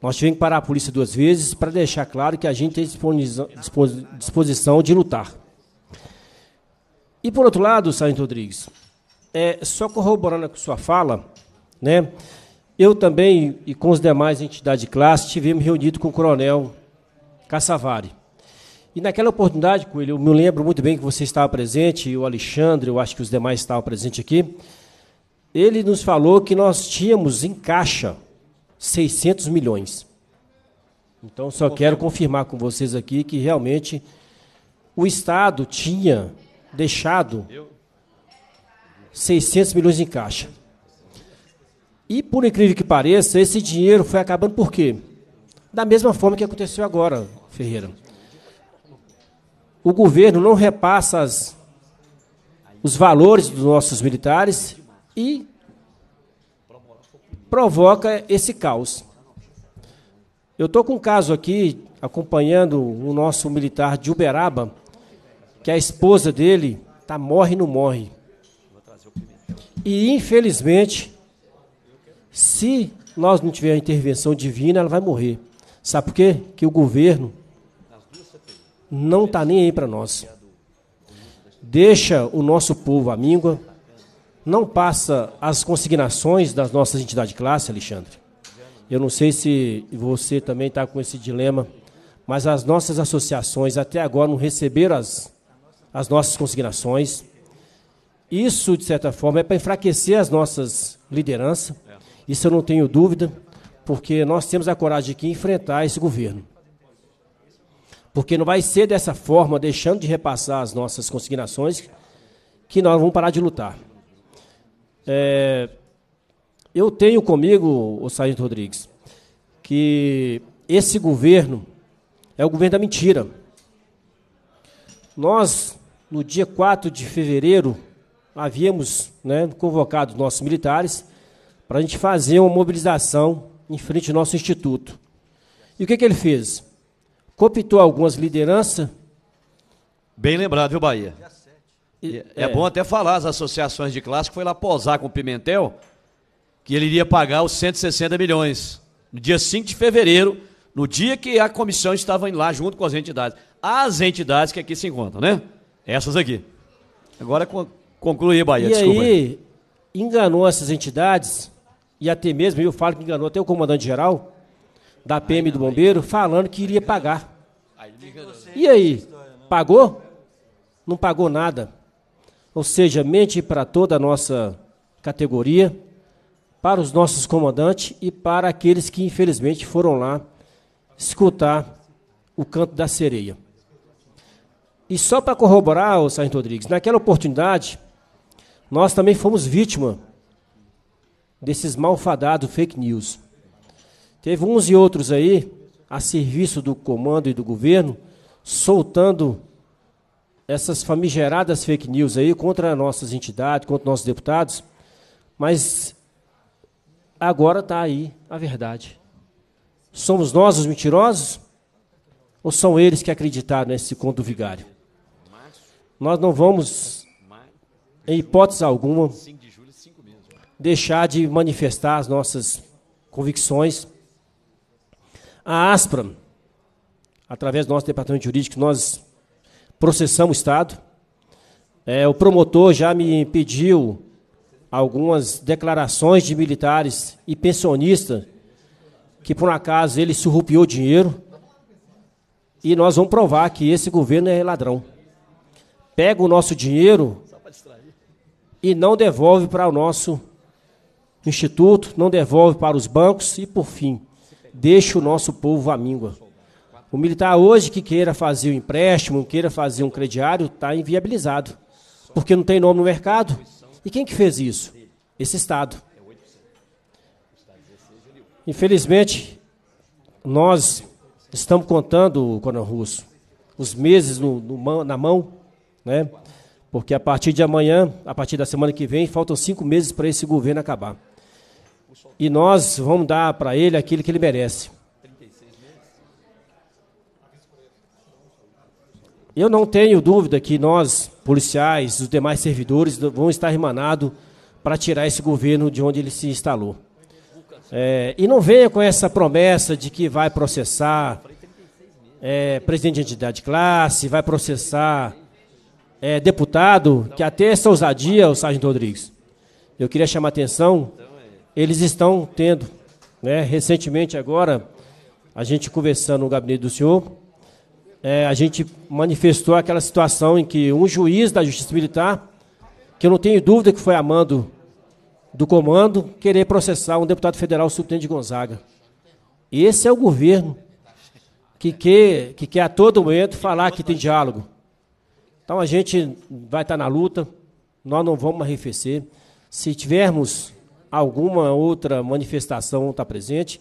S7: Nós tivemos que parar a polícia duas vezes para deixar claro que a gente tem disposição de lutar. E por outro lado, Sargento Rodrigues, é, só corroborando com sua fala, né, eu também e com os demais entidades de classe tivemos reunido com o coronel Cassavari. E naquela oportunidade, Coelho, eu me lembro muito bem que você estava presente, e o Alexandre, eu acho que os demais estavam presentes aqui, ele nos falou que nós tínhamos em caixa 600 milhões. Então, só quero confirmar com vocês aqui que realmente o Estado tinha deixado 600 milhões em caixa. E, por incrível que pareça, esse dinheiro foi acabando por quê? Da mesma forma que aconteceu agora, Ferreira. O governo não repassa as, os valores dos nossos militares e provoca esse caos. Eu estou com um caso aqui, acompanhando o nosso militar de Uberaba, que a esposa dele tá morre não morre. E infelizmente, se nós não tiver a intervenção divina, ela vai morrer. Sabe por quê? Que o governo não está nem aí para nós. Deixa o nosso povo à míngua, não passa as consignações das nossas entidades de classe, Alexandre. Eu não sei se você também está com esse dilema, mas as nossas associações até agora não receberam as as nossas consignações. Isso, de certa forma, é para enfraquecer as nossas lideranças. É. Isso eu não tenho dúvida, porque nós temos a coragem de enfrentar esse governo. Porque não vai ser dessa forma, deixando de repassar as nossas consignações, que nós vamos parar de lutar. É, eu tenho comigo, o Sargento Rodrigues, que esse governo é o governo da mentira. Nós no dia 4 de fevereiro, havíamos né, convocado nossos militares para a gente fazer uma mobilização em frente ao nosso instituto. E o que, que ele fez? Copitou algumas lideranças.
S1: Bem lembrado, viu, Bahia? E, é, é, bom até falar, as associações de classe que foi lá posar com o Pimentel que ele iria pagar os 160 milhões. No dia 5 de fevereiro, no dia que a comissão estava lá junto com as entidades. As entidades que aqui se encontram, né? Essas aqui. Agora conclui, Bahia, e desculpa. E
S7: aí, enganou essas entidades, e até mesmo, eu falo que enganou até o comandante-geral da PM do Bombeiro, falando que iria pagar. E aí, pagou? Não pagou nada. Ou seja, mente para toda a nossa categoria, para os nossos comandantes e para aqueles que, infelizmente, foram lá escutar o canto da sereia. E só para corroborar, o Sargento Rodrigues, naquela oportunidade, nós também fomos vítima desses malfadados fake news. Teve uns e outros aí, a serviço do comando e do governo, soltando essas famigeradas fake news aí contra nossas entidades, contra nossos deputados, mas agora está aí a verdade. Somos nós os mentirosos? Ou são eles que acreditaram nesse conto do vigário? Nós não vamos, em hipótese alguma, deixar de manifestar as nossas convicções. A ASPRA, através do nosso departamento jurídico, nós processamos o Estado. É, o promotor já me pediu algumas declarações de militares e pensionistas que, por um acaso, ele surrupiou dinheiro. E nós vamos provar que esse governo é ladrão pega o nosso dinheiro e não devolve para o nosso instituto, não devolve para os bancos e, por fim, deixa o nosso povo à míngua. O militar hoje que queira fazer um empréstimo, queira fazer um crediário, está inviabilizado, porque não tem nome no mercado. E quem que fez isso? Esse Estado. Infelizmente, nós estamos contando, Coronel Russo, os meses no, no, na mão né? Porque a partir de amanhã, a partir da semana que vem, faltam cinco meses para esse governo acabar. E nós vamos dar para ele aquilo que ele merece. Eu não tenho dúvida que nós, policiais, os demais servidores, vão estar remanados para tirar esse governo de onde ele se instalou. É, e não venha com essa promessa de que vai processar é, presidente de entidade de classe, vai processar é, deputado que até essa é ousadia, o Sargento Rodrigues, eu queria chamar a atenção, eles estão tendo. Né? Recentemente, agora, a gente conversando no gabinete do senhor, é, a gente manifestou aquela situação em que um juiz da Justiça Militar, que eu não tenho dúvida que foi amando do comando, querer processar um deputado federal, o subtenente Gonzaga. Esse é o governo que quer, que quer a todo momento falar que tem diálogo. Então a gente vai estar na luta, nós não vamos arrefecer. Se tivermos alguma outra manifestação está presente,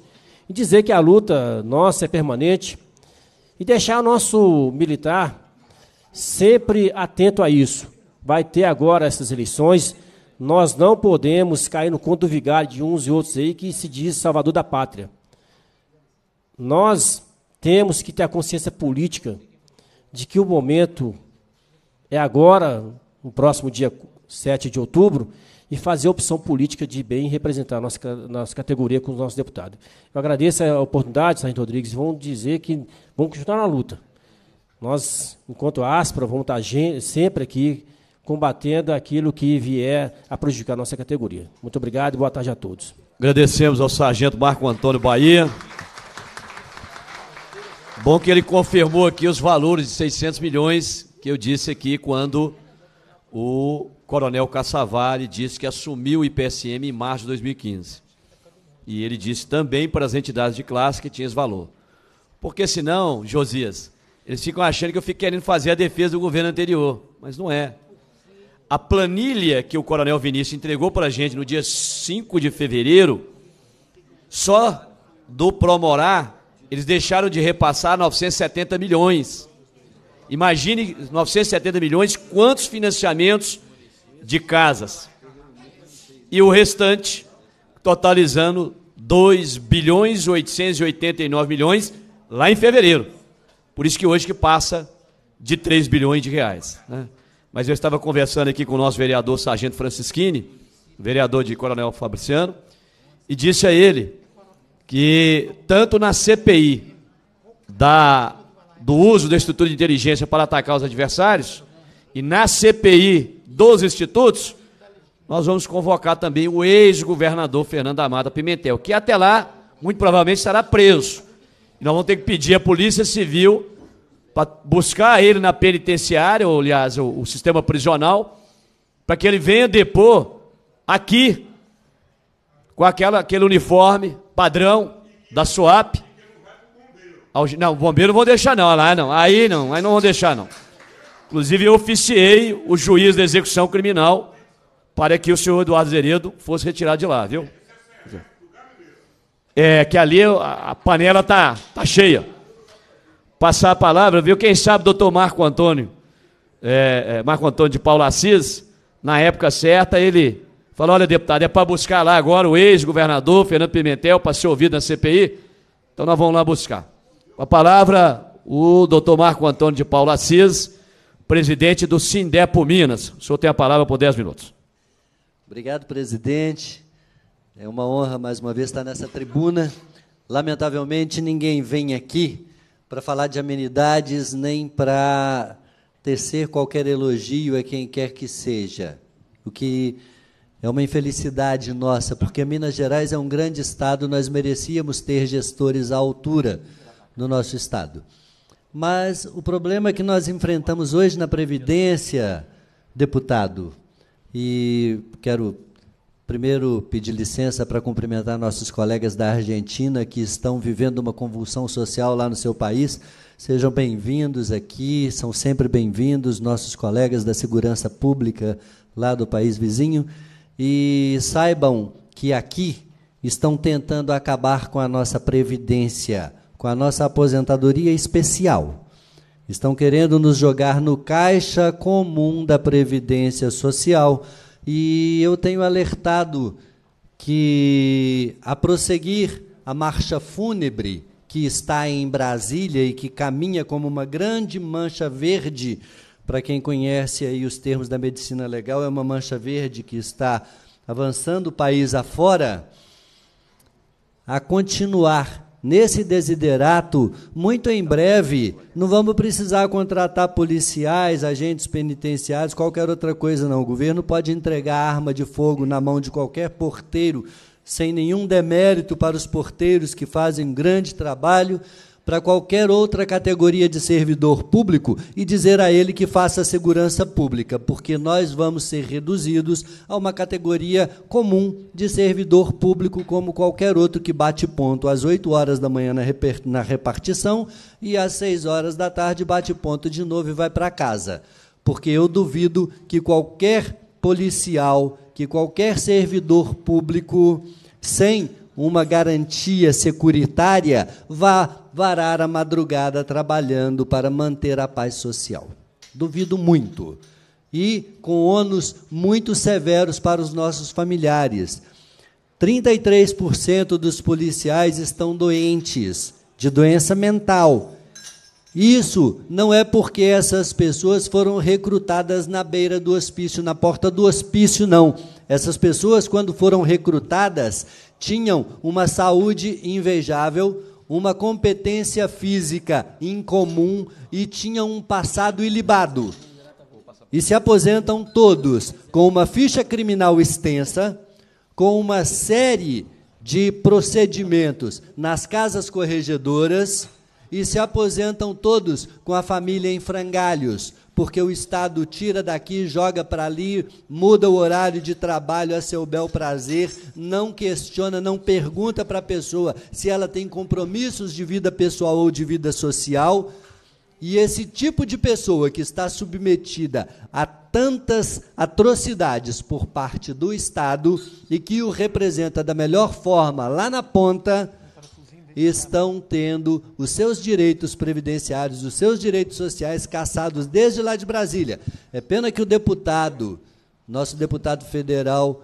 S7: e dizer que a luta nossa é permanente e deixar nosso militar sempre atento a isso. Vai ter agora essas eleições, nós não podemos cair no conto do vigário de uns e outros aí que se diz salvador da pátria. Nós temos que ter a consciência política de que o momento é agora, no próximo dia 7 de outubro, e fazer a opção política de bem representar a nossa, nossa categoria com os nossos deputados. Eu agradeço a oportunidade, Sargento Rodrigues, vão dizer que vão continuar na luta. Nós, enquanto ASPRA, vamos estar sempre aqui combatendo aquilo que vier a prejudicar
S1: a nossa categoria. Muito obrigado e boa tarde a todos. Agradecemos ao Sargento Marco Antônio Bahia. Bom que ele confirmou aqui os valores de 600 milhões que eu disse aqui quando o Coronel Cassavale disse que assumiu o IPSM em março de 2015. E ele disse também para as entidades de classe que tinha esse valor. Porque senão, Josias, eles ficam achando que eu fico querendo fazer a defesa do governo anterior, mas não é. A planilha que o Coronel Vinícius entregou para a gente no dia 5 de fevereiro, só do Promorá, eles deixaram de repassar 970 milhões. Imagine 970 milhões, quantos financiamentos de casas. E o restante, totalizando 2 bilhões 889 milhões lá em fevereiro. Por isso que hoje que passa de 3 bilhões de reais. Né? Mas eu estava conversando aqui com o nosso vereador Sargento Francisquini, vereador de Coronel Fabriciano, e disse a ele que tanto na CPI da do uso da estrutura de inteligência para atacar os adversários, e na CPI dos institutos, nós vamos convocar também o ex-governador Fernando Amada Pimentel, que até lá, muito provavelmente, estará preso. E nós vamos ter que pedir à Polícia Civil para buscar ele na penitenciária, ou aliás, o, sistema prisional, para que ele venha depor aqui, com aquela, aquele uniforme padrão da SUAP. Não, o bombeiro não vou deixar não, lá não. Aí não, aí não vão deixar não. Inclusive eu oficiei o juiz da execução criminal para que o senhor Eduardo Zeredo fosse retirado de lá, viu? É, que ali a panela tá, tá cheia. Passar a palavra, viu? Quem sabe o doutor Marco Antônio, é, é, Marco Antônio de Paulo Assis, na época certa, ele falou, olha, deputado, é para buscar lá agora o ex-governador Fernando Pimentel para ser ouvido na CPI, então nós vamos lá buscar. Com a palavra, o doutor Marco Antônio de Paula Assis, presidente do Sindepo Minas. O senhor tem a palavra por 10 minutos.
S8: Obrigado, presidente. É uma honra, mais uma vez, estar nessa tribuna. Lamentavelmente, ninguém vem aqui para falar de amenidades, nem para tecer qualquer elogio a quem quer que seja. O que é uma infelicidade nossa, porque Minas Gerais é um grande estado, nós merecíamos ter gestores à altura no nosso Estado. Mas o problema que nós enfrentamos hoje na Previdência, deputado, e quero primeiro pedir licença para cumprimentar nossos colegas da Argentina que estão vivendo uma convulsão social lá no seu país. Sejam bem-vindos aqui, são sempre bem-vindos nossos colegas da segurança pública lá do país vizinho. E saibam que aqui estão tentando acabar com a nossa previdência com a nossa aposentadoria especial. Estão querendo nos jogar no caixa comum da Previdência Social. E eu tenho alertado que, a prosseguir a marcha fúnebre que está em Brasília e que caminha como uma grande mancha verde, para quem conhece aí os termos da medicina legal, é uma mancha verde que está avançando o país afora, a continuar nesse desiderato, muito em breve, não vamos precisar contratar policiais, agentes penitenciários, qualquer outra coisa, não. O governo pode entregar arma de fogo na mão de qualquer porteiro, sem nenhum demérito para os porteiros que fazem um grande trabalho, para qualquer outra categoria de servidor público e dizer a ele que faça segurança pública, porque nós vamos ser reduzidos a uma categoria comum de servidor público, como qualquer outro que bate ponto às 8 horas da manhã na repartição e às 6 horas da tarde bate ponto de novo e vai para casa. Porque eu duvido que qualquer policial, que qualquer servidor público, sem uma garantia securitária, vá varar a madrugada trabalhando para manter a paz social. Duvido muito. E com ônus muito severos para os nossos familiares. 33% dos policiais estão doentes de doença mental. Isso não é porque essas pessoas foram recrutadas na beira do hospício, na porta do hospício, não. Essas pessoas, quando foram recrutadas, tinham uma saúde invejável, uma competência física incomum e tinham um passado ilibado. E se aposentam todos com uma ficha criminal extensa, com uma série de procedimentos nas casas corregedoras e se aposentam todos com a família em frangalhos, porque o Estado tira daqui, joga para ali, muda o horário de trabalho a seu bel prazer, não questiona, não pergunta para a pessoa se ela tem compromissos de vida pessoal ou de vida social. E esse tipo de pessoa que está submetida a tantas atrocidades por parte do Estado e que o representa da melhor forma lá na ponta, estão tendo os seus direitos previdenciários, os seus direitos sociais caçados desde lá de Brasília. É pena que o deputado, nosso deputado federal,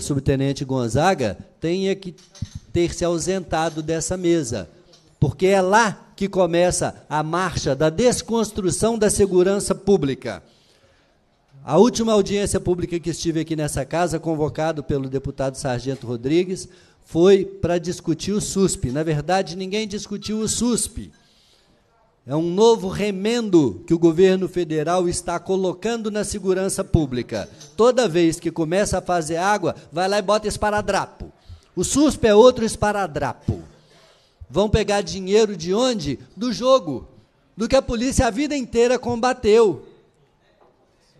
S8: subtenente Gonzaga, tenha que ter se ausentado dessa mesa, porque é lá que começa a marcha da desconstrução da segurança pública. A última audiência pública que estive aqui nessa casa, convocado pelo deputado Sargento Rodrigues, foi para discutir o SUSP. Na verdade, ninguém discutiu o SUSP. É um novo remendo que o governo federal está colocando na segurança pública. Toda vez que começa a fazer água, vai lá e bota esparadrapo. O SUSP é outro esparadrapo. Vão pegar dinheiro de onde? Do jogo. Do que a polícia a vida inteira combateu.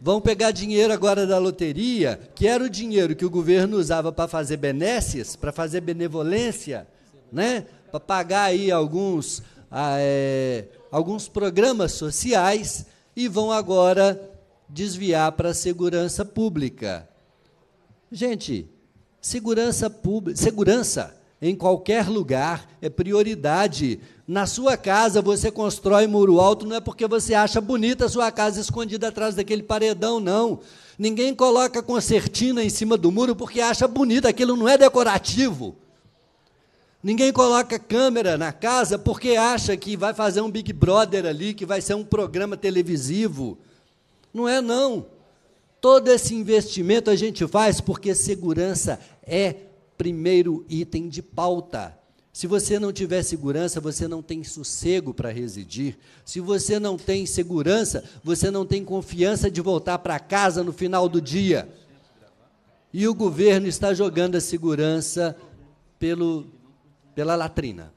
S8: Vão pegar dinheiro agora da loteria, que era o dinheiro que o governo usava para fazer benesses, para fazer benevolência, né? para pagar aí alguns, ah, é, alguns programas sociais, e vão agora desviar para a segurança pública. Gente, segurança pública, segurança em qualquer lugar é prioridade. Na sua casa você constrói muro alto não é porque você acha bonita a sua casa escondida atrás daquele paredão, não. Ninguém coloca concertina em cima do muro porque acha bonito, aquilo não é decorativo. Ninguém coloca câmera na casa porque acha que vai fazer um Big Brother ali, que vai ser um programa televisivo. Não é não. Todo esse investimento a gente faz porque segurança é primeiro item de pauta. Se você não tiver segurança, você não tem sossego para residir. Se você não tem segurança, você não tem confiança de voltar para casa no final do dia. E o governo está jogando a segurança pelo, pela latrina.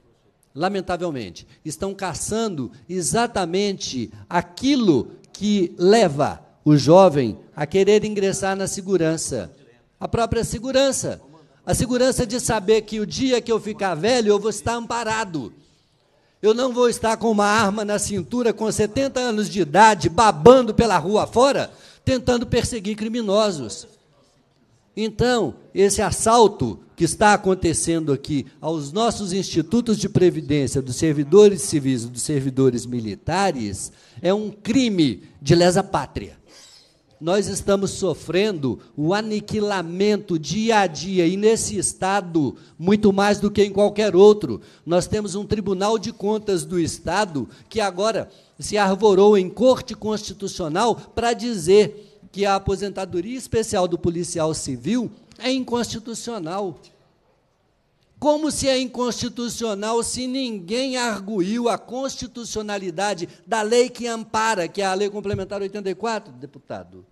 S8: Lamentavelmente, estão caçando exatamente aquilo que leva o jovem a querer ingressar na segurança a própria segurança. A segurança de saber que o dia que eu ficar velho, eu vou estar amparado. Eu não vou estar com uma arma na cintura com 70 anos de idade, babando pela rua fora, tentando perseguir criminosos. Então, esse assalto que está acontecendo aqui aos nossos institutos de previdência dos servidores civis e dos servidores militares é um crime de lesa pátria nós estamos sofrendo o aniquilamento dia a dia, e nesse Estado, muito mais do que em qualquer outro, nós temos um Tribunal de Contas do Estado que agora se arvorou em Corte Constitucional para dizer que a aposentadoria especial do policial civil é inconstitucional. Como se é inconstitucional se ninguém arguiu a constitucionalidade da lei que ampara, que é a Lei Complementar 84, deputado?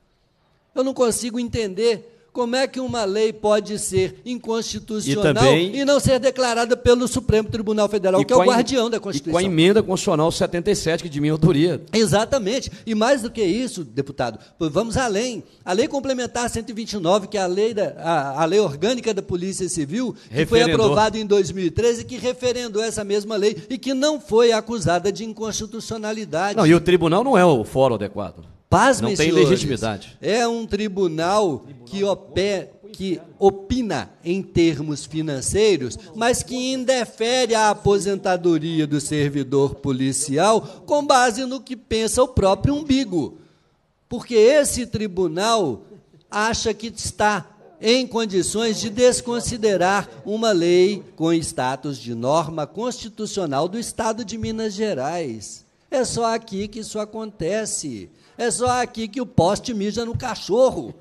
S8: Eu não consigo entender como é que uma lei pode ser inconstitucional e, também, e não ser declarada pelo Supremo Tribunal Federal, que é o guardião da Constituição. E com a emenda constitucional 77, que de minha autoria. Exatamente. E mais do que isso, deputado, vamos além. A lei complementar 129, que é a lei, da, a, a lei orgânica da Polícia Civil, que foi aprovada em 2013, que referendou essa mesma lei e que não foi acusada de inconstitucionalidade. Não, e o tribunal não
S1: é o fórum adequado.
S8: Pasmem, Não tem senhores, legitimidade. É um tribunal, tribunal que, opé, que opina em termos financeiros, mas que indefere a aposentadoria do servidor policial com base no que pensa o próprio umbigo. Porque esse tribunal acha que está em condições de desconsiderar uma lei com status de norma constitucional do Estado de Minas Gerais. É só aqui que isso acontece. É só aqui que o poste mija no cachorro.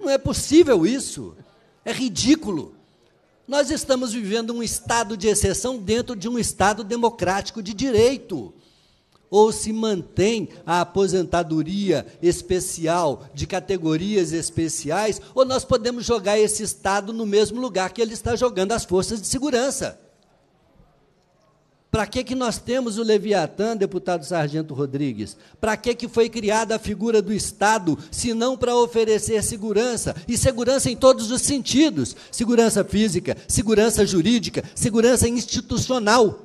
S8: Não é possível isso. É ridículo. Nós estamos vivendo um estado de exceção dentro de um estado democrático de direito. Ou se mantém a aposentadoria especial de categorias especiais, ou nós podemos jogar esse Estado no mesmo lugar que ele está jogando as forças de segurança. Para que, que nós temos o Leviatã, deputado Sargento Rodrigues? Para que, que foi criada a figura do Estado, se não para oferecer segurança? E segurança em todos os sentidos: segurança física, segurança jurídica, segurança institucional.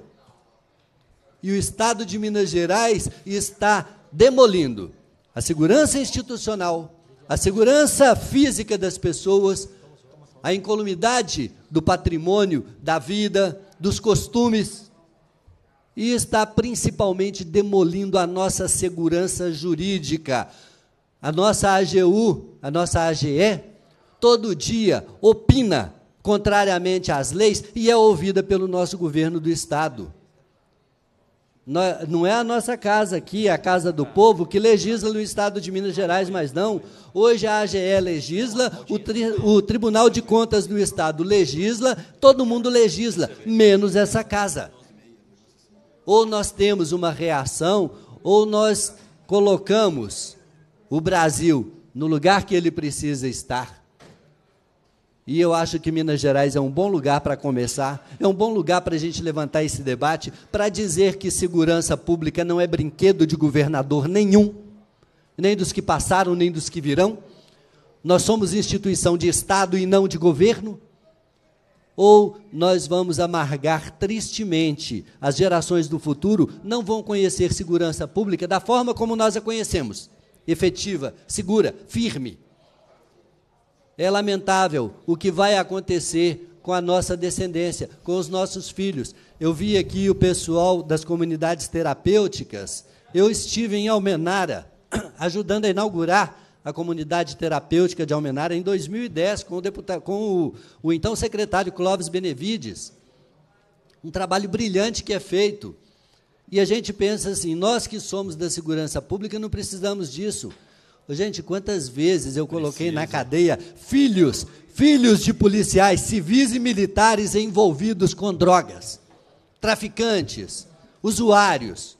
S8: E o Estado de Minas Gerais está demolindo a segurança institucional, a segurança física das pessoas, a incolumidade do patrimônio, da vida, dos costumes e está principalmente demolindo a nossa segurança jurídica. A nossa AGU, a nossa AGE, todo dia opina contrariamente às leis e é ouvida pelo nosso governo do Estado. Não é a nossa casa aqui, é a casa do povo, que legisla no Estado de Minas Gerais, mas não. Hoje a AGE legisla, o, tri, o Tribunal de Contas do Estado legisla, todo mundo legisla, menos essa casa. Ou nós temos uma reação, ou nós colocamos o Brasil no lugar que ele precisa estar. E eu acho que Minas Gerais é um bom lugar para começar, é um bom lugar para a gente levantar esse debate, para dizer que segurança pública não é brinquedo de governador nenhum, nem dos que passaram, nem dos que virão. Nós somos instituição de Estado e não de governo ou nós vamos amargar tristemente. As gerações do futuro não vão conhecer segurança pública da forma como nós a conhecemos efetiva, segura, firme. É lamentável o que vai acontecer com a nossa descendência, com os nossos filhos. Eu vi aqui o pessoal das comunidades terapêuticas. Eu estive em Almenara, *clears throat* ajudando a inaugurar da comunidade terapêutica de Almenara em 2010, com o, deputado, com o, o então secretário Clóvis Benevides. Um trabalho brilhante que é feito. E a gente pensa assim: nós que somos da segurança pública não precisamos disso. Gente, quantas vezes eu coloquei Precisa. na cadeia filhos, filhos de policiais civis e militares envolvidos com drogas, traficantes, usuários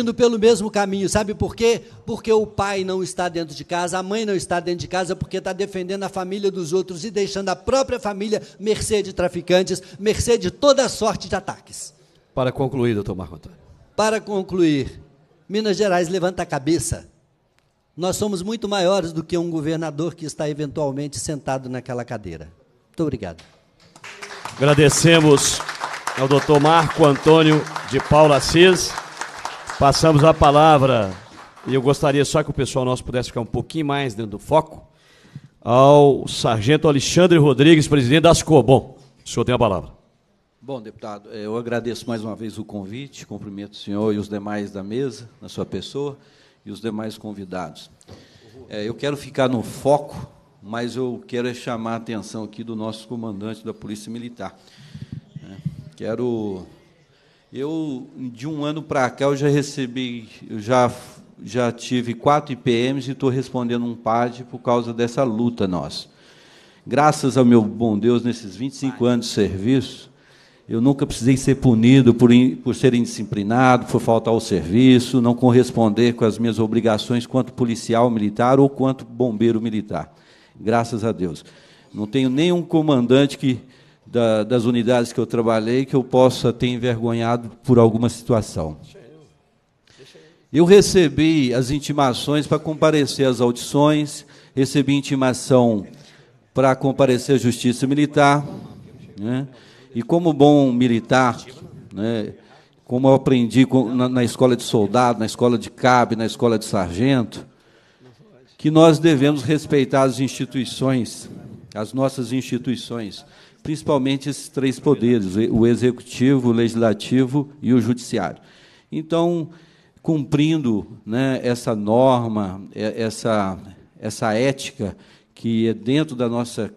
S8: indo pelo mesmo caminho. Sabe por quê? Porque o pai não está dentro de casa, a mãe não está dentro de casa, porque está defendendo a família dos outros e deixando a própria família mercê de traficantes, mercê de toda sorte de ataques. Para concluir, doutor Marco Antônio. Para concluir, Minas Gerais levanta a cabeça. Nós somos muito maiores do que um governador que está eventualmente sentado naquela cadeira. Muito obrigado.
S1: Agradecemos ao doutor Marco Antônio de Paula Assis. Passamos a palavra, e eu gostaria só que o pessoal nosso pudesse ficar um pouquinho mais dentro do foco, ao sargento Alexandre Rodrigues, presidente da Ascobom. O senhor tem a palavra.
S9: Bom, deputado, eh, eu agradeço mais uma vez o convite, cumprimento o senhor e os demais da mesa, na sua pessoa, e os demais convidados. É, eu quero ficar no foco, mas eu quero é chamar a atenção aqui do nosso comandante da Polícia Militar. É, quero eu, de um ano para cá, eu já recebi, eu já, já tive quatro IPMs e estou respondendo um PAD por causa dessa luta nossa. Graças ao meu bom Deus, nesses 25 anos de serviço, eu nunca precisei ser punido por, por ser indisciplinado, por faltar ao serviço, não corresponder com as minhas obrigações quanto policial militar ou quanto bombeiro militar. Graças a Deus. Não tenho nenhum comandante que da, das unidades que eu trabalhei que eu possa ter envergonhado por alguma situação. Eu recebi as intimações para comparecer às audições, recebi intimação para comparecer à Justiça Militar. Né? E como bom militar, né, como eu aprendi na, na escola de soldado, na escola de cabo, na escola de sargento, que nós devemos respeitar as instituições, as nossas instituições principalmente esses três poderes, o executivo, o legislativo e o judiciário. Então, cumprindo né, essa norma, é, essa, essa ética que é dentro da nossa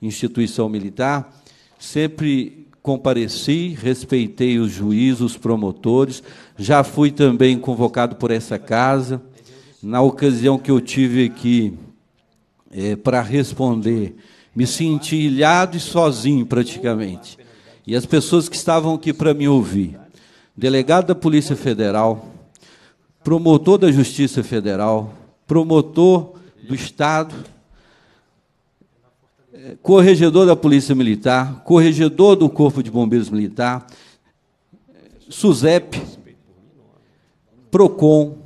S9: instituição militar, sempre compareci, respeitei os juízes, os promotores, já fui também convocado por essa casa. Na ocasião que eu tive aqui é, para responder me senti ilhado e sozinho praticamente. E as pessoas que estavam aqui para me ouvir, delegado da Polícia Federal, promotor da Justiça Federal, promotor do Estado, eh, corregedor da Polícia Militar, corregedor do Corpo de Bombeiros Militar, SUSEP, PROCON,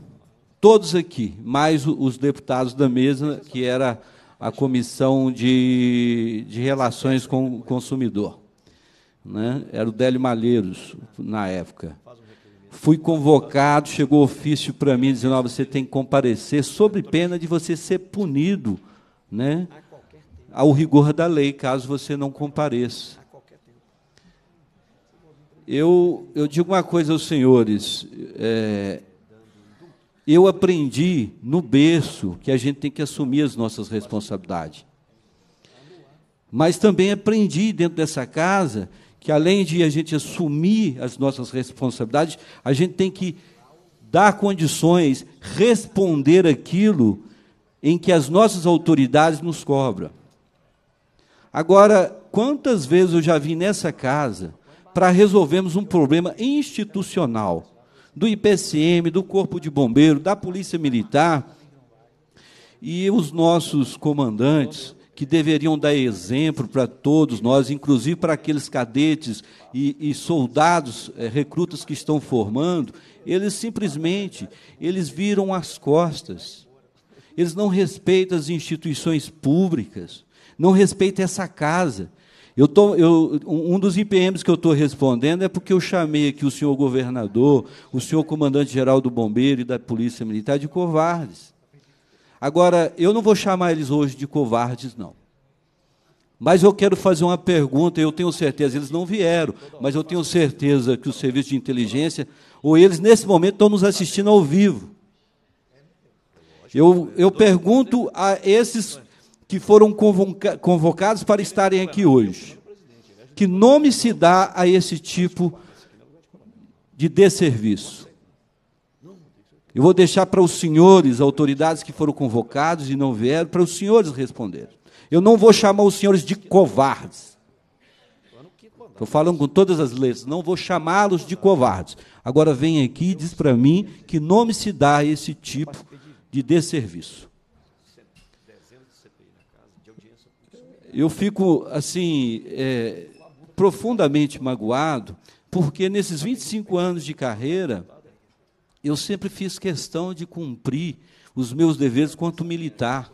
S9: todos aqui, mais os deputados da mesa, que era a Comissão de, de Relações com o Consumidor. Né? Era o Délio Malheiros, na época. Fui convocado, chegou ofício para mim, dizendo, ah, você tem que comparecer, sob pena de você ser punido né, ao rigor da lei, caso você não compareça. Eu, eu digo uma coisa aos senhores, é, eu aprendi no berço que a gente tem que assumir as nossas responsabilidades. Mas também aprendi dentro dessa casa que além de a gente assumir as nossas responsabilidades, a gente tem que dar condições, responder aquilo em que as nossas autoridades nos cobram. Agora, quantas vezes eu já vim nessa casa para resolvermos um problema institucional? do IPCM, do Corpo de Bombeiro, da Polícia Militar. E os nossos comandantes, que deveriam dar exemplo para todos nós, inclusive para aqueles cadetes e, e soldados, é, recrutas que estão formando, eles simplesmente eles viram as costas. Eles não respeitam as instituições públicas, não respeitam essa casa, eu tô, eu, um dos IPMs que eu estou respondendo é porque eu chamei aqui o senhor governador, o senhor comandante-geral do Bombeiro e da Polícia Militar de covardes. Agora, eu não vou chamar eles hoje de covardes, não. Mas eu quero fazer uma pergunta, eu tenho certeza, eles não vieram, mas eu tenho certeza que o serviço de inteligência, ou eles nesse momento estão nos assistindo ao vivo. Eu, eu pergunto a esses que foram convoca convocados para estarem aqui hoje. Que nome se dá a esse tipo de desserviço? Eu vou deixar para os senhores, autoridades que foram convocados e não vieram, para os senhores responderem. Eu não vou chamar os senhores de covardes. Estou falando com todas as letras, não vou chamá-los de covardes. Agora vem aqui e diz para mim que nome se dá a esse tipo de desserviço. eu fico assim é, profundamente magoado, porque nesses 25 anos de carreira, eu sempre fiz questão de cumprir os meus deveres quanto militar.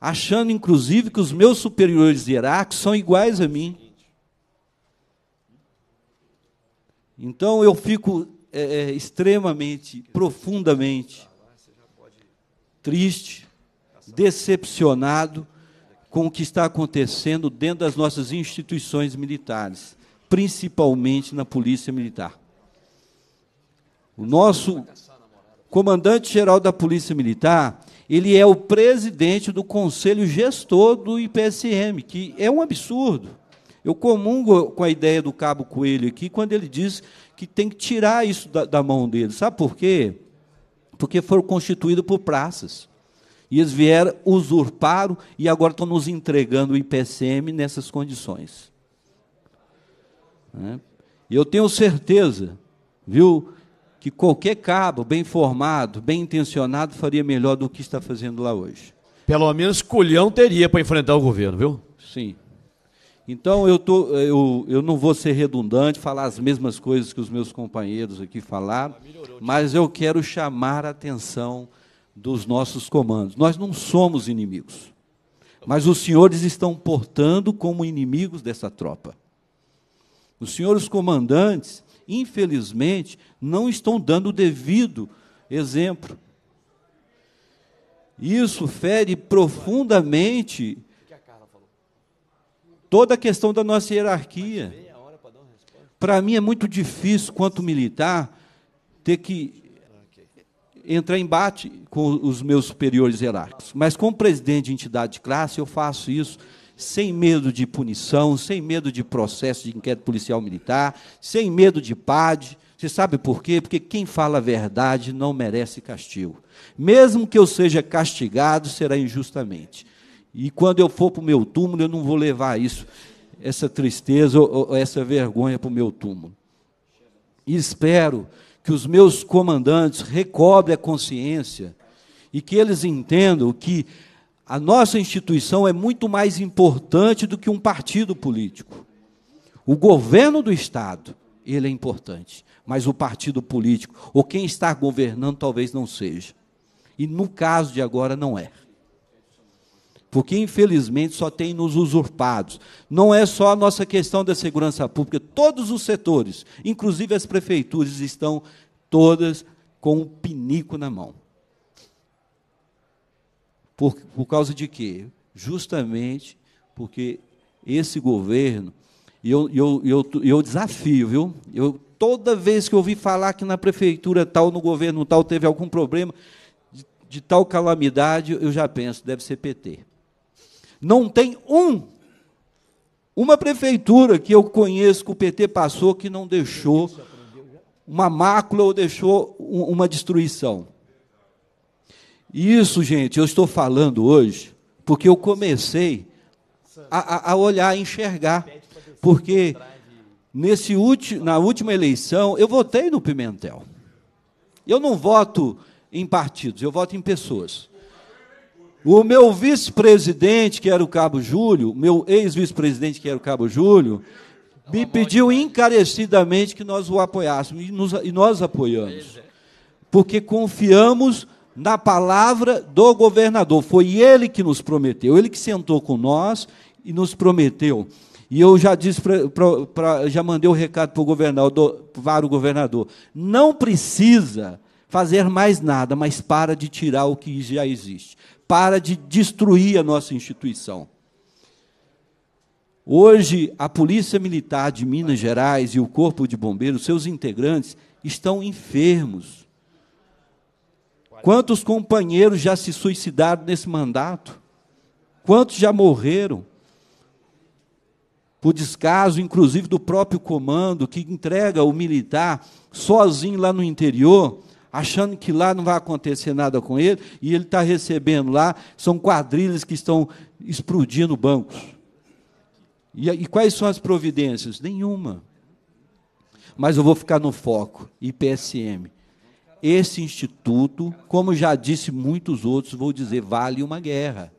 S9: Achando, inclusive, que os meus superiores de hierárquicos são iguais a mim. Então eu fico é, é extremamente, profundamente triste, decepcionado com o que está acontecendo dentro das nossas instituições militares, principalmente na Polícia Militar. O nosso comandante-geral da Polícia Militar, ele é o presidente do conselho gestor do IPSM, que é um absurdo. Eu comungo com a ideia do Cabo Coelho aqui, quando ele diz que tem que tirar isso da, da mão dele. Sabe por quê? Porque foram constituídos por praças. E eles vieram, usurparam e agora estão nos entregando o IPCM nessas condições. Né? E Eu tenho certeza, viu, que qualquer cabo bem formado, bem intencionado, faria melhor do que está fazendo lá hoje. Pelo menos culhão teria para enfrentar o governo, viu? Sim. Então eu, tô, eu, eu não vou ser redundante, falar as mesmas coisas que os meus companheiros aqui falaram, ah, mas eu quero chamar a atenção dos nossos comandos. Nós não somos inimigos, mas os senhores estão portando como inimigos dessa tropa. Os senhores comandantes, infelizmente, não estão dando o devido exemplo. Isso fere profundamente toda a questão da nossa hierarquia. Para mim é muito difícil, quanto militar, ter que entrar em embate com os meus superiores hierárquicos, mas como presidente de entidade de classe, eu faço isso sem medo de punição, sem medo de processo de inquérito policial militar, sem medo de PAD. Você sabe por quê? Porque quem fala a verdade não merece castigo. Mesmo que eu seja castigado, será injustamente. E quando eu for para o meu túmulo, eu não vou levar isso, essa tristeza ou, ou essa vergonha para o meu túmulo. E espero que os meus comandantes recobrem a consciência e que eles entendam que a nossa instituição é muito mais importante do que um partido político. O governo do Estado, ele é importante, mas o partido político, ou quem está governando, talvez não seja. E no caso de agora, não é porque infelizmente só tem nos usurpados. Não é só a nossa questão da segurança pública, todos os setores, inclusive as prefeituras, estão todas com o um pinico na mão. Por, por causa de quê? Justamente porque esse governo, e eu, eu, eu, eu desafio, viu? Eu, toda vez que eu ouvi falar que na prefeitura tal, no governo tal, teve algum problema de, de tal calamidade, eu já penso, deve ser PT. Não tem um, uma prefeitura que eu conheço que o PT passou que não deixou uma mácula ou deixou uma destruição. Isso, gente, eu estou falando hoje porque eu comecei a, a olhar, a enxergar. Porque nesse ulti, na última eleição eu votei no Pimentel. Eu não voto em partidos, eu voto em pessoas. O meu vice-presidente, que era o Cabo Júlio, meu ex-vice-presidente, que era o Cabo Júlio, é me pediu encarecidamente que nós o apoiássemos, e, nos, e nós apoiamos. Porque confiamos na palavra do governador. Foi ele que nos prometeu, ele que sentou com nós e nos prometeu. E eu já disse pra, pra, pra já mandei o um recado para o governador, para o governador. Não precisa fazer mais nada, mas para de tirar o que já existe para de destruir a nossa instituição. Hoje, a Polícia Militar de Minas Gerais e o Corpo de Bombeiros, seus integrantes, estão enfermos. Quantos companheiros já se suicidaram nesse mandato? Quantos já morreram? Por descaso, inclusive, do próprio comando, que entrega o militar sozinho lá no interior achando que lá não vai acontecer nada com ele, e ele está recebendo lá, são quadrilhas que estão explodindo bancos. E, e quais são as providências? Nenhuma. Mas eu vou ficar no foco, IPSM. Esse instituto, como já disse muitos outros, vou dizer, vale uma guerra.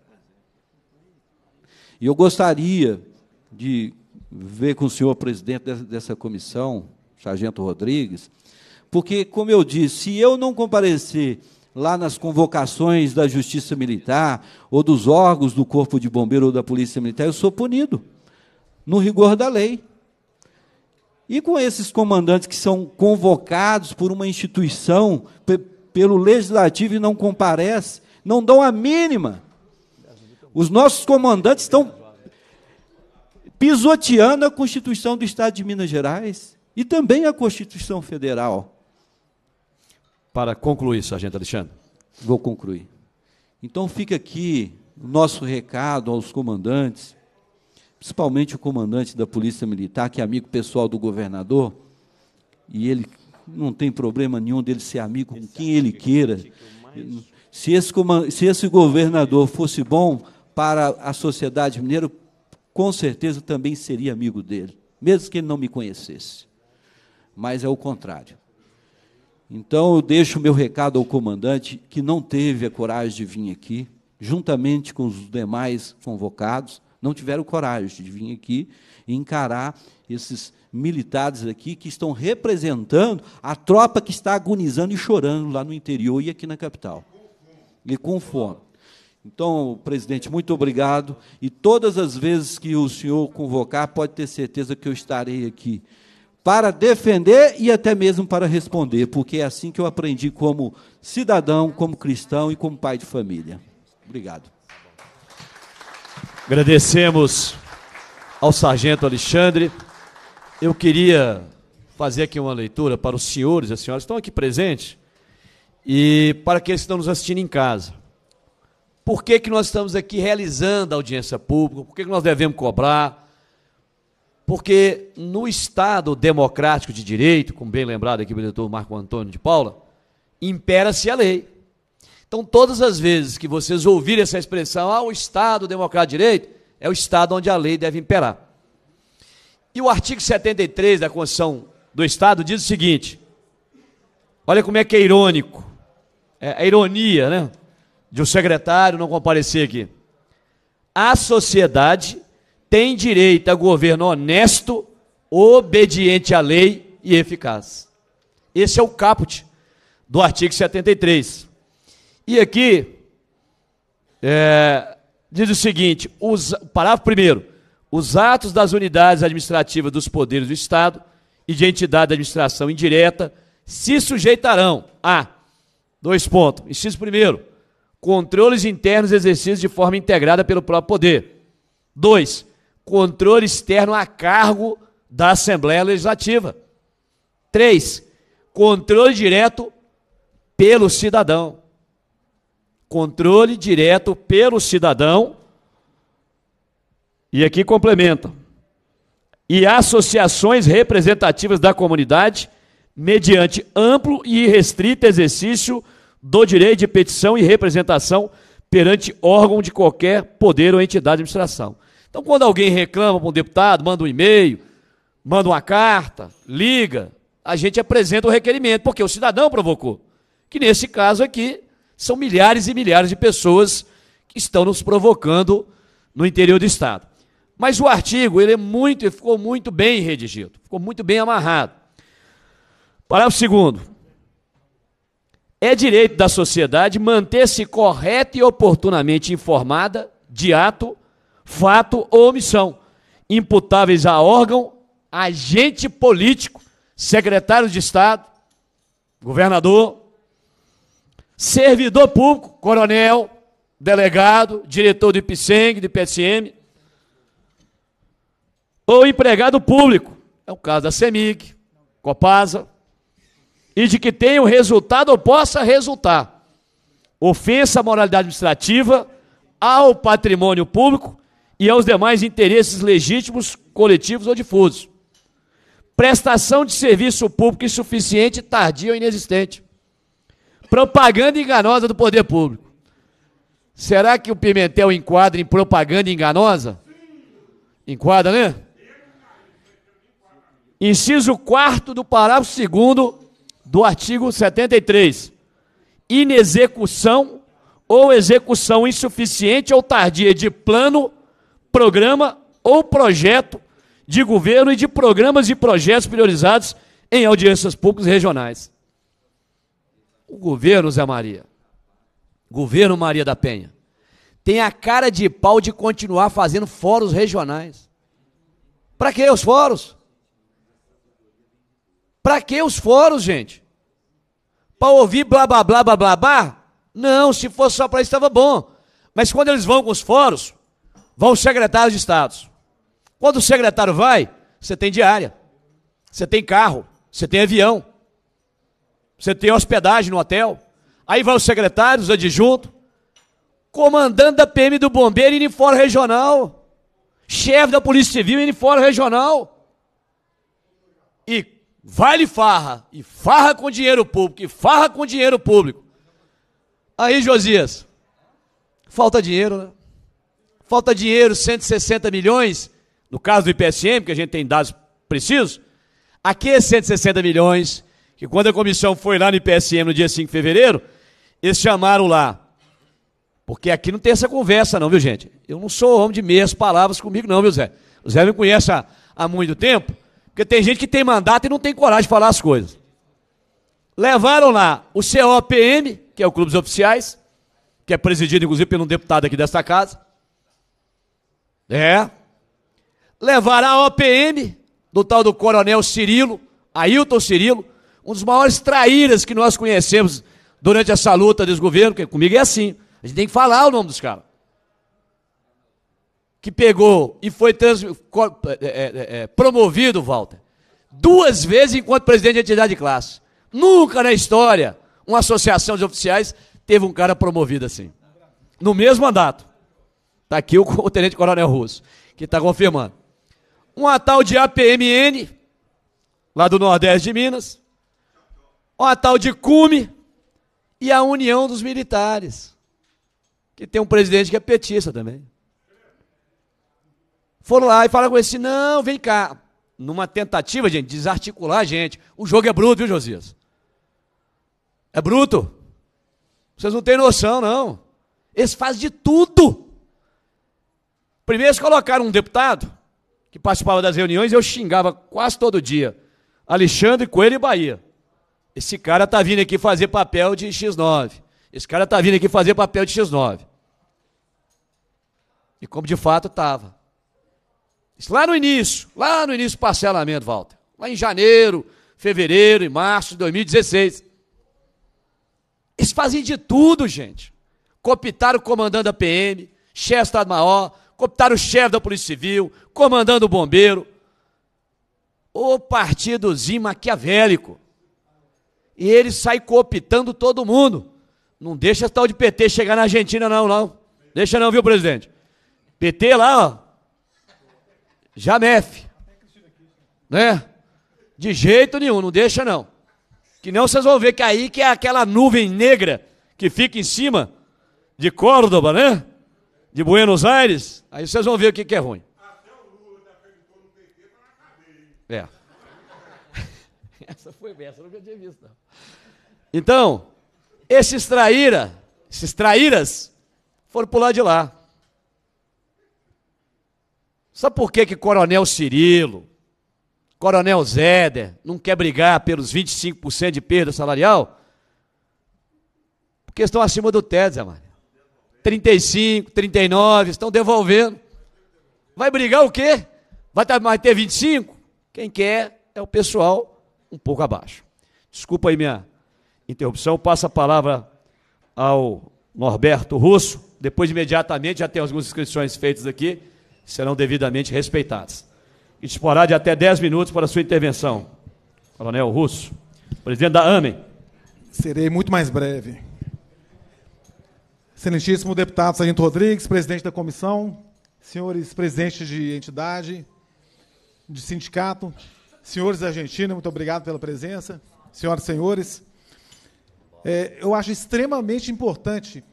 S9: E eu gostaria de ver com o senhor presidente dessa, dessa comissão, Sargento Rodrigues, porque, como eu disse, se eu não comparecer lá nas convocações da Justiça Militar ou dos órgãos do Corpo de Bombeiro ou da Polícia Militar, eu sou punido, no rigor da lei. E com esses comandantes que são convocados por uma instituição, pelo legislativo e não comparece, não dão a mínima. Os nossos comandantes estão pisoteando a Constituição do Estado de Minas Gerais e também a Constituição Federal para concluir, Sargento Alexandre. Vou concluir. Então fica aqui o nosso recado aos comandantes, principalmente o comandante da Polícia Militar, que é amigo pessoal do governador, e ele não tem problema nenhum dele ser amigo com quem ele queira. Se esse, se esse governador fosse bom para a sociedade mineira, com certeza também seria amigo dele, mesmo que ele não me conhecesse. Mas é o contrário. Então eu deixo o meu recado ao comandante que não teve a coragem de vir aqui, juntamente com os demais convocados, não tiveram coragem de vir aqui e encarar esses militares aqui que estão representando a tropa que está agonizando e chorando lá no interior e aqui na capital. E com fome. Então, presidente, muito obrigado. E todas as vezes que o senhor convocar, pode ter certeza que eu estarei aqui para defender e até mesmo para responder, porque é assim que eu aprendi como cidadão, como cristão e como pai de família. Obrigado.
S1: Agradecemos ao sargento Alexandre. Eu queria fazer aqui uma leitura para os senhores e as senhoras que estão aqui presentes e para aqueles que estão nos assistindo em casa. Por que, que nós estamos aqui realizando a audiência pública? Por que, que nós devemos cobrar? Porque no Estado democrático de direito, como bem lembrado aqui o doutor Marco Antônio de Paula, impera-se a lei. Então, todas as vezes que vocês ouvirem essa expressão, ah, o Estado democrático de direito, é o Estado onde a lei deve imperar. E o artigo 73 da Constituição do Estado diz o seguinte: olha como é que é irônico, é a é ironia, né? De o um secretário não comparecer aqui. A sociedade tem direito a governo honesto, obediente à lei e eficaz. Esse é o caput do artigo 73. E aqui é, diz o seguinte: os, parágrafo primeiro, os atos das unidades administrativas dos poderes do Estado e de entidade de administração indireta se sujeitarão a dois pontos. Inciso primeiro, controles internos exercidos de forma integrada pelo próprio poder. Dois, controle externo a cargo da Assembleia Legislativa. Três, Controle direto pelo cidadão. Controle direto pelo cidadão. E aqui complementa. E associações representativas da comunidade, mediante amplo e restrito exercício do direito de petição e representação perante órgão de qualquer poder ou entidade de administração. Então, quando alguém reclama para um deputado, manda um e-mail, manda uma carta, liga, a gente apresenta o requerimento, porque o cidadão provocou. Que nesse caso aqui, são milhares e milhares de pessoas que estão nos provocando no interior do Estado. Mas o artigo, ele é muito, ele ficou muito bem redigido, ficou muito bem amarrado. Parágrafo segundo. É direito da sociedade manter-se correta e oportunamente informada de ato fato ou omissão, imputáveis a órgão, agente político, secretário de Estado, governador, servidor público, coronel, delegado, diretor do IPSENG, do PSM, ou empregado público, é o caso da CEMIG, Copasa, e de que tenha o resultado ou possa resultar ofensa à moralidade administrativa, ao patrimônio público e aos demais interesses legítimos, coletivos ou difusos. Prestação de serviço público insuficiente, tardia ou inexistente. Propaganda enganosa do poder público. Será que o Pimentel enquadra em propaganda enganosa? Enquadra, né? Inciso 4 do parágrafo 2 do artigo 73. Inexecução ou execução insuficiente ou tardia de plano programa ou projeto de governo e de programas e projetos priorizados em audiências públicas regionais. O governo, Zé Maria, governo Maria da Penha, tem a cara de pau de continuar fazendo fóruns regionais. Para que os fóruns? Para que os fóruns, gente? Para ouvir blá blá blá blá blá Não, se fosse só para isso estava bom. Mas quando eles vão com os fóruns, Vão os secretários de Estado. Quando o secretário vai, você tem diária, você tem carro, você tem avião, você tem hospedagem no hotel. Aí vai os secretários, adjunto, comandante da PM do Bombeiro, indo fora regional, chefe da Polícia Civil, indo fora regional. E vai-lhe farra, e farra com dinheiro público, e farra com dinheiro público. Aí, Josias, falta dinheiro, né? Falta dinheiro, 160 milhões. No caso do IPSM, que a gente tem dados precisos, Aqui é 160 milhões, que quando a comissão foi lá no IPSM no dia 5 de fevereiro, eles chamaram lá. Porque aqui não tem essa conversa, não, viu, gente? Eu não sou homem de meias palavras comigo, não, viu, Zé? O Zé me conhece há, há muito tempo, porque tem gente que tem mandato e não tem coragem de falar as coisas. Levaram lá o COPM, que é o Clube dos Oficiais, que é presidido, inclusive, por um deputado aqui desta casa, é. Levará a OPM do tal do coronel Cirilo, Ailton Cirilo, um dos maiores traíras que nós conhecemos durante essa luta desse governo, porque comigo é assim. A gente tem que falar o nome dos caras. Que pegou e foi trans, é, é, é, é, promovido, Walter, duas vezes enquanto presidente de entidade de classe. Nunca na história uma associação de oficiais teve um cara promovido assim. No mesmo mandato. Está aqui o, *laughs* o Tenente Coronel Russo, que está confirmando. Uma tal de APMN, lá do Nordeste de Minas, uma tal de CUME e a União dos Militares, que tem um presidente que é petista também. Foram lá e falaram com esse, assim, não, vem cá. Numa tentativa, gente, de desarticular a gente. O jogo é bruto, viu, Josias? É bruto. Vocês não têm noção, não. Eles fazem de tudo Primeiro eles colocaram um deputado que participava das reuniões, eu xingava quase todo dia. Alexandre Coelho e Bahia. Esse cara tá vindo aqui fazer papel de X9. Esse cara tá vindo aqui fazer papel de X9. E como de fato estava. Isso lá no início, lá no início do parcelamento, Walter. Lá em janeiro, fevereiro e março de 2016. Eles fazem de tudo, gente. Copitaram o comandante da PM, chefe do Estado-Maior, cooptaram o chefe da Polícia Civil, comandando o bombeiro. O partidozinho maquiavélico. E ele sai cooptando todo mundo. Não deixa tal de PT chegar na Argentina, não, não. Deixa não, viu, presidente? PT lá, ó. Jamef. Né? De jeito nenhum, não deixa não. Que não vocês vão ver que aí que é aquela nuvem negra que fica em cima de Córdoba, né? de Buenos Aires, aí vocês vão ver o que, que é ruim. Até o Lula já perguntou no PT É. *laughs* essa foi bem, essa eu nunca tinha visto, não. Então, esses traíra, esses traíras, foram pular de lá. Sabe por que que Coronel Cirilo, Coronel Zéder, não quer brigar pelos 25% de perda salarial? Porque estão acima do TED, Zé Mário. 35, 39, estão devolvendo. Vai brigar o quê? Vai tá, ter 25? Quem quer é o pessoal um pouco abaixo. Desculpa aí minha interrupção, passa a palavra ao Norberto Russo, depois imediatamente já tem algumas inscrições feitas aqui, serão devidamente respeitadas. E disporá de até 10 minutos para a sua intervenção. Coronel Russo, presidente da AMEN.
S10: Serei muito mais breve. Excelentíssimo deputado Sargento Rodrigues, presidente da comissão, senhores presidentes de entidade, de sindicato, senhores da Argentina, muito obrigado pela presença, senhoras e senhores. É, eu acho extremamente importante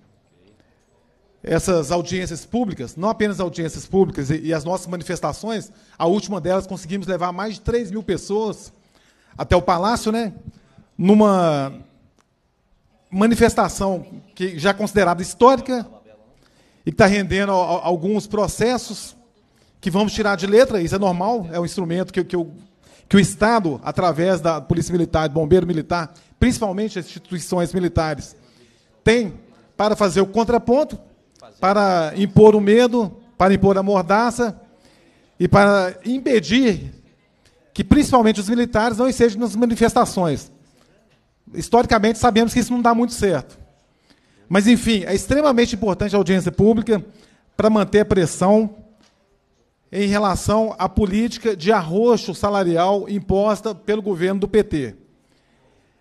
S10: essas audiências públicas, não apenas audiências públicas e, e as nossas manifestações, a última delas conseguimos levar mais de 3 mil pessoas até o Palácio, né? numa manifestação que já é considerada histórica e que está rendendo alguns processos que vamos tirar de letra, isso é normal, é um instrumento que, que, o, que o Estado, através da Polícia Militar, do Bombeiro Militar, principalmente as instituições militares, tem para fazer o contraponto, para impor o medo, para impor a mordaça e para impedir que, principalmente, os militares não estejam nas manifestações historicamente sabemos que isso não dá muito certo. Mas, enfim, é extremamente importante a audiência pública para manter a pressão em relação à política de arroxo salarial imposta pelo governo do PT.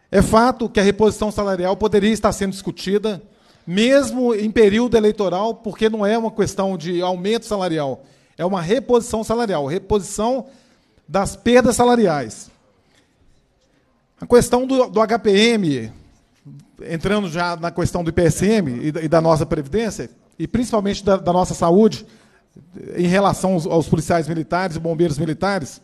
S10: É fato que a reposição salarial poderia estar sendo discutida, mesmo em período eleitoral, porque não é uma questão de aumento salarial, é uma reposição salarial, reposição das perdas salariais. A questão do, do HPM, entrando já na questão do IPSM e da, e da nossa Previdência, e principalmente da, da nossa saúde, em relação aos, aos, policiais militares e bombeiros militares,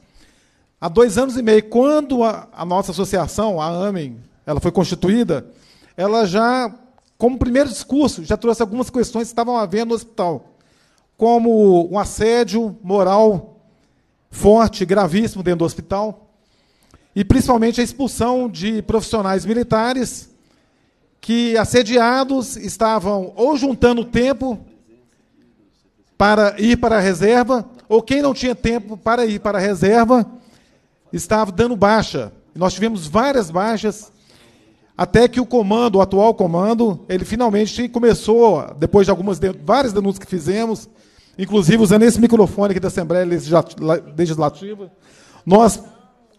S10: há dois anos e meio, quando a, a nossa associação, a AMEN, ela foi constituída, ela já, como primeiro discurso, já trouxe algumas questões que estavam havendo no hospital, como um assédio moral forte, gravíssimo dentro do hospital, e principalmente a expulsão de profissionais militares que, assediados, estavam ou juntando tempo para ir para a reserva, ou quem não tinha tempo para ir para a reserva estava dando baixa. Nós tivemos várias baixas até que o comando, o atual comando, ele finalmente começou, depois de algumas de, várias denúncias que fizemos, inclusive usando esse microfone aqui da Assembleia Legislativa, nós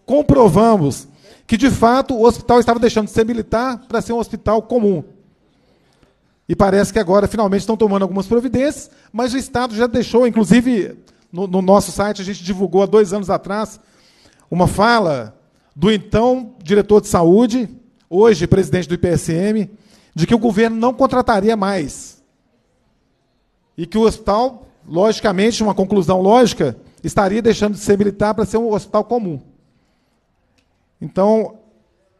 S10: comprovamos que, de fato, o hospital estava deixando de ser militar para ser um hospital comum. E parece que agora, finalmente, estão tomando algumas providências, mas o Estado já deixou, inclusive, no, no nosso site, a gente divulgou há dois anos atrás uma fala do então diretor de saúde, hoje presidente do IPSM, de que o governo não contrataria mais. E que o hospital, logicamente, uma conclusão lógica, estaria deixando de ser militar para ser um hospital comum. Então,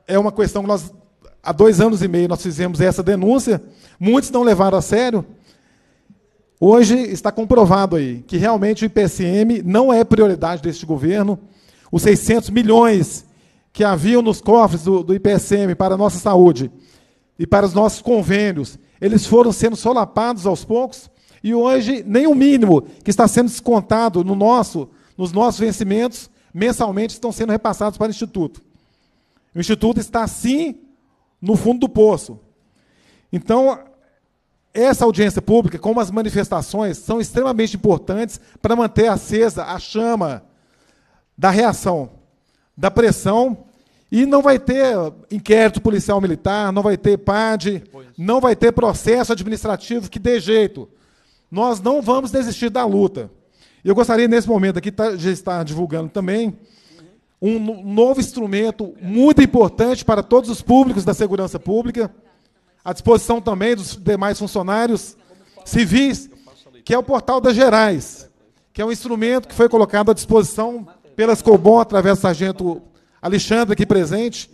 S10: é uma questão que nós, há dois anos e meio, nós fizemos essa denúncia, muitos não levaram a sério. Hoje está comprovado aí que realmente o IPSM não é prioridade deste governo. Os 600 milhões que haviam nos cofres do, do para a nossa saúde e para os nossos convênios, eles foram sendo solapados aos poucos e hoje nem o mínimo que está sendo descontado no nosso, nos nossos vencimentos mensalmente estão sendo repassados para o Instituto. O Instituto está assim no fundo do poço. Então, essa audiência pública, como as manifestações, são extremamente importantes para manter acesa a chama da reação, da pressão, e não vai ter inquérito policial militar, não vai ter PAD, não vai ter processo administrativo que dê jeito. Nós não vamos desistir da luta. Eu gostaria, nesse momento aqui, tá, de estar divulgando também um novo instrumento muito importante para todos os públicos da segurança pública, à disposição também dos demais funcionários civis, que é o Portal das Gerais, que é um instrumento que foi colocado à disposição pelas COBOM, através do sargento Alexandre aqui presente,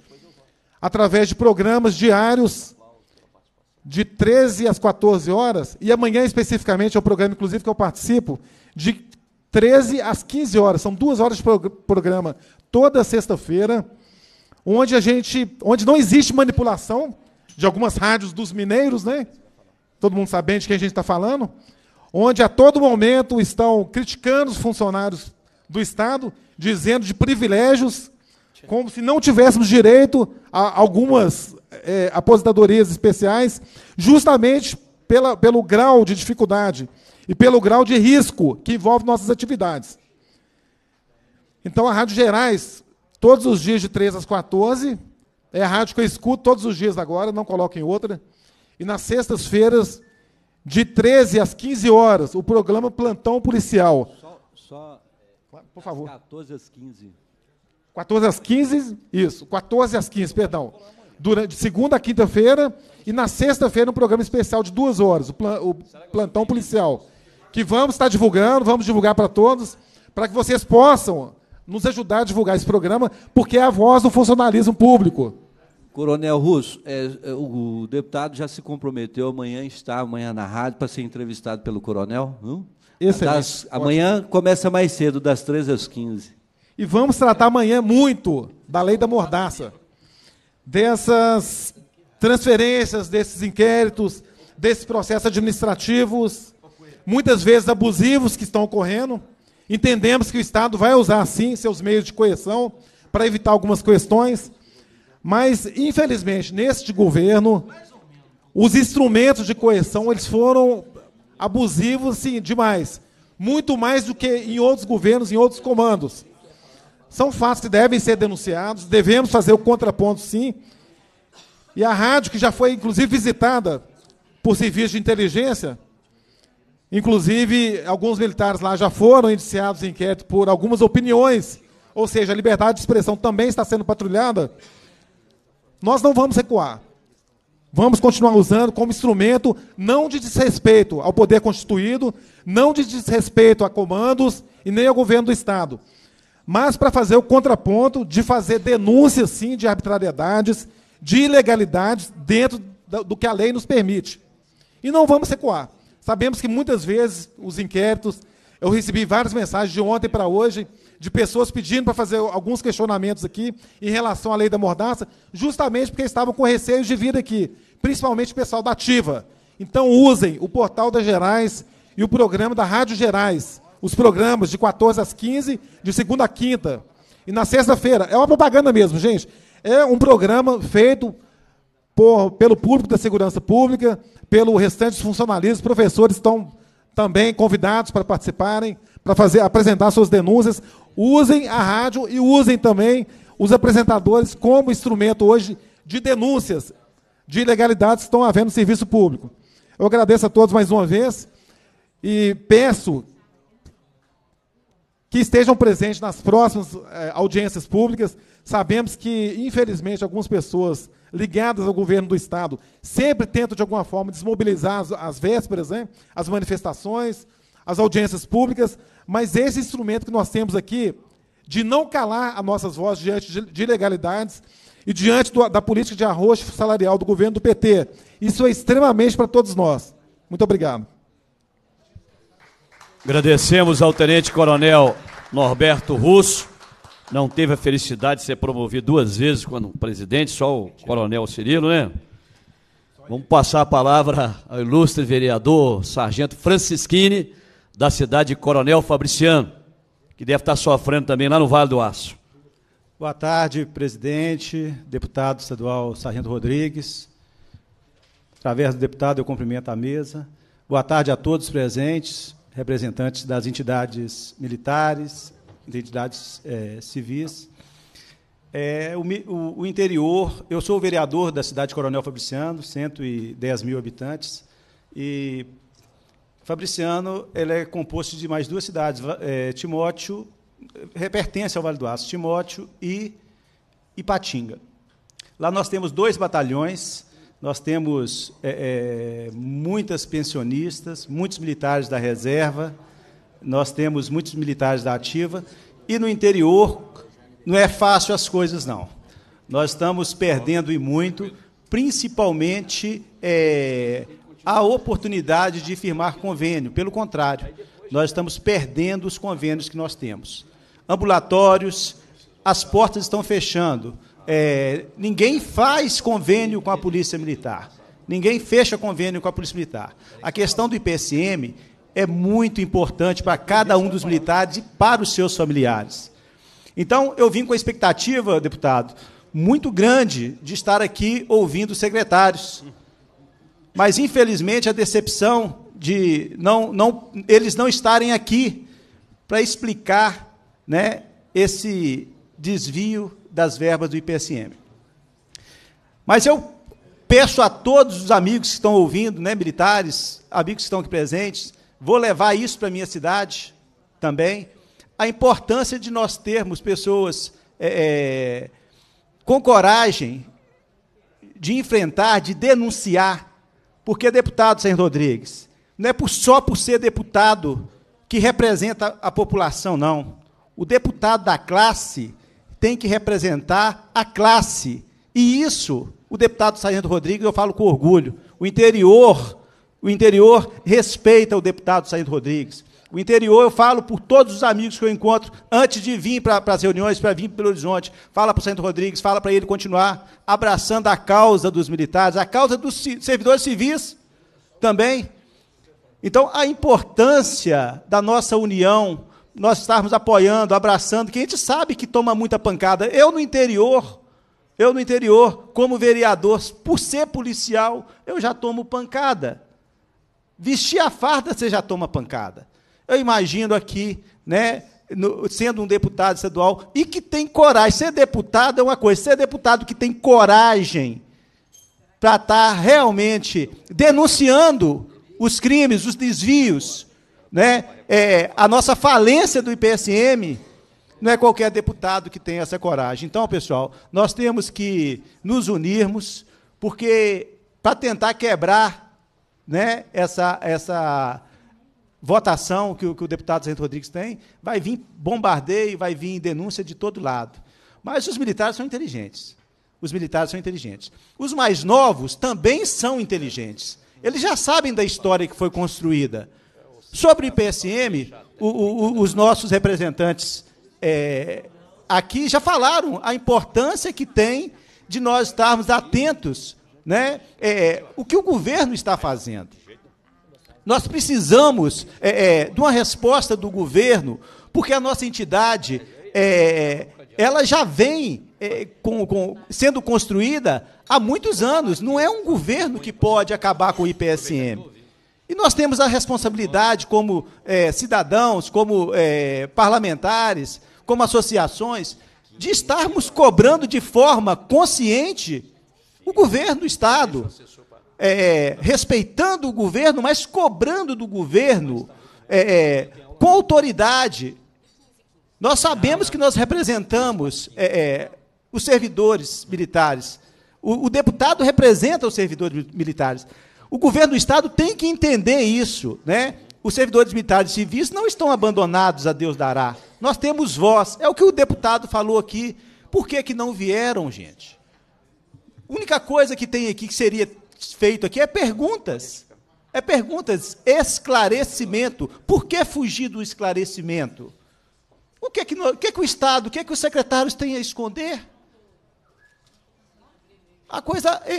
S10: através de programas diários de 13 às 14 horas, e amanhã especificamente é o programa, inclusive, que eu participo, de 13 às 15 horas, são duas horas de programa toda sexta-feira, onde a gente, onde não existe manipulação de algumas rádios dos mineiros, né? Todo mundo sabendo de quem a gente está falando, onde a todo momento estão criticando os funcionários do Estado, dizendo de privilégios, como se não tivéssemos direito a algumas é, aposentadorias especiais, justamente pela, pelo grau de dificuldade e pelo grau de risco que envolve nossas atividades. Então, a Rádio Gerais, todos os dias de 3 às 14, é a rádio que eu escuto todos os dias agora, não coloquem outra. E nas sextas-feiras, de 13 às 15 horas, o programa Plantão Policial.
S9: Só, só por favor. 14 às 15.
S10: 14 às 15, isso, 14 às 15, perdão. Durante, de segunda a quinta-feira e na sexta-feira um programa especial de duas horas, o, plan, o plantão policial que vamos estar divulgando, vamos divulgar para todos, para que vocês possam nos ajudar a divulgar esse programa, porque é a voz do funcionalismo público.
S9: Coronel Russo, é, é o deputado já se comprometeu amanhã está amanhã na rádio para ser entrevistado pelo coronel, não? Excelente. Das,
S10: amanhã Ótimo. começa mais cedo, das 13 às 15. E vamos tratar amanhã muito da lei da mordaça, dessas transferências, desses inquéritos, desses processos administrativos muitas vezes abusivos que estão ocorrendo. Entendemos que o Estado vai usar, sim, seus meios de coerção para evitar algumas questões, mas, infelizmente, neste governo, os instrumentos de coerção eles foram abusivos sim, demais. Muito mais do que em outros governos, em outros comandos. São fatos que devem ser denunciados, devemos fazer o contraponto, sim. E a rádio, que já foi, inclusive, visitada por serviços de inteligência, Inclusive, alguns militares lá já foram indiciados em inquérito por algumas opiniões, ou seja, a liberdade de expressão também está sendo patrulhada. Nós não vamos recuar. Vamos continuar usando como instrumento não de desrespeito ao poder constituído, não de desrespeito a comandos e nem ao governo do Estado, mas para fazer o contraponto de fazer denúncias, sim, de arbitrariedades, de ilegalidades dentro do que a lei nos permite. E não vamos recuar. Sabemos que muitas vezes os inquéritos, eu recebi várias mensagens de ontem para hoje, de pessoas pedindo para fazer alguns questionamentos aqui em relação à lei da mordaça, justamente porque estavam com receios de vida aqui, principalmente o pessoal da Ativa. Então usem o portal das Gerais e o programa da Rádio Gerais, os programas de 14 às 15, de segunda a quinta. E na sexta-feira, é uma propaganda mesmo, gente. É um programa feito por, pelo público da segurança pública, pelo restante dos funcionalistas. Os professores estão também convidados para participarem, para fazer apresentar suas denúncias. Usem a rádio e usem também os apresentadores como instrumento hoje de denúncias de ilegalidades que estão havendo no serviço público. Eu agradeço a todos mais uma vez e peço que estejam presentes nas próximas eh, audiências públicas. Sabemos que, infelizmente, algumas pessoas ligadas ao governo do Estado, sempre tentam, de alguma forma, desmobilizar as, as vésperas, né? as manifestações, as audiências públicas, mas esse instrumento que nós temos aqui, de não calar as nossas vozes diante de, de ilegalidades e diante do, da política de arroxo salarial do governo do PT. Isso é extremamente para todos nós. Muito obrigado.
S1: Agradecemos ao Tenente Coronel Norberto Russo não teve a felicidade de ser promovido duas vezes quando presidente, só o coronel Cirilo, né? Vamos passar a palavra ao ilustre vereador Sargento Francisquini, da cidade de Coronel Fabriciano, que deve estar sofrendo também lá no Vale do Aço.
S11: Boa tarde, presidente, deputado estadual Sargento Rodrigues. Através do deputado, eu cumprimento a mesa. Boa tarde a todos presentes, representantes das entidades militares, identidades é, civis. É, o, o, o, interior, eu sou o vereador da cidade Coronel Fabriciano, 110 mil habitantes, e Fabriciano ele é composto de mais duas cidades, é, Timóteo, é, pertence ao Vale do Aço, Timóteo e Ipatinga. Lá nós temos dois batalhões, nós temos é, é, muitas pensionistas, muitos militares da reserva, nós temos muitos militares da ativa, e no interior não é fácil as coisas, não. Nós estamos perdendo e muito, principalmente é, a oportunidade de firmar convênio. Pelo contrário, nós estamos perdendo os convênios que nós temos. Ambulatórios, as portas estão fechando. É, ninguém faz convênio com a Polícia Militar. Ninguém fecha convênio com a Polícia Militar. A questão do IPSM é muito importante para cada um dos militares e para os seus familiares. Então, eu vim com a expectativa, deputado, muito grande de estar aqui ouvindo os secretários. Mas, infelizmente, a decepção de não, não, eles não estarem aqui para explicar né, esse desvio das verbas do IPSM. Mas eu peço a todos os amigos que estão ouvindo, né, militares, amigos que estão aqui presentes, Vou levar isso para a minha cidade também. A importância de nós termos pessoas é, é com coragem de enfrentar, de denunciar. Porque, deputado Sem Rodrigues, não é por, só por ser deputado que representa a população, não. O deputado da classe tem que representar a classe. E isso, o deputado Sargento Rodrigues, eu falo com orgulho. O interior o interior respeita o deputado Saído Rodrigues. O interior, eu falo por todos os amigos que eu encontro antes de vir para as reuniões, para vir para Belo Horizonte. Fala para o Santo Rodrigues, fala para ele continuar abraçando a causa dos militares, a causa dos servidores civis também. Então, a importância da nossa união, nós estarmos apoiando, abraçando, que a gente sabe que toma muita pancada. Eu no interior, eu no interior, como vereador, por ser policial, eu já tomo pancada. Vestir a farda, você já toma pancada. Eu imagino aqui, né, no, sendo um deputado estadual e que tem coragem. Ser deputado é uma coisa, ser deputado que tem coragem para estar tá realmente denunciando os crimes, os desvios, né? É, a nossa falência do IPSM. Não é qualquer deputado que tem essa coragem. Então, pessoal, nós temos que nos unirmos, porque para tentar quebrar né, essa, essa votação que o, que o deputado Zé Rodrigues tem, vai vir bombardeio, vai vir denúncia de todo lado. Mas os militares são inteligentes. Os militares são inteligentes. Os mais novos também são inteligentes. Eles já sabem da história que foi construída. Sobre o IPSM, o, o, os nossos representantes é, aqui já falaram a importância que tem de nós estarmos atentos né, é, é, o que o governo está fazendo. Nós precisamos é, é, de uma resposta do governo, porque a nossa entidade é, ela já vem é, com, com, sendo construída há muitos anos. Não é um governo que pode acabar com o IPSM. E nós temos a responsabilidade, como é, cidadãos, como é, parlamentares, como associações, de estarmos cobrando de forma consciente o governo do Estado, é, respeitando o governo, mas cobrando do governo é, é com autoridade. Nós sabemos que nós representamos é, é, os servidores militares. O, o deputado representa os servidores militares. O governo do Estado tem que entender isso. Né? Os servidores militares civis não estão abandonados a Deus dará. Nós temos voz. É o que o deputado falou aqui. Por que, que não vieram, gente? única coisa que tem aqui que seria feito aqui é perguntas. É perguntas, esclarecimento. Por que fugir do esclarecimento? O que é que, o, que, é que o Estado, o que é que os secretários têm a esconder? A coisa é,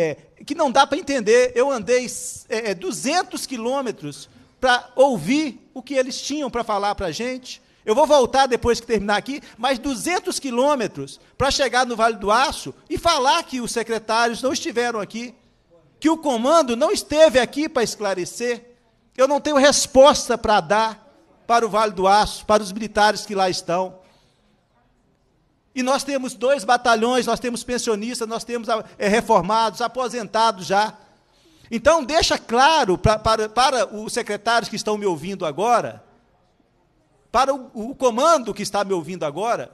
S11: é, é que não dá para entender. Eu andei 200 é, é, quilômetros para ouvir o que eles tinham para falar para a gente. Eu vou voltar depois que terminar aqui, mais 200 quilômetros para chegar no Vale do Aço e falar que os secretários não estiveram aqui, que o comando não esteve aqui para esclarecer. Eu não tenho resposta para dar para o Vale do Aço, para os militares que lá estão. E nós temos dois batalhões, nós temos pensionistas, nós temos ah, é, reformados, aposentados já. Então, deixa claro para para, para os secretários que estão me ouvindo agora, para o, o comando que está me ouvindo agora,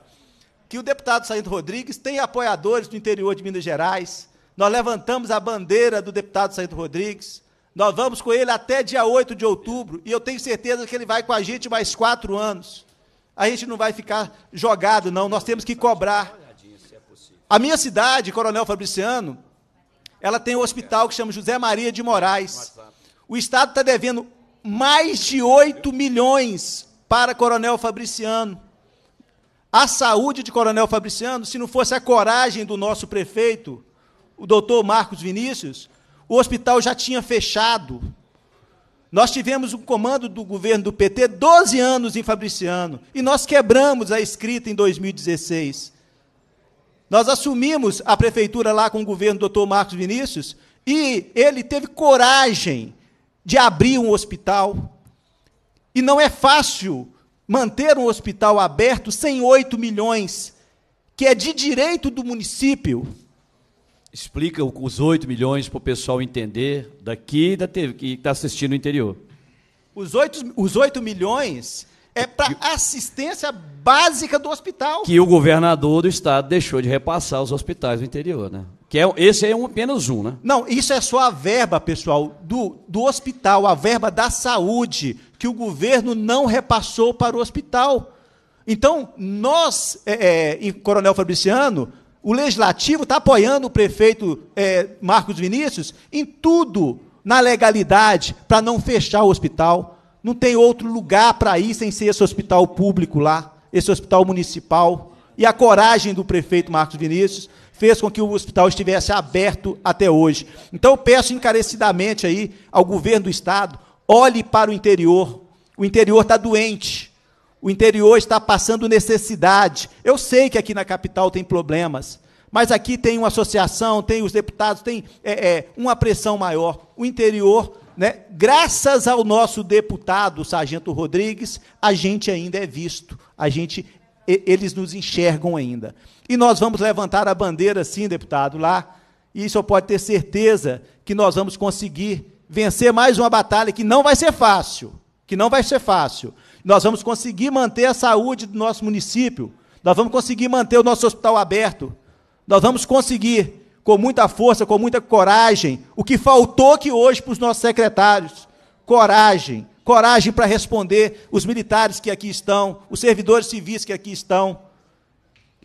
S11: que o deputado Sargento Rodrigues tem apoiadores do interior de Minas Gerais. Nós levantamos a bandeira do deputado Sargento Rodrigues. Nós vamos com ele até dia 8 de outubro. E eu tenho certeza que ele vai com a gente mais quatro anos. A gente não vai ficar jogado, não. Nós temos que cobrar. A minha cidade, Coronel Fabriciano, ela tem um hospital que chama José Maria de Moraes. O Estado está devendo mais de 8 milhões para Coronel Fabriciano. A saúde de Coronel Fabriciano, se não fosse a coragem do nosso prefeito, o doutor Marcos Vinícius, o hospital já tinha fechado. Nós tivemos um comando do governo do PT 12 anos em Fabriciano e nós quebramos a escrita em 2016. Nós assumimos a prefeitura lá com o governo do doutor Marcos Vinícius e ele teve coragem de abrir um hospital e não é fácil manter um hospital aberto sem 8 milhões, que é de direito do município.
S1: Explica os 8 milhões para o pessoal entender daqui da TV, que está assistindo no interior.
S11: Os 8, os 8 milhões é para assistência básica do hospital.
S1: Que o governador do estado deixou de
S11: repassar os hospitais do interior, né? Que é, esse é um, apenas um, né? Não, isso é só a verba, pessoal, do, do hospital, a verba da saúde que o governo não repassou para o hospital. Então, nós, é, é, Coronel Fabriciano, o legislativo está apoiando o prefeito é, Marcos Vinícius em tudo, na legalidade, para não fechar o hospital. Não tem outro lugar para ir sem ser esse hospital público lá, esse hospital municipal. E a coragem do prefeito Marcos Vinícius fez com que o hospital estivesse aberto até hoje. Então, eu peço encarecidamente aí ao governo do Estado Olhe para o interior. O interior está doente. O interior está passando necessidade. Eu sei que aqui na capital tem problemas, mas aqui tem uma associação, tem os deputados, tem é, é, uma pressão maior. O interior, né, graças ao nosso deputado, Sargento Rodrigues, a gente ainda é visto, a gente, eles nos enxergam ainda. E nós vamos levantar a bandeira, sim, deputado, lá, e isso pode ter certeza que nós vamos conseguir vencer mais uma batalha que não vai ser fácil, que não vai ser fácil. Nós vamos conseguir manter a saúde do nosso município, nós vamos conseguir manter o nosso hospital aberto, nós vamos conseguir, com muita força, com muita coragem, o que faltou que hoje para os nossos secretários: coragem, coragem para responder os militares que aqui estão, os servidores civis que aqui estão.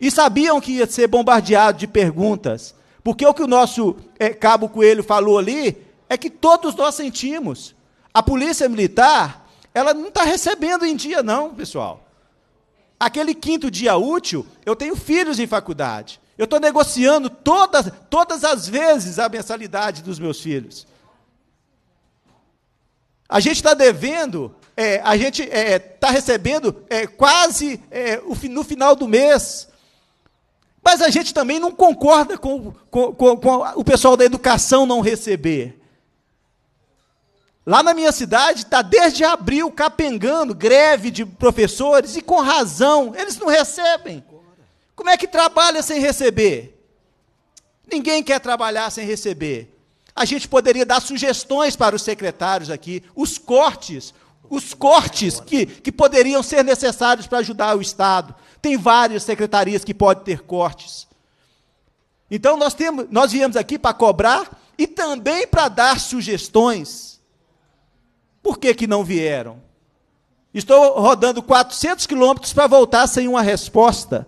S11: E sabiam que ia ser bombardeado de perguntas, porque o que o nosso é, Cabo Coelho falou ali é que todos nós sentimos. A polícia militar, ela não está recebendo em dia, não, pessoal. Aquele quinto dia útil, eu tenho filhos em faculdade. Eu estou negociando todas, todas as vezes a mensalidade dos meus filhos. A gente está devendo, é, a gente está é, é tá recebendo é, quase é, no final do mês. Mas a gente também não concorda com, com, com, com o pessoal da educação não receber. Lá na minha cidade está desde abril capengando greve de professores e com razão, eles não recebem. Como é que trabalha sem receber? Ninguém quer trabalhar sem receber. A gente poderia dar sugestões para os secretários aqui, os cortes, os cortes que, que poderiam ser necessários para ajudar o Estado. Tem várias secretarias que podem ter cortes. Então nós, temos, nós viemos aqui para cobrar e também para dar sugestões. Por que, que não vieram? Estou rodando 400 quilômetros para voltar sem uma resposta.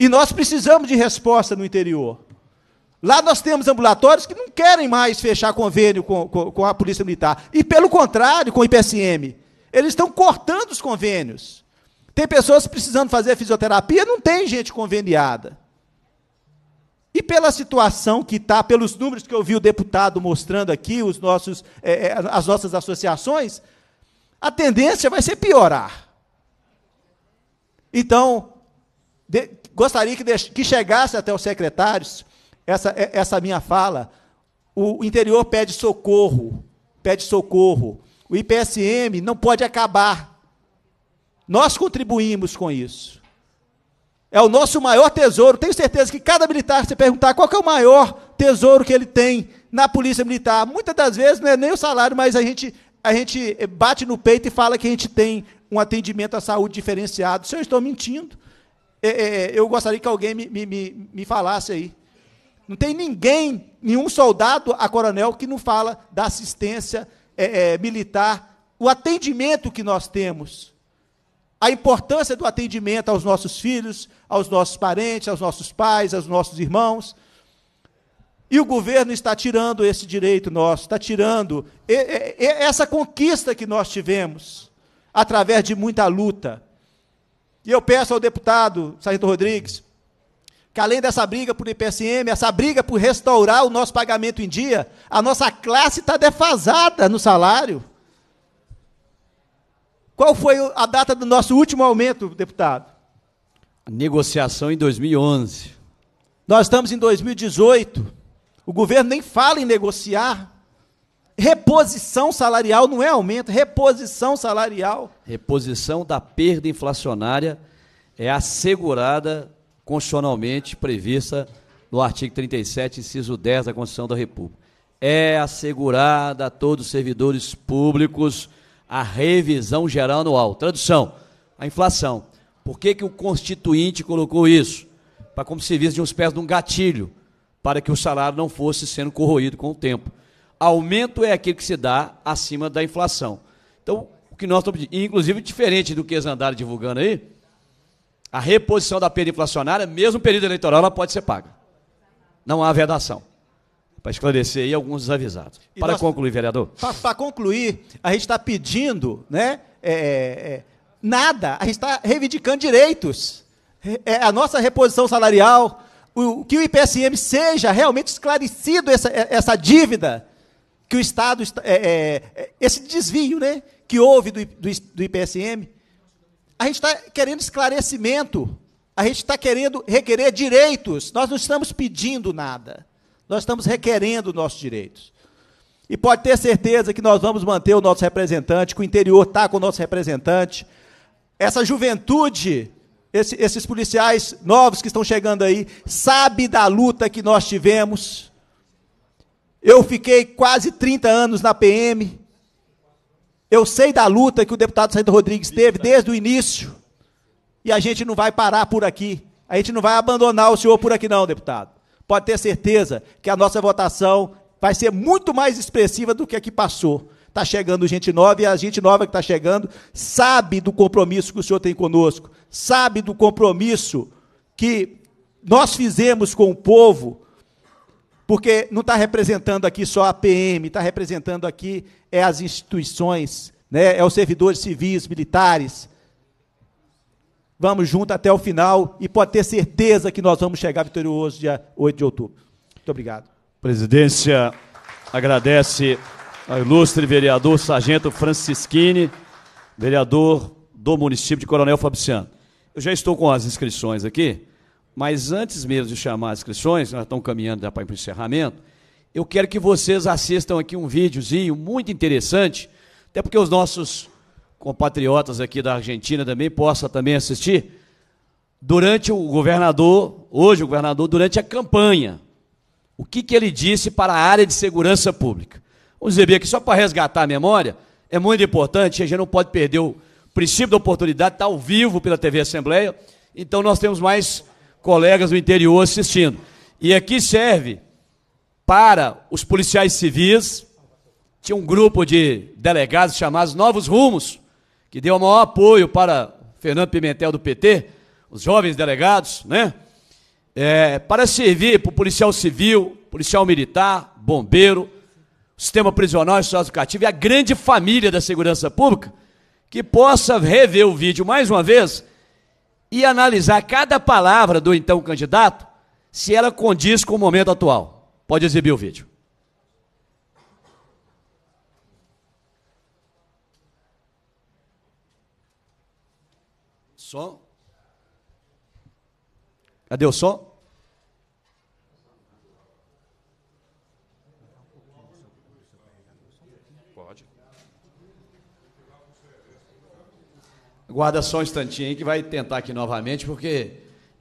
S11: E nós precisamos de resposta no interior. Lá nós temos ambulatórios que não querem mais fechar convênio com, com, com, a Polícia Militar. E, pelo contrário, com o IPSM. Eles estão cortando os convênios. Tem pessoas precisando fazer fisioterapia, não tem gente conveniada. E pela situação que está, pelos números que eu vi o deputado mostrando aqui, os nossos, é, é as nossas associações, a tendência vai ser piorar. Então, de, gostaria que, que chegasse até os secretários essa, é, essa minha fala. O interior pede socorro, pede socorro. O IPSM não pode acabar. Nós contribuímos com isso. É o nosso maior tesouro. Tenho certeza que cada militar, se perguntar qual é o maior tesouro que ele tem na Polícia Militar, muitas das vezes não é nem o salário, mas a gente, a gente bate no peito e fala que a gente tem um atendimento à saúde diferenciado. Se eu estou mentindo, é, é, é eu gostaria que alguém me, me, me falasse aí. Não tem ninguém, nenhum soldado a coronel que não fala da assistência é, é, militar, o atendimento que nós temos a importância do atendimento aos nossos filhos, aos nossos parentes, aos nossos pais, aos nossos irmãos. E o governo está tirando esse direito nosso, está tirando essa conquista que nós tivemos através de muita luta. E eu peço ao deputado Sargento Rodrigues que, além dessa briga por IPSM, essa briga por restaurar o nosso pagamento em dia, a nossa classe está defasada no salário. Qual foi a data do nosso último aumento, deputado? Negociação em 2011. Nós estamos em 2018. O governo nem fala em negociar. Reposição salarial não é aumento, reposição salarial.
S1: Reposição da perda inflacionária é assegurada constitucionalmente prevista no artigo 37, inciso 10 da Constituição da República. É assegurada a todos os servidores públicos a revisão geral anual. Tradução, a inflação. Por que, que o constituinte colocou isso? Para como se visse de uma espécie de um gatilho, para que o salário não fosse sendo corroído com o tempo. Aumento é aquilo que se dá acima da inflação. Então, o que nós estamos pedindo, inclusive diferente do que eles andaram divulgando aí, a reposição da perda inflacionária, mesmo período eleitoral, ela pode ser paga. Não há vedação para esclarecer aí alguns desavisados. para nós, concluir, vereador.
S11: Para concluir, a gente está pedindo, né? É, é, é, nada, a gente está reivindicando direitos. É, a nossa reposição salarial, o, que o IPSM seja realmente esclarecido essa, é, essa dívida que o Estado, é, é, esse desvio né, que houve do, do, do IPSM. A gente está querendo esclarecimento, a gente está querendo requerer direitos, nós não estamos pedindo nada. Nós estamos requerendo nossos direitos. E pode ter certeza que nós vamos manter o nosso representante, que o interior está com o nosso representante. Essa juventude, esse, esses policiais novos que estão chegando aí, sabe da luta que nós tivemos. Eu fiquei quase 30 anos na PM. Eu sei da luta que o deputado Santo Rodrigues teve desde o início. E a gente não vai parar por aqui. A gente não vai abandonar o senhor por aqui, não, deputado pode ter certeza que a nossa votação vai ser muito mais expressiva do que a que passou. Está chegando gente nova e a gente nova que está chegando sabe do compromisso que o senhor tem conosco, sabe do compromisso que nós fizemos com o povo, porque não está representando aqui só a PM, está representando aqui é as instituições, né, é os servidores civis, militares, Vamos junto até o final e pode ter certeza que nós vamos chegar vitorioso dia 8 de outubro. Muito obrigado.
S1: Presidência agradece ao ilustre vereador Sargento Francisquini, vereador do município de Coronel Fabriciano. Eu já estou com as inscrições aqui, mas antes mesmo de chamar as inscrições, nós estamos caminhando já para o encerramento, eu quero que vocês assistam aqui um videozinho muito interessante, até porque os nossos compatriotas aqui da Argentina também possa também assistir. Durante o governador, hoje o governador, durante a campanha, o que, que ele disse para a área de segurança pública? Vamos dizer bem aqui, só para resgatar a memória, é muito importante, a gente não pode perder o princípio da oportunidade, está ao vivo pela TV Assembleia, então nós temos mais colegas do interior assistindo. E aqui serve para os policiais civis, tinha um grupo de delegados chamados Novos Rumos, que deu o maior apoio para Fernando Pimentel do PT, os jovens delegados, né? É, para servir para o policial civil, policial militar, bombeiro, sistema prisional e social educativo e a grande família da segurança pública, que possa rever o vídeo mais uma vez e analisar cada palavra do então candidato se ela condiz com o momento atual. Pode exibir o vídeo. Som. Cadê o som? Pode. Guarda só um instantinho aí que vai tentar aqui novamente, porque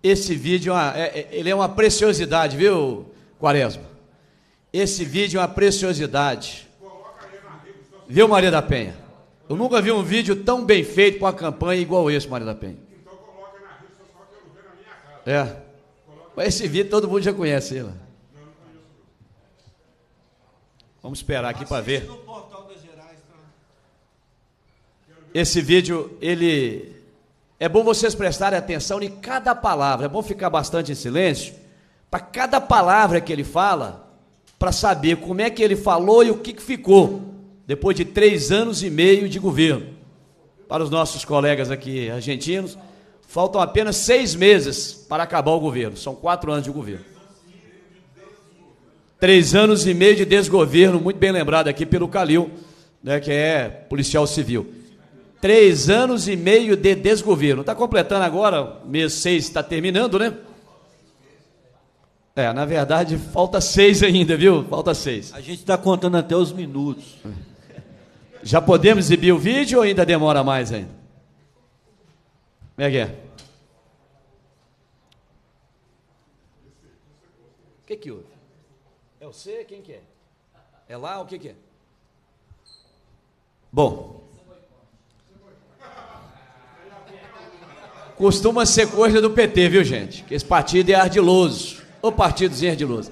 S1: esse vídeo é, é, é, ele é uma preciosidade, viu, Quaresma? Esse vídeo é uma preciosidade. Viu, Maria da Penha? Eu nunca vi um vídeo tão bem feito com a campanha igual esse, Maria da Penha. É. Mas esse vídeo todo mundo já conhece ele. Vamos esperar aqui para ver. Tá? Esse vídeo, ele. É bom vocês prestarem atenção em cada palavra. É bom ficar bastante em silêncio para cada palavra que ele fala, para saber como é que ele falou e o que ficou depois de três anos e meio de governo. Para os nossos colegas aqui argentinos. Faltam apenas seis meses para acabar o governo. São quatro anos de governo. Três anos e meio de desgoverno, muito bem lembrado aqui pelo Calil, né, que é policial civil. Três anos e meio de desgoverno. Está completando agora, mês seis está terminando, né? É, na verdade, falta seis ainda, viu? Falta seis. A gente está contando até os minutos. Já podemos exibir o vídeo ou ainda demora mais ainda? Como é que é? O que, é que houve? É o C? Quem que é? É lá? O que, é que é? Bom. Costuma ser coisa do PT, viu, gente? Que esse partido é ardiloso. O partidozinho ardiloso.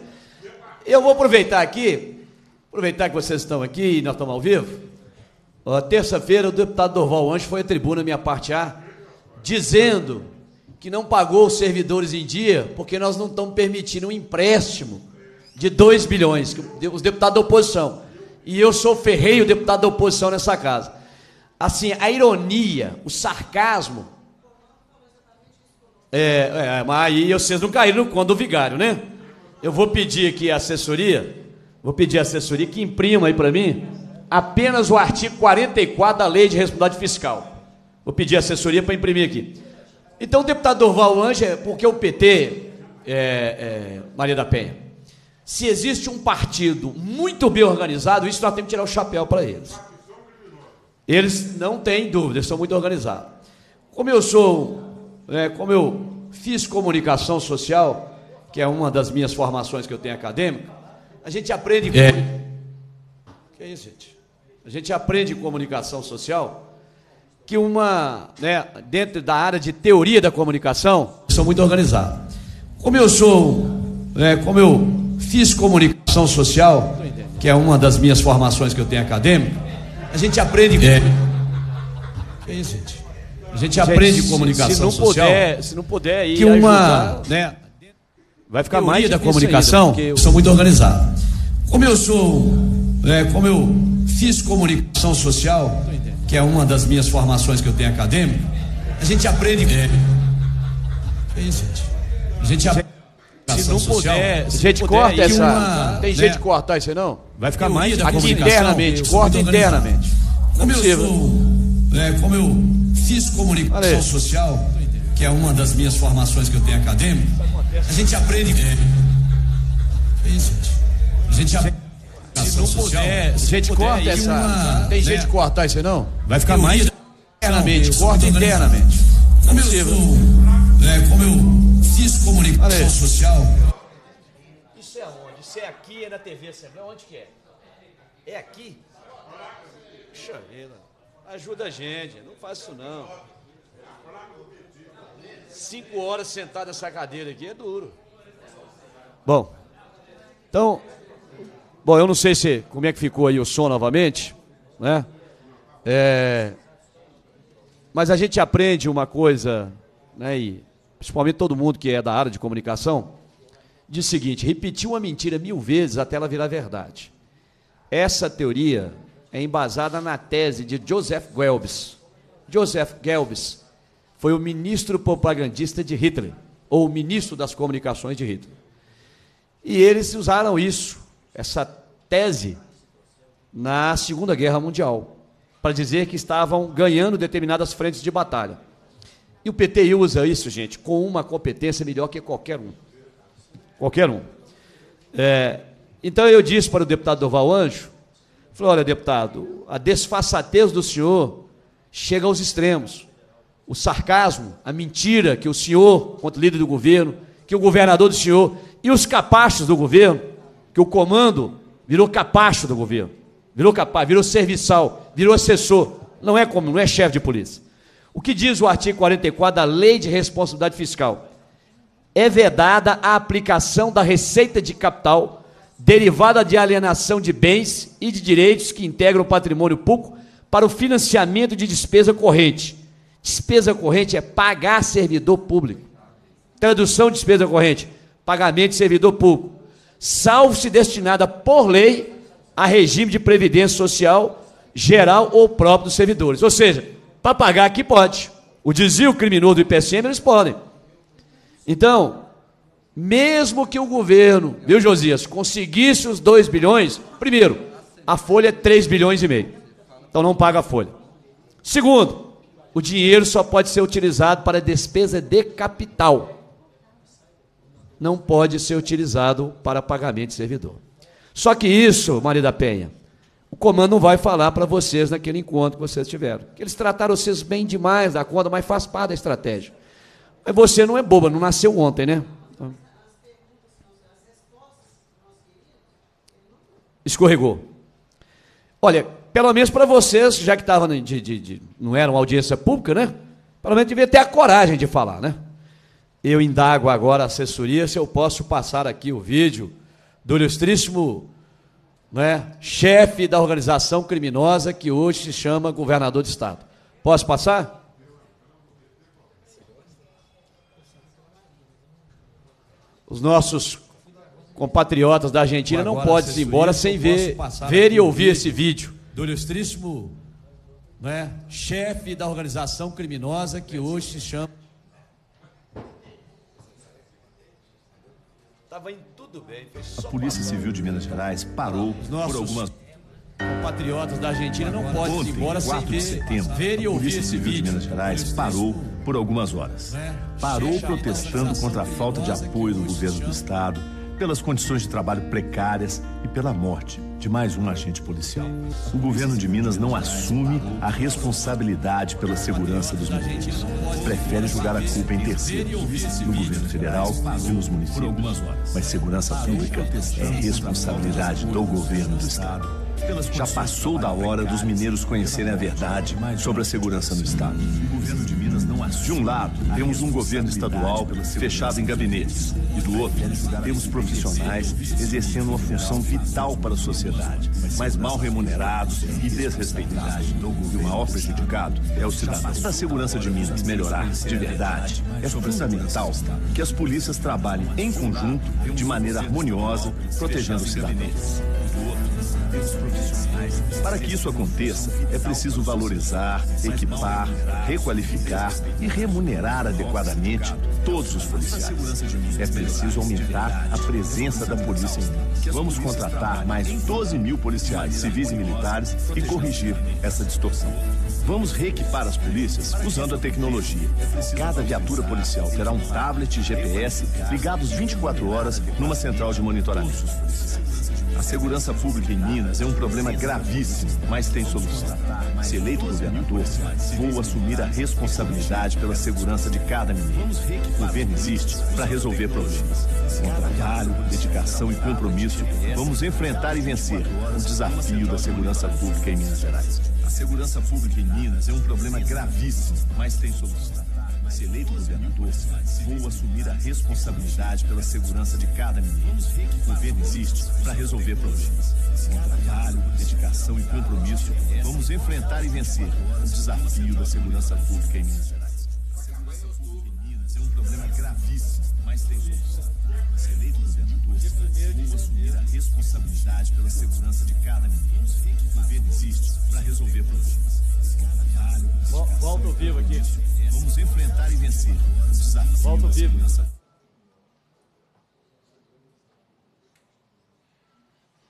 S1: Eu vou aproveitar aqui, aproveitar que vocês estão aqui e nós estamos ao vivo. Terça-feira, o deputado Dorval Anjo foi à tribuna, minha parte A dizendo que não pagou os servidores em dia, porque nós não estamos permitindo um empréstimo de 2 bilhões, os deputados da oposição. E eu sou ferreiro deputado da oposição nessa casa. Assim, a ironia, o sarcasmo. É, é mas aí vocês não caíram no conto do vigário, né? Eu vou pedir aqui a assessoria, vou pedir a assessoria que imprima aí para mim apenas o artigo 44 da Lei de Responsabilidade Fiscal. Vou pedir assessoria para imprimir aqui. Então, deputado Dorval Anja, é porque o PT, é, é, Maria da Penha, se existe um partido muito bem organizado, isso nós temos que tirar o chapéu para eles. Eles não têm dúvida, são muito organizados. Como eu sou, é, como eu fiz comunicação social, que é uma das minhas formações que eu tenho acadêmica, a gente aprende. É. Que é isso, gente? A gente aprende comunicação social que uma, né, dentro da área de teoria da comunicação, são muito organizados Como eu sou, né, como eu fiz comunicação social, que é uma das minhas formações que eu tenho acadêmica, a gente aprende. É. é isso, gente? A gente, gente aprende comunicação se não social. Puder, se não puder, ir que uma, ajudar, né, vai ficar teoria mais da comunicação, ainda, eu... muito organizados Como eu sou, né, como eu fiz comunicação social, que é uma das minhas formações que eu tenho acadêmica, a gente aprende. É. isso gente. A gente aprende.
S7: Se não puder, se né? gente, puder, corta essa. tem jeito de
S1: cortar isso aí, não? Vai ficar mais da Aqui internamente, corta internamente. Como eu sou, é, como eu fiz comunicação Valeu. social, que é uma das minhas formações que eu tenho acadêmica, a gente aprende. É. isso gente. A gente aprende se não social. Puder, se gente, puder, corta essa. Uma, tem né? jeito de cortar isso aí, não? Vai ficar mais. Internamente, corta internamente. Como eu sou, né, como eu fiz comunicação social. Isso é onde? Isso é aqui, é na TV Assembleia? Onde que é? É aqui? Puxa vida. Ajuda a gente, não faz isso não. Cinco horas sentado nessa cadeira aqui é duro. Bom, então Bom, eu não sei se como é que ficou aí o som novamente, né? É, mas a gente aprende uma coisa, né? E principalmente todo mundo que é da área de comunicação, diz o seguinte: repetir uma mentira mil vezes até ela virar verdade. Essa teoria é embasada na tese de Joseph Goebbels. Joseph Goebbels foi o ministro propagandista de Hitler, ou o ministro das comunicações de Hitler. E eles usaram isso essa tese na Segunda Guerra Mundial, para dizer que estavam ganhando determinadas frentes de batalha. E o PT usa isso, gente, com uma competência melhor que qualquer um. Qualquer um. É, então eu disse para o deputado Doval Anjo, falei, olha, deputado, a desfaçatez do senhor chega aos extremos. O sarcasmo, a mentira que o senhor, quanto líder do governo, que o governador do senhor e os capachos do governo que o comando virou capacho do governo, virou capaz, virou serviçal, virou assessor. Não é como, não é chefe de polícia. O que diz o artigo 44 da Lei de Responsabilidade Fiscal? É vedada a aplicação da receita de capital derivada de alienação de bens e de direitos que integram o patrimônio público para o financiamento de despesa corrente. Despesa corrente é pagar servidor público. Tradução de despesa corrente: pagamento de servidor público salvo se destinada por lei a regime de previdência social geral ou próprio dos servidores. Ou seja, para pagar aqui pode. O desvio criminoso do IPCM eles podem. Então, mesmo que o governo, viu, Josias, conseguisse os 2 bilhões, primeiro, a folha é 3 bilhões e meio. Então não paga a folha. Segundo, o dinheiro só pode ser utilizado para despesa de capital não pode ser utilizado para pagamento de servidor. Só que isso, Maria da Penha, o comando não vai falar para vocês naquele encontro que vocês tiveram. Eles trataram vocês bem demais da conta, mas faz parte da estratégia. Mas você não é boba, não nasceu ontem, né? Escorregou. Olha, pelo menos para vocês, já que estava de, de, de, não era uma audiência pública, né? Pelo menos devia ter a coragem de falar, né? Eu indago agora a assessoria se eu posso passar aqui o vídeo do ilustríssimo né, chefe da organização criminosa que hoje se chama governador de Estado. Posso passar? Os nossos compatriotas da Argentina agora, não podem ir embora sem ver, ver e ouvir esse vídeo. Do ilustríssimo né, chefe da organização criminosa que hoje se chama.
S12: Tava indo tudo bem. a Polícia Civil de Minas Gerais parou Nossos por algumas.
S1: patriotas da Argentina não podem ir embora 4 sem
S12: de setembro, ver e ouvir. A Polícia Civil vídeo. de Minas Gerais parou por algumas horas. Né, parou protestando contra a falta de apoio do governo do estado, pelas condições de trabalho precárias e pela morte de mais um agente policial. O governo de Minas não assume a responsabilidade pela segurança dos mineiros. Prefere julgar a culpa em terceiros, no governo federal e nos municípios. Mas segurança pública é responsabilidade do governo do estado. Já passou da hora dos mineiros conhecerem a verdade sobre a segurança no estado de um lado, temos um governo estadual fechado em gabinetes, e do outro, temos profissionais exercendo uma função vital para a sociedade, mas mal remunerados e desrespeitados. E o maior prejudicado é o cidadão. Para a segurança de Minas melhorar de verdade, é fundamental que as polícias trabalhem em conjunto, de maneira harmoniosa, protegendo os cidadãos
S13: profissionais.
S12: Para que isso aconteça, é preciso valorizar, equipar, requalificar e remunerar adequadamente todos os policiais. É preciso aumentar a presença da polícia Vamos contratar mais 12 mil policiais civis e militares e corrigir essa distorção. Vamos reequipar as polícias usando a tecnologia. Cada viatura policial terá um tablet e GPS ligados 24 horas numa central de monitoramento. A segurança pública em Minas é um problema gravíssimo, mas tem solução. Se eleito governador, vou assumir a responsabilidade pela segurança de cada mineiro. O governo existe para resolver problemas. Com trabalho, dedicação e compromisso, vamos enfrentar e vencer o desafio da segurança pública em Minas Gerais. A segurança pública em Minas é um problema gravíssimo, mas tem solução. Se eleito governador, vou assumir a responsabilidade pela segurança de cada menino. O governo existe para resolver problemas. Com trabalho, dedicação e compromisso, vamos enfrentar e vencer o desafio da segurança pública em Minas Gerais. Meninas, é um problema gravíssimo, mas tem solução. Se eleito governador, vou assumir a responsabilidade pela segurança de cada menino. O governo existe para resolver problemas. Volta ao vivo aqui. Vamos enfrentar e vencer. Volta ao vivo.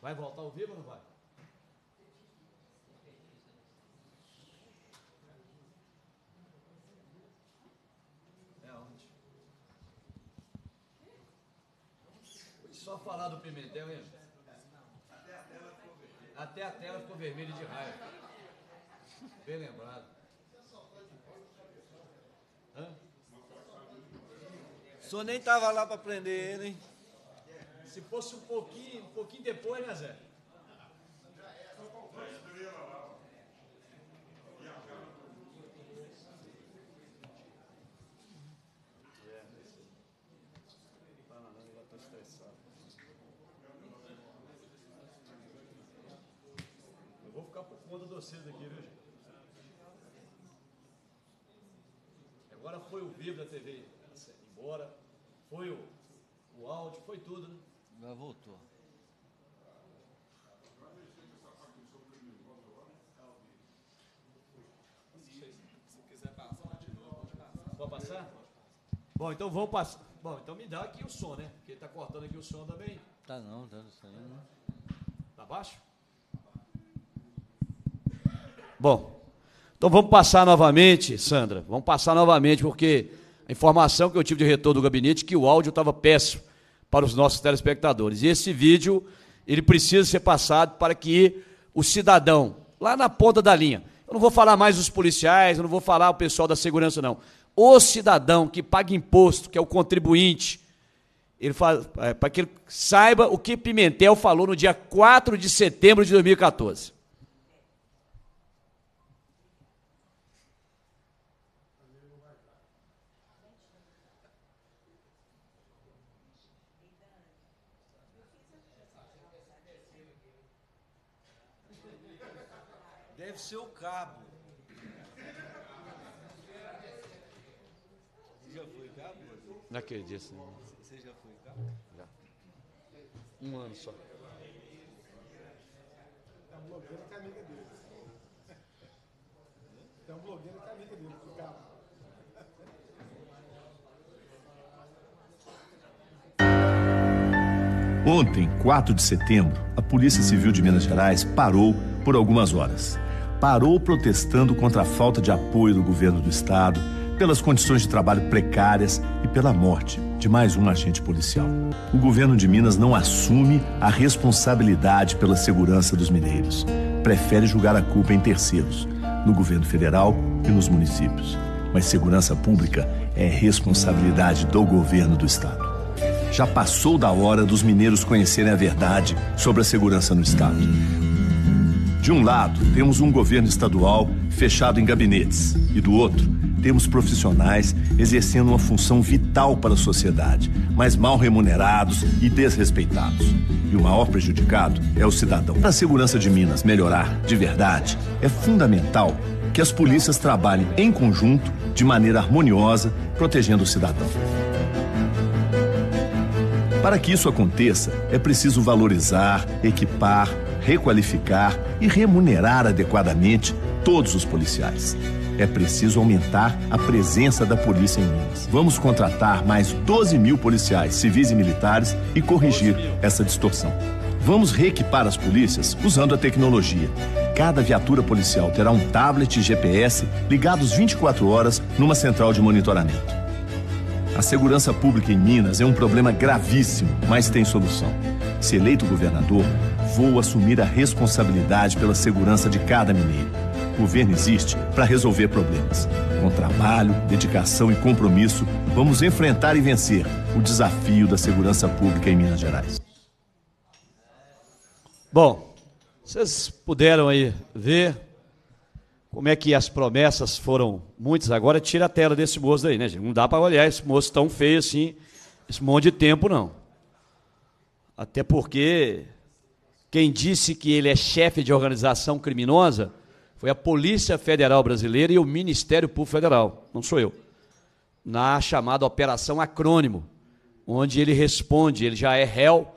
S12: Vai voltar ao vivo ou não vai?
S1: É só falar do Pimentel, hein?
S10: Até a tela ficou vermelha de raiva. Bem lembrado.
S9: O senhor nem estava lá para prender ele, hein? Se fosse um pouquinho, um pouquinho depois, né, Zé? áudio, foi tudo, né?
S8: Já voltou.
S11: Se quiser passar de novo, pode passar. Pode passar?
S1: Bom, então vamos passar. Bom, então me dá aqui o som, né? Porque ele tá cortando aqui o som também. Tá não, tá saindo. Né? Tá baixo? Bom, então vamos passar novamente, Sandra. Vamos passar novamente, porque a informação que eu tive de retorno do gabinete é que o áudio estava péssimo para os nossos telespectadores. E esse vídeo, ele precisa ser passado para que o cidadão, lá na ponta da linha, eu não vou falar mais os policiais, eu não vou falar o pessoal da segurança, não. O cidadão que paga imposto, que é o contribuinte, ele fala, é, para que ele saiba o que Pimentel falou no dia 4 de setembro de 2014.
S9: Naquele dia, sim. Você já foi, tá? Já. Um ano só. Tá
S10: um blogueiro com a é amiga dele. Tá um blogueiro com a é amiga dele, pro
S12: Ontem, 4 de setembro, a Polícia Civil de Minas Gerais parou por algumas horas. Parou protestando contra a falta de apoio do governo do estado pelas condições de trabalho precárias e pela morte de mais um agente policial. O governo de Minas não assume a responsabilidade pela segurança dos mineiros. Prefere julgar a culpa em terceiros, no governo federal e nos municípios. Mas segurança pública é responsabilidade do governo do estado. Já passou da hora dos mineiros conhecerem a verdade sobre a segurança no estado. De um lado, temos um governo estadual fechado em gabinetes, e do outro, temos profissionais exercendo uma função vital para a sociedade, mas mal remunerados e desrespeitados. E o maior prejudicado é o cidadão. Para a segurança de Minas melhorar de verdade, é fundamental que as polícias trabalhem em conjunto, de maneira harmoniosa, protegendo o cidadão. Para que isso aconteça, é preciso valorizar, equipar, requalificar e remunerar adequadamente todos os policiais. É preciso aumentar a presença da polícia em Minas. Vamos contratar mais 12 mil policiais, civis e militares e corrigir essa distorção. Vamos reequipar as polícias usando a tecnologia. Cada viatura policial terá um tablet e GPS ligados 24 horas numa central de monitoramento. A segurança pública em Minas é um problema gravíssimo, mas tem solução. Se eleito governador, vou assumir a responsabilidade pela segurança de cada mineiro governo existe para resolver problemas. Com trabalho, dedicação e compromisso, vamos enfrentar e vencer o desafio da segurança pública em Minas Gerais.
S1: Bom, vocês puderam aí ver como é que as promessas foram muitas. Agora tira a tela desse moço aí, né, gente? Não dá para olhar esse moço tão feio assim, esse monte de tempo, não. Até porque quem disse que ele é chefe de organização criminosa foi a Polícia Federal Brasileira e o Ministério Público Federal, não sou eu, na chamada Operação Acrônimo, onde ele responde, ele já é réu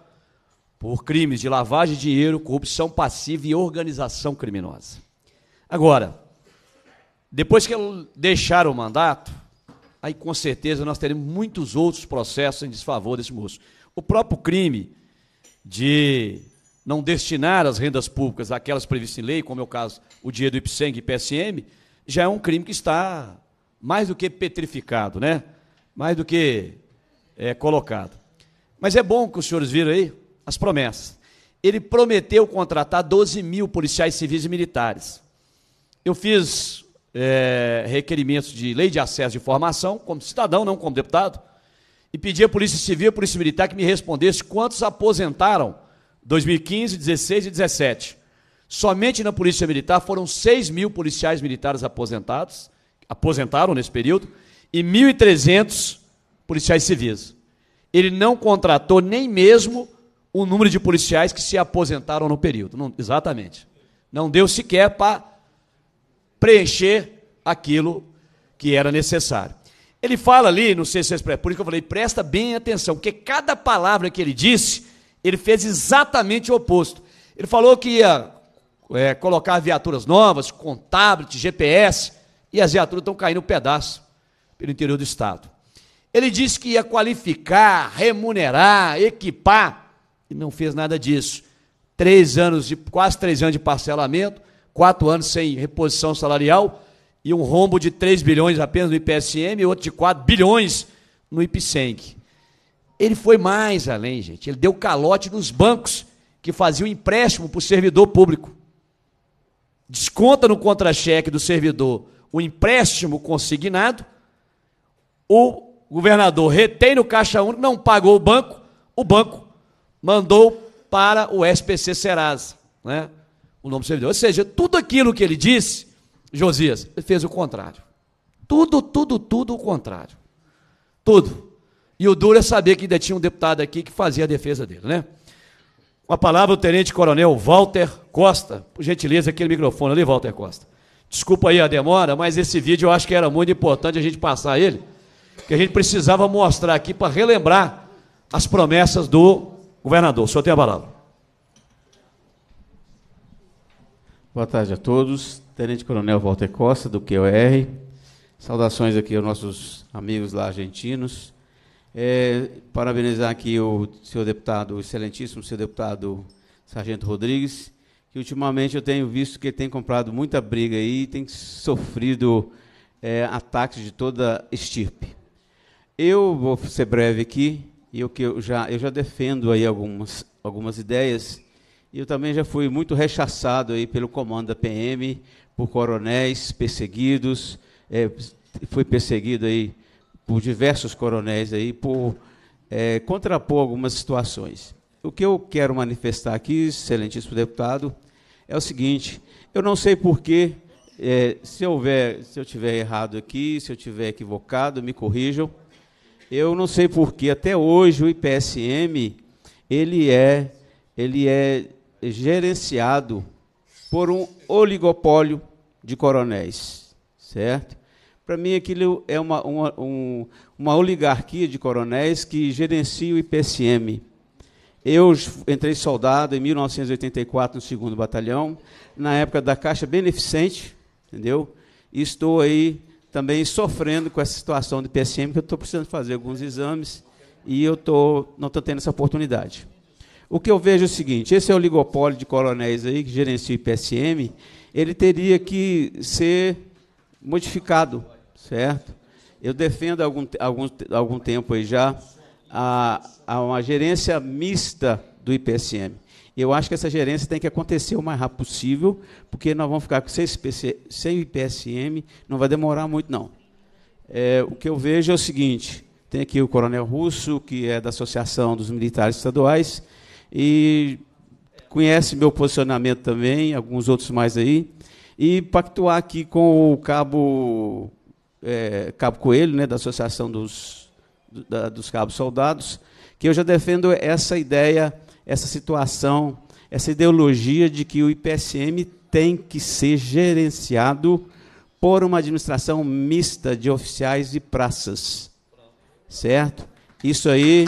S1: por crimes de lavagem de dinheiro, corrupção passiva e organização criminosa. Agora, depois que ele deixar o mandato, aí com certeza nós teremos muitos outros processos em desfavor desse moço. O próprio crime de não destinar as rendas públicas àquelas previstas em lei, como é o caso o dinheiro do IPSENG e PSM, já é um crime que está mais do que petrificado, né? mais do que é, colocado. Mas é bom que os senhores viram aí as promessas. Ele prometeu contratar 12 mil policiais civis e militares. Eu fiz é, requerimentos de lei de acesso de formação, como cidadão, não como deputado, e pedi à Polícia Civil e à Polícia Militar que me respondesse quantos aposentaram 2015, 16 e 17. Somente na Polícia Militar foram 6 mil policiais militares aposentados, aposentaram nesse período, e 1.300 policiais civis. Ele não contratou nem mesmo o número de policiais que se aposentaram no período. Não, exatamente. Não deu sequer para preencher aquilo que era necessário. Ele fala ali, não sei se vocês. Por isso que eu falei, presta bem atenção, porque cada palavra que ele disse ele fez exatamente o oposto. Ele falou que ia é, colocar viaturas novas, com tablet, GPS, e as viaturas estão caindo um pedaço pelo interior do Estado. Ele disse que ia qualificar, remunerar, equipar, e não fez nada disso. Três anos de, quase três anos de parcelamento, quatro anos sem reposição salarial e um rombo de 3 bilhões apenas no IPSM e outro de 4 bilhões no IPSENG. Ele foi mais além, gente. Ele deu calote nos bancos que faziam empréstimo para o servidor público. Desconta no contra-cheque do servidor o empréstimo consignado, o governador retém no Caixa Único, não pagou o banco, o banco mandou para o SPC Serasa, né? o nome do servidor. Ou seja, tudo aquilo que ele disse, Josias, ele fez o contrário. Tudo, tudo, tudo o contrário. Tudo. E o duro é saber que ainda tinha um deputado aqui que fazia a defesa dele, né? Com a palavra, o Tenente Coronel Walter Costa. Por gentileza, aquele microfone ali, Walter Costa. Desculpa aí a demora, mas esse vídeo eu acho que era muito importante a gente passar ele, que a gente precisava mostrar aqui para relembrar as promessas
S13: do governador. O senhor tem a palavra. Boa tarde a todos. Tenente Coronel Walter Costa, do QOR. Saudações aqui aos nossos amigos lá argentinos, é, parabenizar aqui o senhor deputado, o excelentíssimo senhor deputado Sargento Rodrigues, que ultimamente eu tenho visto que tem comprado muita briga aí, tem sofrido é, ataques de toda estirpe. Eu vou ser breve aqui, eu que eu já eu já defendo aí algumas algumas ideias. E eu também já fui muito rechaçado aí pelo comando da PM, por coronéis perseguidos, é, fui perseguido aí por diversos coronéis aí, por é, contrapor algumas situações. O que eu quero manifestar aqui, excelentíssimo deputado, é o seguinte: eu não sei por é, se, houver, se eu tiver errado aqui, se eu tiver equivocado, me corrijam. Eu não sei por que até hoje o IPSM ele é, ele é gerenciado por um oligopólio de coronéis, certo? Para mim, aquilo é uma, uma, um, uma oligarquia de coronéis que gerencia o IPSM. Eu entrei soldado em 1984 no segundo Batalhão, na época da Caixa Beneficente, entendeu? E estou aí também sofrendo com essa situação do PSM, que eu estou precisando fazer alguns exames e eu tô, não estou tendo essa oportunidade. O que eu vejo é o seguinte: esse é oligopólio de coronéis aí que gerencia o IPSM, ele teria que ser modificado certo? Eu defendo há algum, algum, algum tempo aí já a, a uma gerência mista do IPSM. Eu acho que essa gerência tem que acontecer o mais rápido possível, porque nós vamos ficar sem, IPC, sem IPSM, não vai demorar muito, não. É, o que eu vejo é o seguinte: tem aqui o Coronel Russo, que é da Associação dos Militares Estaduais, e conhece meu posicionamento também, alguns outros mais aí, e pactuar aqui com o cabo é, Cabo Coelho, né, da Associação dos, da, dos Cabos Soldados, que eu já defendo essa ideia, essa situação, essa ideologia de que o IPSM tem que ser gerenciado por uma administração mista de oficiais e praças. Certo? Isso aí.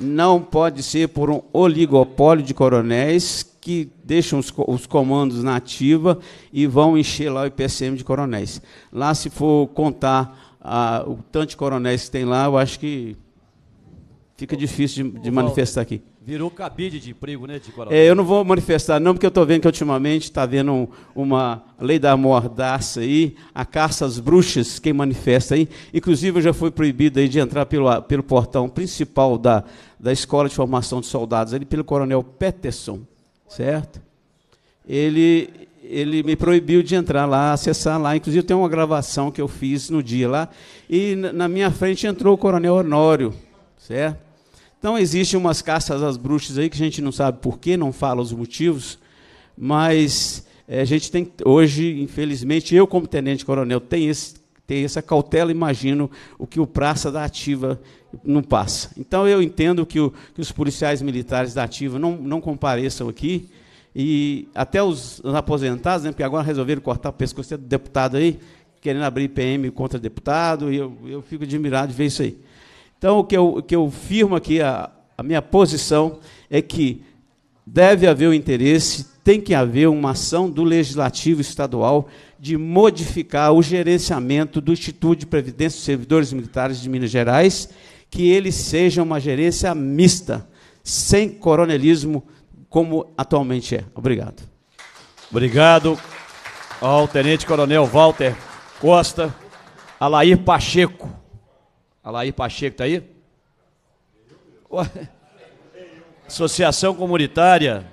S13: Não pode ser por um oligopólio de coronéis que deixam os, os comandos na ativa e vão encher lá o IPCM de coronéis. Lá, se for contar ah, o tanto de coronéis que tem lá, eu acho que fica difícil de, de manifestar aqui.
S1: Virou cabide de emprego, né, de coronel? É, eu não
S13: vou manifestar, não, porque eu estou vendo que ultimamente está havendo uma lei da mordaça aí, a caça às bruxas, quem manifesta aí. Inclusive, eu já fui proibido aí de entrar pelo, pelo portão principal da, da Escola de Formação de Soldados, ali pelo coronel Peterson certo? Ele, ele me proibiu de entrar lá, acessar lá. Inclusive, tem uma gravação que eu fiz no dia lá. E na minha frente entrou o Coronel Honório, certo? Então, existem umas caças às bruxas aí que a gente não sabe porquê, não fala os motivos, mas é, a gente tem, hoje, infelizmente, eu como tenente-coronel tenho, esse, tenho essa cautela, imagino o que o praça da ativa não passa. Então eu entendo que, o, que os policiais militares da ativa não, não compareçam aqui, e até os, os aposentados, né, porque agora resolveram cortar o pescoço do deputado aí, querendo abrir PM contra deputado, e eu, eu fico admirado de ver isso aí. Então, o que eu, o que eu firmo aqui, a, a minha posição, é que deve haver o interesse, tem que haver uma ação do legislativo estadual de modificar o gerenciamento do Instituto de Previdência dos Servidores Militares de Minas Gerais que ele seja uma gerência mista, sem coronelismo, como atualmente é. Obrigado. Obrigado
S1: ao Tenente Coronel Walter Costa, Alair Pacheco. Alair Pacheco está aí? Associação Comunitária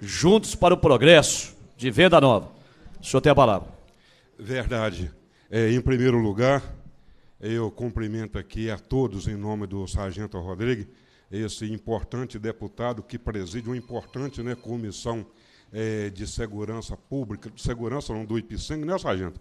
S1: Juntos para o Progresso, de Venda Nova.
S14: O senhor tem a palavra. Verdade. É, em primeiro lugar, eu cumprimento aqui a todos em nome do Sargento Rodrigues, esse importante deputado que preside uma importante né, comissão é, de segurança pública, segurança não, do IPSENG, né, Sargento?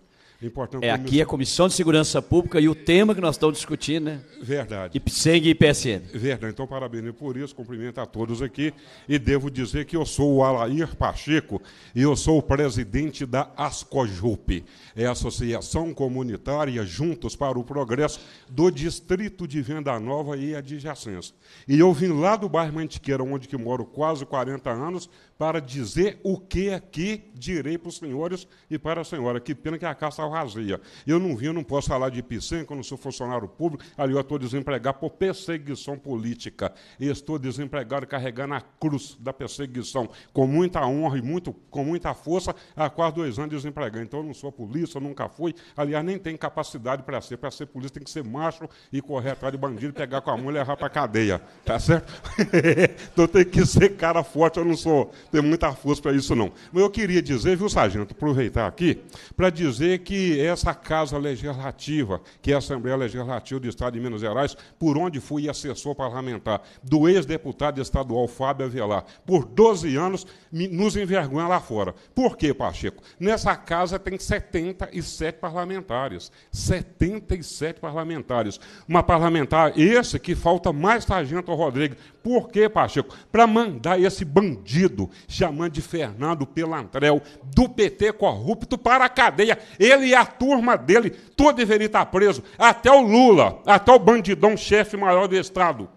S14: É, é aqui é a
S1: Comissão de Segurança Pública e o tema
S14: que nós estamos discutindo, né? Verdade. IPSENG e IPSN. Verdade. Então, parabéns por isso, cumprimento a todos aqui. E devo dizer que eu sou o Alair Pacheco e eu sou o presidente da ASCOJUP, é a Associação Comunitária Juntos para o Progresso do Distrito de Venda Nova e Adjacência. E eu vim lá do bairro Mantiqueira, onde que moro quase 40 anos, para dizer o que aqui direi para os senhores e para a senhora. Que pena que a caça vazia. Eu não vim, eu não posso falar de Picenca, eu não sou funcionário público, ali eu estou desempregado por perseguição política. estou desempregado carregando a cruz da perseguição, com muita honra e muito, com muita força, há quase dois anos desempregado. Então eu não sou polícia, eu nunca fui, aliás, nem tenho capacidade para ser. Para ser polícia tem que ser macho e correr atrás de bandido, pegar com a mão e levar para a cadeia. Tá certo? *laughs* então tem que ser cara forte, eu não sou ter muita força para isso, não. Mas eu queria dizer, viu, sargento, aproveitar aqui, para dizer que essa Casa Legislativa, que é a Assembleia Legislativa do Estado de Minas Gerais, por onde fui assessor parlamentar do ex-deputado estadual Fábio Avelar, por 12 anos, nos envergonha lá fora. Por quê, Pacheco? Nessa casa tem 77 parlamentares. 77 parlamentares. Uma parlamentar, esse que falta mais sargento Rodrigues. Por quê, Pacheco? Para mandar esse bandido, chamando de Fernando Pelantrel do PT corrupto para a cadeia. Ele e a turma dele, todo deveria estar preso, até o Lula, até o bandidão chefe maior do Estado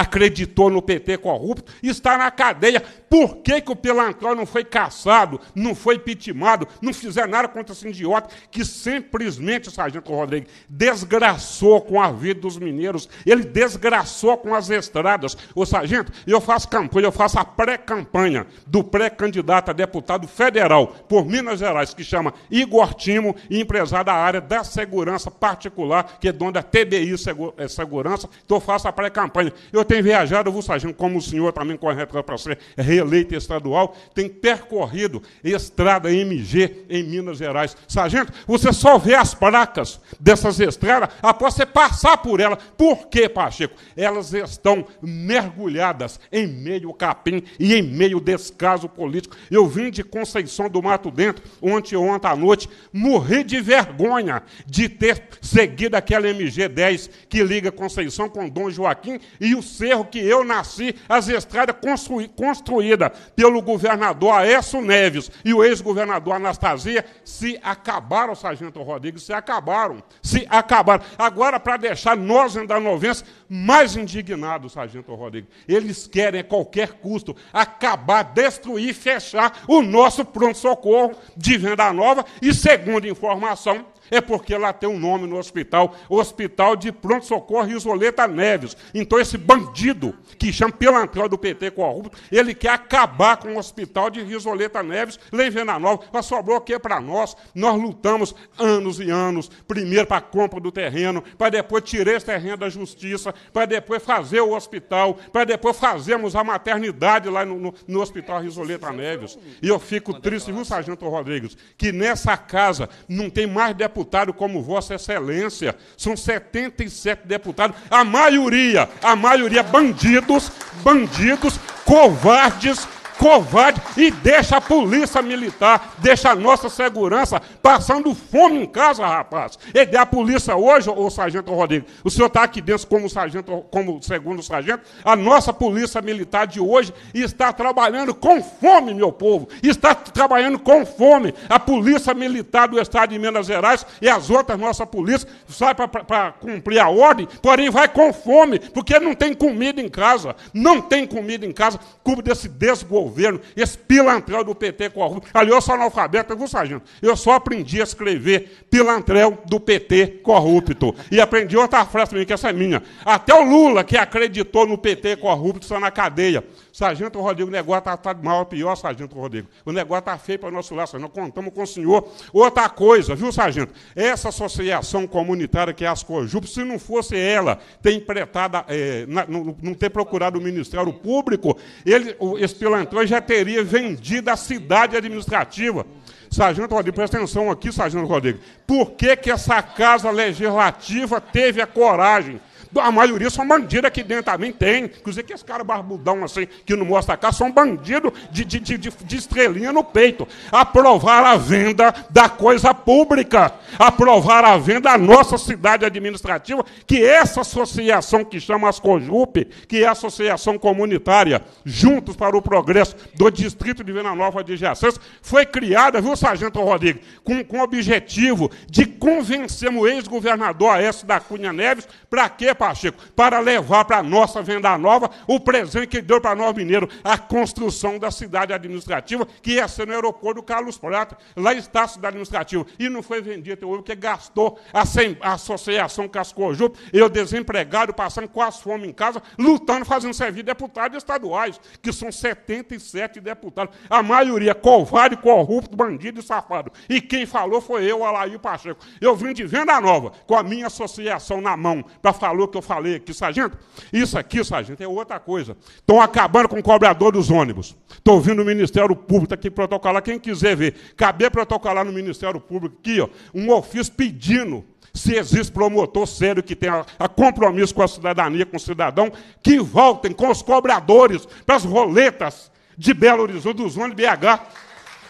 S14: acreditou no PT corrupto, está na cadeia. Por que, que o Pilantrão não foi caçado, não foi pitimado, não fizeram nada contra esse idiota que simplesmente, Sargento Rodrigues, desgraçou com a vida dos mineiros, ele desgraçou com as estradas. Ô, Sargento, eu faço campanha, eu faço a pré-campanha do pré-candidato a deputado federal por Minas Gerais, que chama Igor Timo, empresário da área da segurança particular, que é dono da TBI eh, Segurança, então eu faço a pré-campanha. Eu tem viajado, vou sargento, como o senhor também correto para ser reeleito estadual, tem percorrido estrada MG em Minas Gerais. Sargento, você só vê as placas dessas estradas após você passar por elas. Por quê, Pacheco? Elas estão mergulhadas em meio capim e em meio descaso político. Eu vim de Conceição do Mato Dentro, ontem ontem à noite, morri de vergonha de ter seguido aquela MG10 que liga Conceição com Dom Joaquim e o cerro que eu nasci, as estradas construí construídas pelo governador Aécio Neves e o ex-governador Anastasia, se acabaram, Sargento Rodrigues, se acabaram, se acabaram. Agora, para deixar nós, andanovenses, mais indignados, Sargento Rodrigues, eles querem, a qualquer custo, acabar, destruir, fechar o nosso pronto-socorro de Venda Nova e, segundo informação, é porque lá tem um nome no hospital, Hospital de Pronto Socorro Isoleta Neves. Então esse bandido que chama pilantrão do PT corrupto, ele quer acabar com o Hospital de Risoleta Neves, Leivena Nova. Mas sobrou o que para nós? Nós lutamos anos e anos, primeiro para a compra do terreno, para depois tirar esse terreno da justiça, para depois fazer o hospital, para depois fazermos a maternidade lá no, no, no Hospital Risoleta Neves. E eu fico triste, viu, Sargento Rodrigues, que nessa casa não tem mais deputado deputado como Vossa Excelência, são 77 deputados, a maioria, a maioria bandidos, bandidos, covardes, covarde e deixa a polícia militar, deixa a nossa segurança passando fome em casa, rapaz. E é a polícia hoje, o sargento Rodrigues, o senhor está aqui dentro como sargento, como segundo sargento, a nossa polícia militar de hoje está trabalhando com fome, meu povo, está trabalhando com fome. A polícia militar do estado de Minas Gerais e as outras nossa polícia sai para cumprir a ordem, porém vai com fome, porque não tem comida em casa, não tem comida em casa, culpa desse desgoverno governo, esse pilantrão do PT corrupto. Ali eu sou analfabeto, viu, sargento? Eu só aprendi a escrever pilantrão do PT corrupto. E aprendi outra frase também, que essa é minha. Até o Lula, que acreditou no PT corrupto, está na cadeia. Sargento Rodrigo, o negócio está tá mal ou pior, Sargento Rodrigo. O negócio está feio para o nosso lado, nós contamos com o senhor. Outra coisa, viu, Sargento? Essa associação comunitária que é as Cojup, se não fosse ela ter empretado, é, não, ter procurado o Ministério Público, ele, o, esse pilantrão já teria vendido a cidade administrativa. Sargento Rodrigo, presta atenção aqui, Sargento Rodrigo. Por que, que essa Casa Legislativa teve a coragem a maioria são bandidos aqui dentro também, tem. Inclusive que esse cara barbudão assim, que não mostra a cara, são bandidos de, de, de, de estrelinha no peito. Aprovar a venda da coisa pública. Aprovar a venda da nossa cidade administrativa, que essa associação que chama as COJUP, que é a Associação Comunitária Juntos para o Progresso do Distrito de Vila Nova de Giacês, foi criada, viu, Sargento Rodrigues, com, com o objetivo de convencer o ex-governador Aécio da Cunha Neves, para quê, para Pacheco, para levar para a nossa Venda Nova o presente que deu para nós, mineiro, a construção da cidade administrativa, que ia ser no aeroporto Carlos Prata. Lá está a cidade administrativa. E não foi vendida até hoje, porque gastou a, sem, a Associação Cascojup, eu desempregado, passando quase fome em casa, lutando, fazendo servir deputados estaduais, que são 77 deputados. A maioria covarde, corrupto, bandido e safado. E quem falou foi eu, Alair Pacheco. Eu vim de Venda Nova, com a minha associação na mão, para falar que eu falei aqui, sargento, isso aqui, sargento, é outra coisa. Estão acabando com o cobrador dos ônibus. Estou ouvindo o Ministério Público aqui protocolar. Quem quiser ver, caber protocolar no Ministério Público aqui, ó, um ofício pedindo se existe promotor sério que tenha a compromisso com a cidadania, com o cidadão, que voltem com os cobradores para as roletas de Belo Horizonte, dos ônibus BH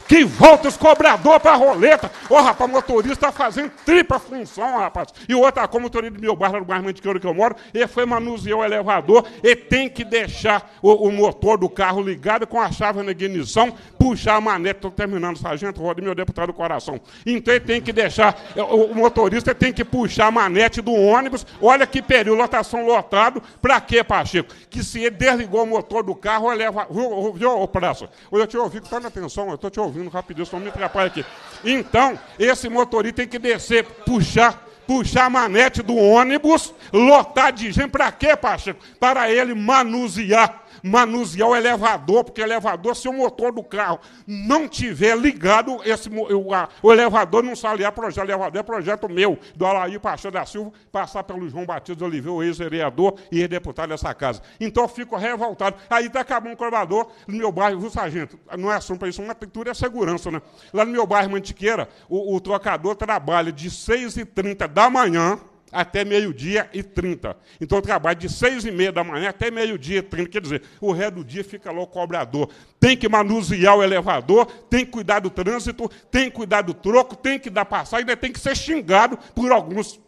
S14: que volta os cobrador para a roleta. Ô, oh, rapaz, motorista está fazendo tripla função, rapaz. E outra, como o motorista do meu bairro, do no bairro Mantiqueiro que eu moro, ele foi manusear o elevador e tem que deixar o, o, motor do carro ligado com a chave na ignição, puxar a manete. Estou terminando, sargento Roda, meu deputado do coração. Então ele tem que deixar, é, o, o motorista tem que puxar a manete do ônibus. Olha que período, lotação lotado. Para quê, Pacheco? Que se ele desligou o motor do carro, eleva. Viu, viu, viu Eu te ouvi com toda atenção, eu estou te ouvindo. Rápido, rapidinho, só me atrapalha aqui. Então, esse motorista tem que descer, puxar, puxar a manete do ônibus, lotar de gente. Para quê, Pacheco? Para ele manusear manusear o elevador, porque o elevador, se o motor do carro não tiver ligado, esse, o, a, o elevador não sai aliás, projeto, elevador é projeto meu, do Alair Paixão da Silva, passar pelo João Batista Oliveira, ex-vereador e ex-deputado dessa casa. Então eu fico revoltado. Aí está acabando um cobrador no meu bairro, viu, sargento? Não é assunto para isso, uma pintura é segurança, né? Lá no meu bairro Mantiqueira, o, o trocador trabalha de 6h30 da manhã até meio-dia e 30. Então trabalha trabalho de seis e meia da manhã até meio-dia e 30. Quer dizer, o resto do dia fica lá o cobrador. Tem que manusear o elevador, tem que cuidar do trânsito, tem que cuidar do troco, tem que dar passagem, ainda tem que ser xingado por alguns.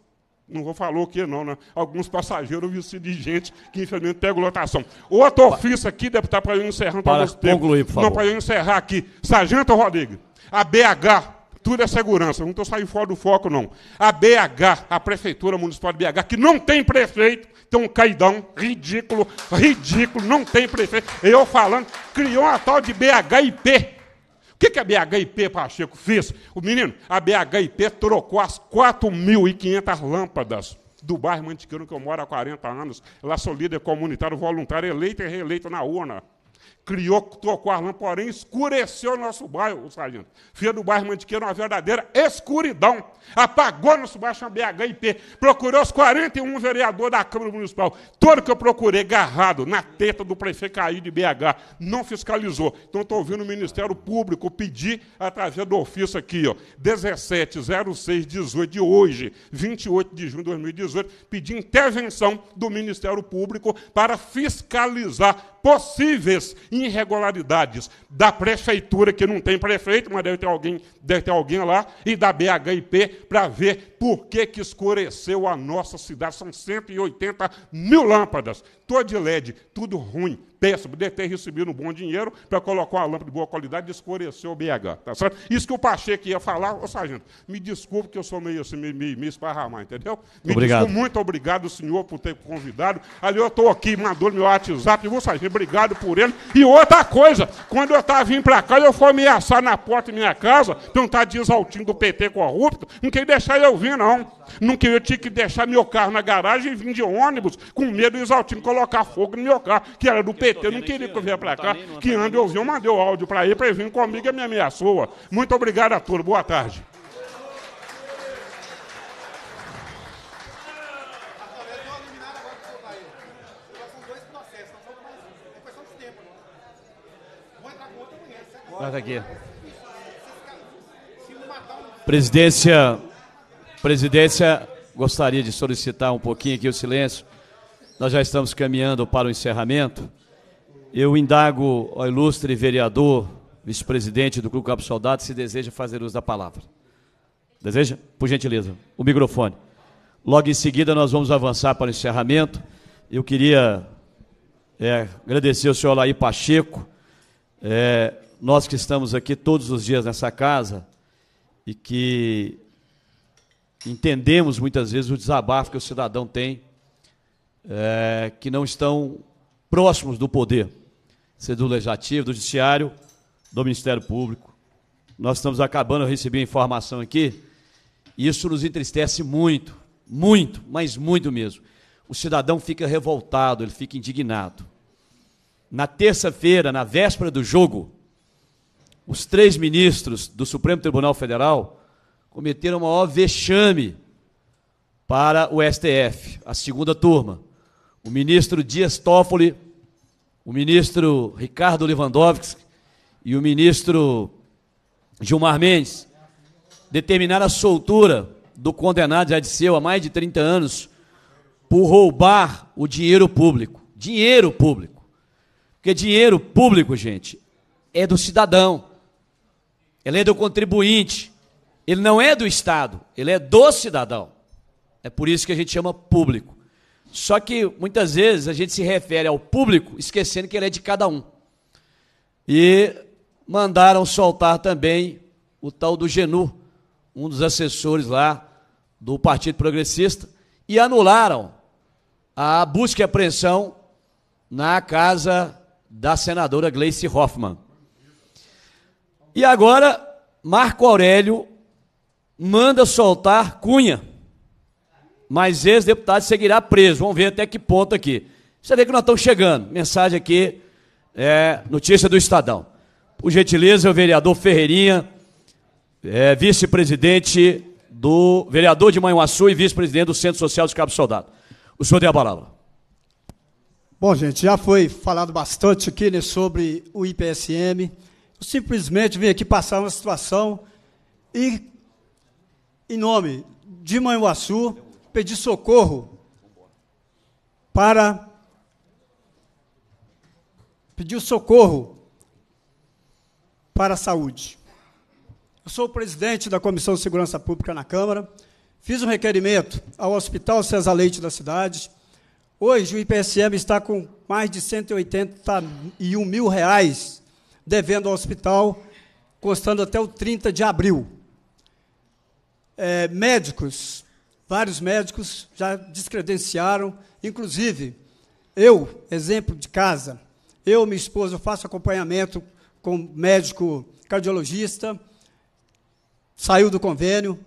S14: Não vou falar o que não, né? Alguns passageiros vestidos de gente que infelizmente pegam lotação. Outro ofício aqui, deputado, para eu encerrar para, para Concluir, por favor. Não, para eu encerrar aqui. Sargento Rodrigues, a BH tudo é segurança. Não estou saindo fora do foco, não. A BH, a Prefeitura Municipal de BH, que não tem prefeito, tem um caidão ridículo, ridículo, não tem prefeito. Eu falando, criou uma tal de BHIP. O que, que a é BHIP, Pacheco, fez? O menino, a BHIP trocou as 4.500 lâmpadas do bairro Mantiqueiro, que eu moro há 40 anos, lá sou líder comunitário, voluntário, eleito e reeleito na urna criou Tocoarlan, porém escureceu nosso bairro, o sargento. Filha do bairro Mantiqueira, uma verdadeira escuridão. Apagou nosso bairro, chama BHIP. Procurou os 41 vereadores da Câmara Municipal. Todo que eu procurei, garrado, na teta do prefeito Caí de BH. Não fiscalizou. Então, estou ouvindo o Ministério Público pedir, através do ofício aqui, ó, 170618 de hoje, 28 de junho de 2018, pedir intervenção do Ministério Público para fiscalizar possíveis irregularidades da prefeitura, que não tem prefeito, mas deve ter alguém, deve ter alguém lá, e da BHIP, para ver por que, que escureceu a nossa cidade. São 180 mil lâmpadas, toda de LED, tudo ruim péssimo, deve ter recebido um bom dinheiro para colocar uma lâmpada de boa qualidade e escureceu o BH. Tá certo? Isso que o Pacheco ia falar, ô sargento, me desculpe que eu sou meio assim, meio, meio, esparramar, entendeu? Me obrigado. Desculpe, muito obrigado, senhor, por ter convidado. Ali eu estou aqui, mandou meu WhatsApp, vou sargento, obrigado por ele. E outra coisa, quando eu estava vindo para cá, eu fui ameaçar na porta da minha casa, perguntar tá de exaltinho do PT corrupto, não queria deixar eu vir, não. Não queria, eu tinha que deixar meu carro na garagem e vim de ônibus, com medo do exaltinho colocar fogo no meu carro, que era do PT PT, eu não queria que eu para cá. Que anda eu vi, eu mandei o áudio para ele, para ele vir comigo e me ameaçou. Muito obrigado a todos, boa tarde.
S1: aqui. Presidência, presidência, gostaria de solicitar um pouquinho aqui o silêncio. Nós já estamos caminhando para o encerramento. Eu indago ao ilustre vereador, vice-presidente do Clube Cabo Soldado, se deseja fazer uso da palavra. Deseja? Por gentileza, o microfone. Logo em seguida, nós vamos avançar para o encerramento. Eu queria é, agradecer ao senhor Laí Pacheco, é, nós que estamos aqui todos os dias nessa casa e que entendemos muitas vezes o desabafo que o cidadão tem, é, que não estão próximos do poder ser do Legislativo, do Judiciário, do Ministério Público. Nós estamos acabando, de receber informação aqui, e isso nos entristece muito, muito, mas muito mesmo. O cidadão fica revoltado, ele fica indignado. Na terça-feira, na véspera do jogo, os três ministros do Supremo Tribunal Federal cometeram o maior vexame para o STF, a segunda turma. O ministro Dias Toffoli o ministro Ricardo Lewandowski e o ministro Gilmar Mendes determinaram a soltura do condenado Jadiceu há mais de 30 anos por roubar o dinheiro público. Dinheiro público. Porque dinheiro público, gente, é do cidadão. Ele é do contribuinte. Ele não é do Estado, ele é do cidadão. É por isso que a gente chama público. Só que muitas vezes a gente se refere ao público esquecendo que ele é de cada um. E mandaram soltar também o tal do Genu, um dos assessores lá do Partido Progressista, e anularam a busca e apreensão na casa da senadora Gleice Hoffmann. E agora, Marco Aurélio manda soltar Cunha mas ex-deputado seguirá preso. Vamos ver até que ponto aqui. Você vê que nós estamos chegando. Mensagem aqui, é, notícia do Estadão. Por gentileza, o vereador Ferreirinha, é, vice-presidente do vereador de Manhuaçu e vice-presidente do Centro Social dos Cabo Soldado.
S15: O senhor tem a palavra. Bom, gente, já foi falado bastante aqui né, sobre o IPSM. Eu simplesmente vim aqui passar uma situação e, em nome de Manhuaçu, pedir socorro para pedir socorro para a saúde. Eu sou o presidente da Comissão de Segurança Pública na Câmara, fiz um requerimento ao Hospital César Leite da cidade. Hoje o IPSM está com mais de 181 mil reais devendo ao hospital, constando até o 30 de abril. É, médicos Vários médicos já descredenciaram, inclusive eu, exemplo de casa, eu, minha esposa, faço acompanhamento com médico cardiologista, saiu do convênio,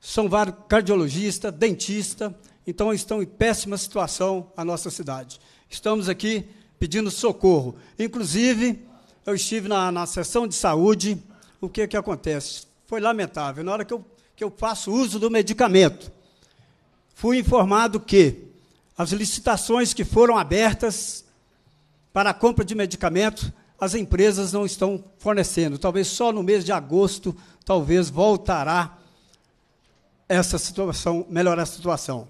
S15: são vários cardiologistas, dentista, então estão em péssima situação a nossa cidade. Estamos aqui pedindo socorro. Inclusive, eu estive na, na sessão de saúde, o que, que acontece? Foi lamentável. Na hora que eu, que eu faço uso do medicamento, fui informado que as licitações que foram abertas para a compra de medicamento, as empresas não estão fornecendo. Talvez só no mês de agosto, talvez voltará essa situação, melhorar a situação.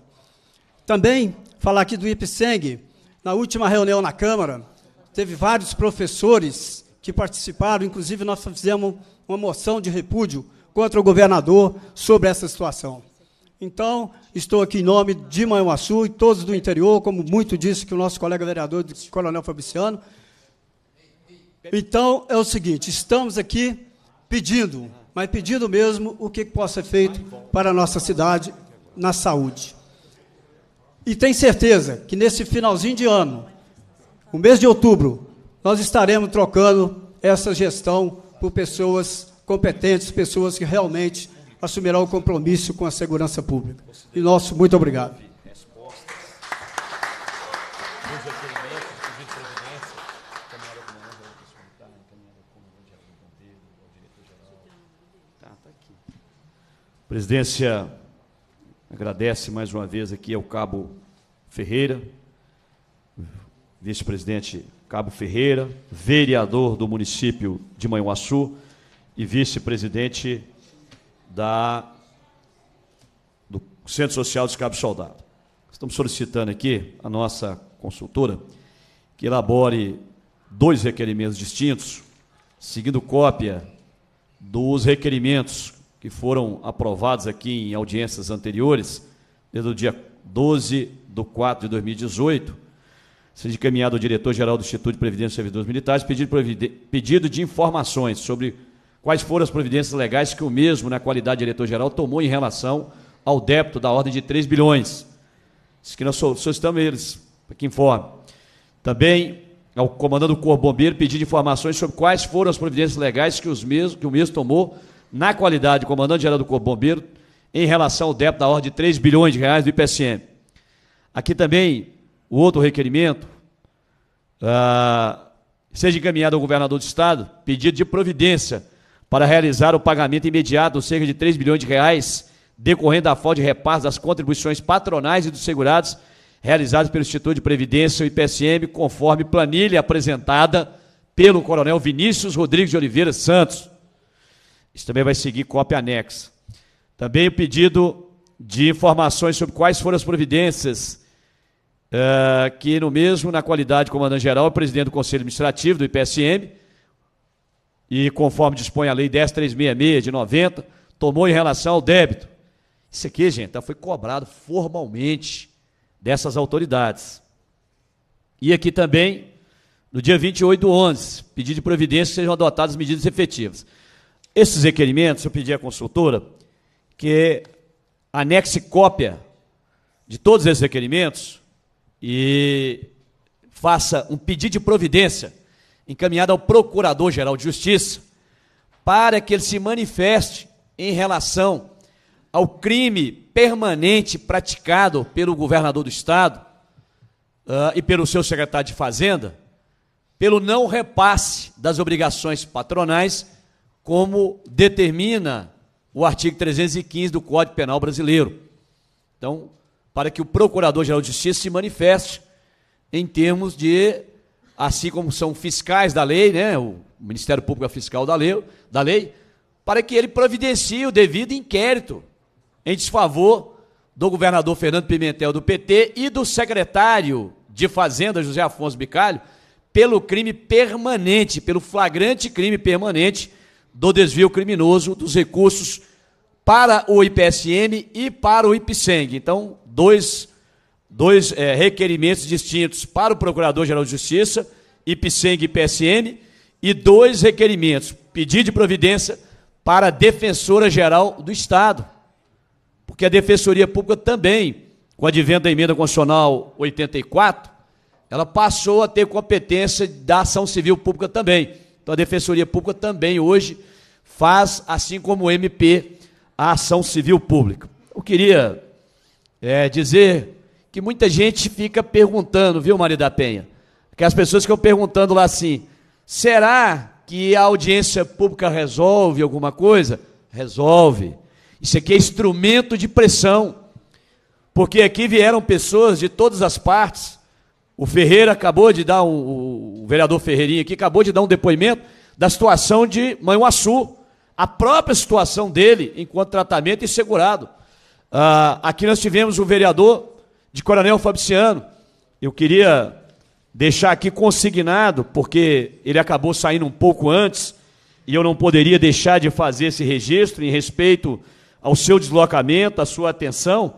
S15: Também falar aqui do IPSENG, na última reunião na Câmara, teve vários professores que participaram, inclusive nós fizemos uma moção de repúdio contra o governador sobre essa situação. Então, estou aqui em nome de Manhuaçu e todos do interior, como muito disse que o nosso colega vereador, Coronel Fabriciano. Então, é o seguinte, estamos aqui pedindo, mas pedindo mesmo o que possa ser feito para a nossa cidade na saúde. E tenho certeza que nesse finalzinho de ano, o mês de outubro, nós estaremos trocando essa gestão por pessoas competentes, pessoas que realmente assumirá o compromisso com a segurança pública. E nosso muito obrigado.
S1: Presidência agradece mais uma vez aqui ao Cabo Ferreira, vice-presidente Cabo Ferreira, vereador do município de Manhuaçu e vice-presidente da, do Centro Social dos Cabos Soldados. Estamos solicitando aqui a nossa consultora que elabore dois requerimentos distintos, seguindo cópia dos requerimentos que foram aprovados aqui em audiências anteriores, desde o dia 12 de 4 de 2018, seja encaminhado ao diretor-geral do Instituto de Previdência e Servidores Militares pedido, pedido de informações sobre Quais foram as providências legais que o mesmo, na qualidade de diretor-geral, tomou em relação ao débito da ordem de 3 bilhões? Isso que nós solicitamos eles, para que informe. Também ao comandante do Corpo Bombeiro pedir informações sobre quais foram as providências legais que, os mesmo, que o mesmo tomou na qualidade de comandante-geral do Corpo Bombeiro em relação ao débito da ordem de 3 bilhões de reais do IPSM. Aqui também, o outro requerimento, ah, seja encaminhado ao governador do Estado, pedido de providência para realizar o pagamento imediato, cerca de 3 bilhões de reais, decorrendo da falta de repasse das contribuições patronais e dos segurados realizados pelo Instituto de Previdência, o IPSM, conforme planilha apresentada pelo Coronel Vinícius Rodrigues de Oliveira Santos. Isso também vai seguir cópia anexa. Também o pedido de informações sobre quais foram as providências uh, que, no mesmo, na qualidade de comandante-geral e presidente do Conselho Administrativo do IPSM, e conforme dispõe a lei 10366 de 90, tomou em relação ao débito. Isso aqui, gente, tá, foi cobrado formalmente dessas autoridades. E aqui também, no dia 28 do 11, pedido de providência que sejam adotadas medidas efetivas. Esses requerimentos, eu pedi à consultora que anexe cópia de todos esses requerimentos e faça um pedido de providência encaminhada ao Procurador-Geral de Justiça, para que ele se manifeste em relação ao crime permanente praticado pelo governador do Estado uh, e pelo seu secretário de Fazenda, pelo não repasse das obrigações patronais, como determina o artigo 315 do Código Penal Brasileiro. Então, para que o Procurador-Geral de Justiça se manifeste em termos de assim como são fiscais da lei, né? O Ministério Público é fiscal da lei, da lei para que ele providencie o devido inquérito em desfavor do governador Fernando Pimentel do PT e do secretário de Fazenda José Afonso Bicalho pelo crime permanente, pelo flagrante crime permanente do desvio criminoso dos recursos para o IPSM e para o IPSENG. Então, dois dois é, requerimentos distintos para o Procurador-Geral de Justiça, IPSENG e PSN, e dois requerimentos, pedido de providência para a Defensora-Geral do Estado, porque a Defensoria Pública também, com a advento da Emenda Constitucional 84, ela passou a ter competência da ação civil pública também. Então, a Defensoria Pública também hoje faz, assim como o MP, a ação civil pública. Eu queria é, dizer que muita gente fica perguntando, viu, Maria da Penha? Que as pessoas ficam perguntando lá assim: será que a audiência pública resolve alguma coisa? Resolve. Isso aqui é instrumento de pressão. Porque aqui vieram pessoas de todas as partes. O Ferreira acabou de dar, um, o vereador Ferreirinha aqui acabou de dar um depoimento da situação de Manhuaçu, a própria situação dele enquanto tratamento e segurado. Uh, aqui nós tivemos o vereador de Coronel Fabiciano, Eu queria deixar aqui consignado, porque ele acabou saindo um pouco antes e eu não poderia deixar de fazer esse registro em respeito ao seu deslocamento, à sua atenção,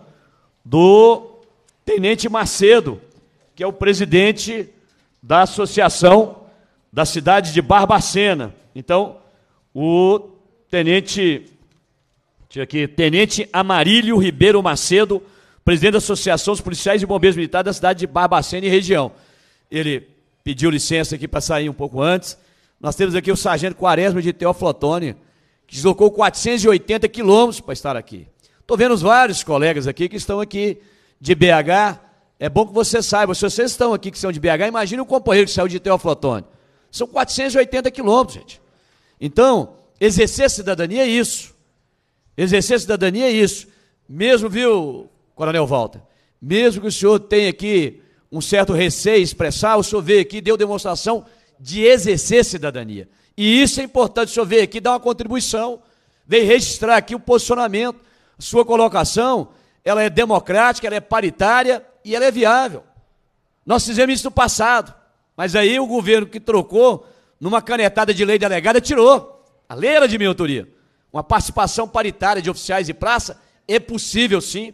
S1: do Tenente Macedo, que é o presidente da Associação da Cidade de Barbacena. Então, o Tenente, aqui, Tenente Amarílio Ribeiro Macedo presidente da Associação dos Policiais e Bombeiros Militares da cidade de Barbacena e região. Ele pediu licença aqui para sair um pouco antes. Nós temos aqui o sargento Quaresma de Teoflotone, que deslocou 480 quilômetros para estar aqui. Estou vendo vários colegas aqui que estão aqui de BH. É bom que você saiba, se vocês estão aqui que são de BH, imagine o companheiro que saiu de Teoflotone. São 480 quilômetros, gente. Então, exercer cidadania é isso. Exercer cidadania é isso. Mesmo, viu, Coronel Walter, mesmo que o senhor tenha aqui um certo receio expressar, o senhor veio aqui deu demonstração de exercer cidadania. E isso é importante, o senhor veio aqui dar uma contribuição, veio registrar aqui o posicionamento. Sua colocação, ela é democrática, ela é paritária e ela é viável. Nós fizemos isso no passado, mas aí o governo que trocou, numa canetada de lei delegada, tirou. A lei era de minha autoria. Uma participação paritária de oficiais e praça é possível, sim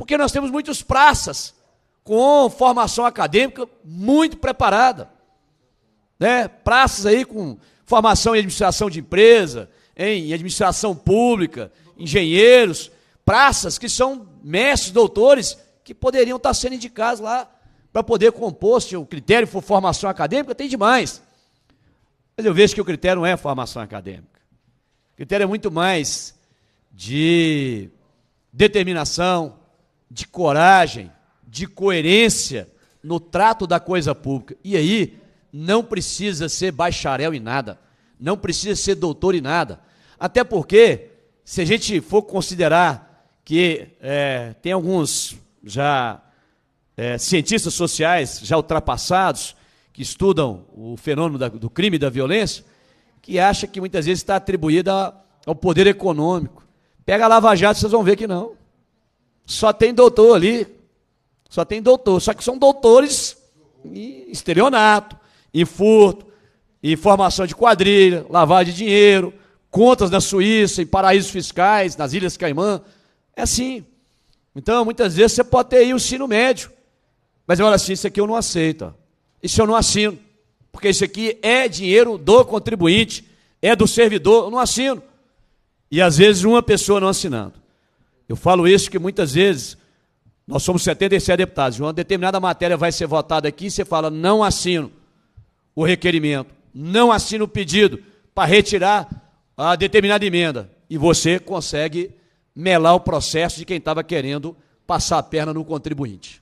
S1: porque nós temos muitos praças com formação acadêmica muito preparada. Né? Praças aí com formação em administração de empresa, em administração pública, engenheiros, praças que são mestres, doutores, que poderiam estar sendo indicados lá para poder compor, se o critério for formação acadêmica, tem demais. Mas eu vejo que o critério não é formação acadêmica. O critério é muito mais de determinação, de coragem, de coerência no trato da coisa pública. E aí, não precisa ser bacharel em nada, não precisa ser doutor em nada. Até porque, se a gente for considerar que é, tem alguns já é, cientistas sociais já ultrapassados que estudam o fenômeno da, do crime e da violência, que acha que muitas vezes está atribuída ao poder econômico. Pega a Lava Jato, vocês vão ver que não. Só tem doutor ali. Só tem doutor. Só que são doutores em estelionato, em furto, em formação de quadrilha, lavagem de dinheiro, contas na Suíça, em paraísos fiscais, nas Ilhas Caimã. É assim. Então, muitas vezes você pode ter aí o ensino médio. Mas olha assim, isso aqui eu não aceito. Isso eu não assino. Porque isso aqui é dinheiro do contribuinte, é do servidor, eu não assino. E às vezes uma pessoa não assinando. Eu falo isso que muitas vezes nós somos 77 deputados, uma determinada matéria vai ser votada aqui e você fala, não assino o requerimento, não assino o pedido para retirar a determinada emenda. E você consegue melar o processo de quem estava querendo passar a perna no contribuinte.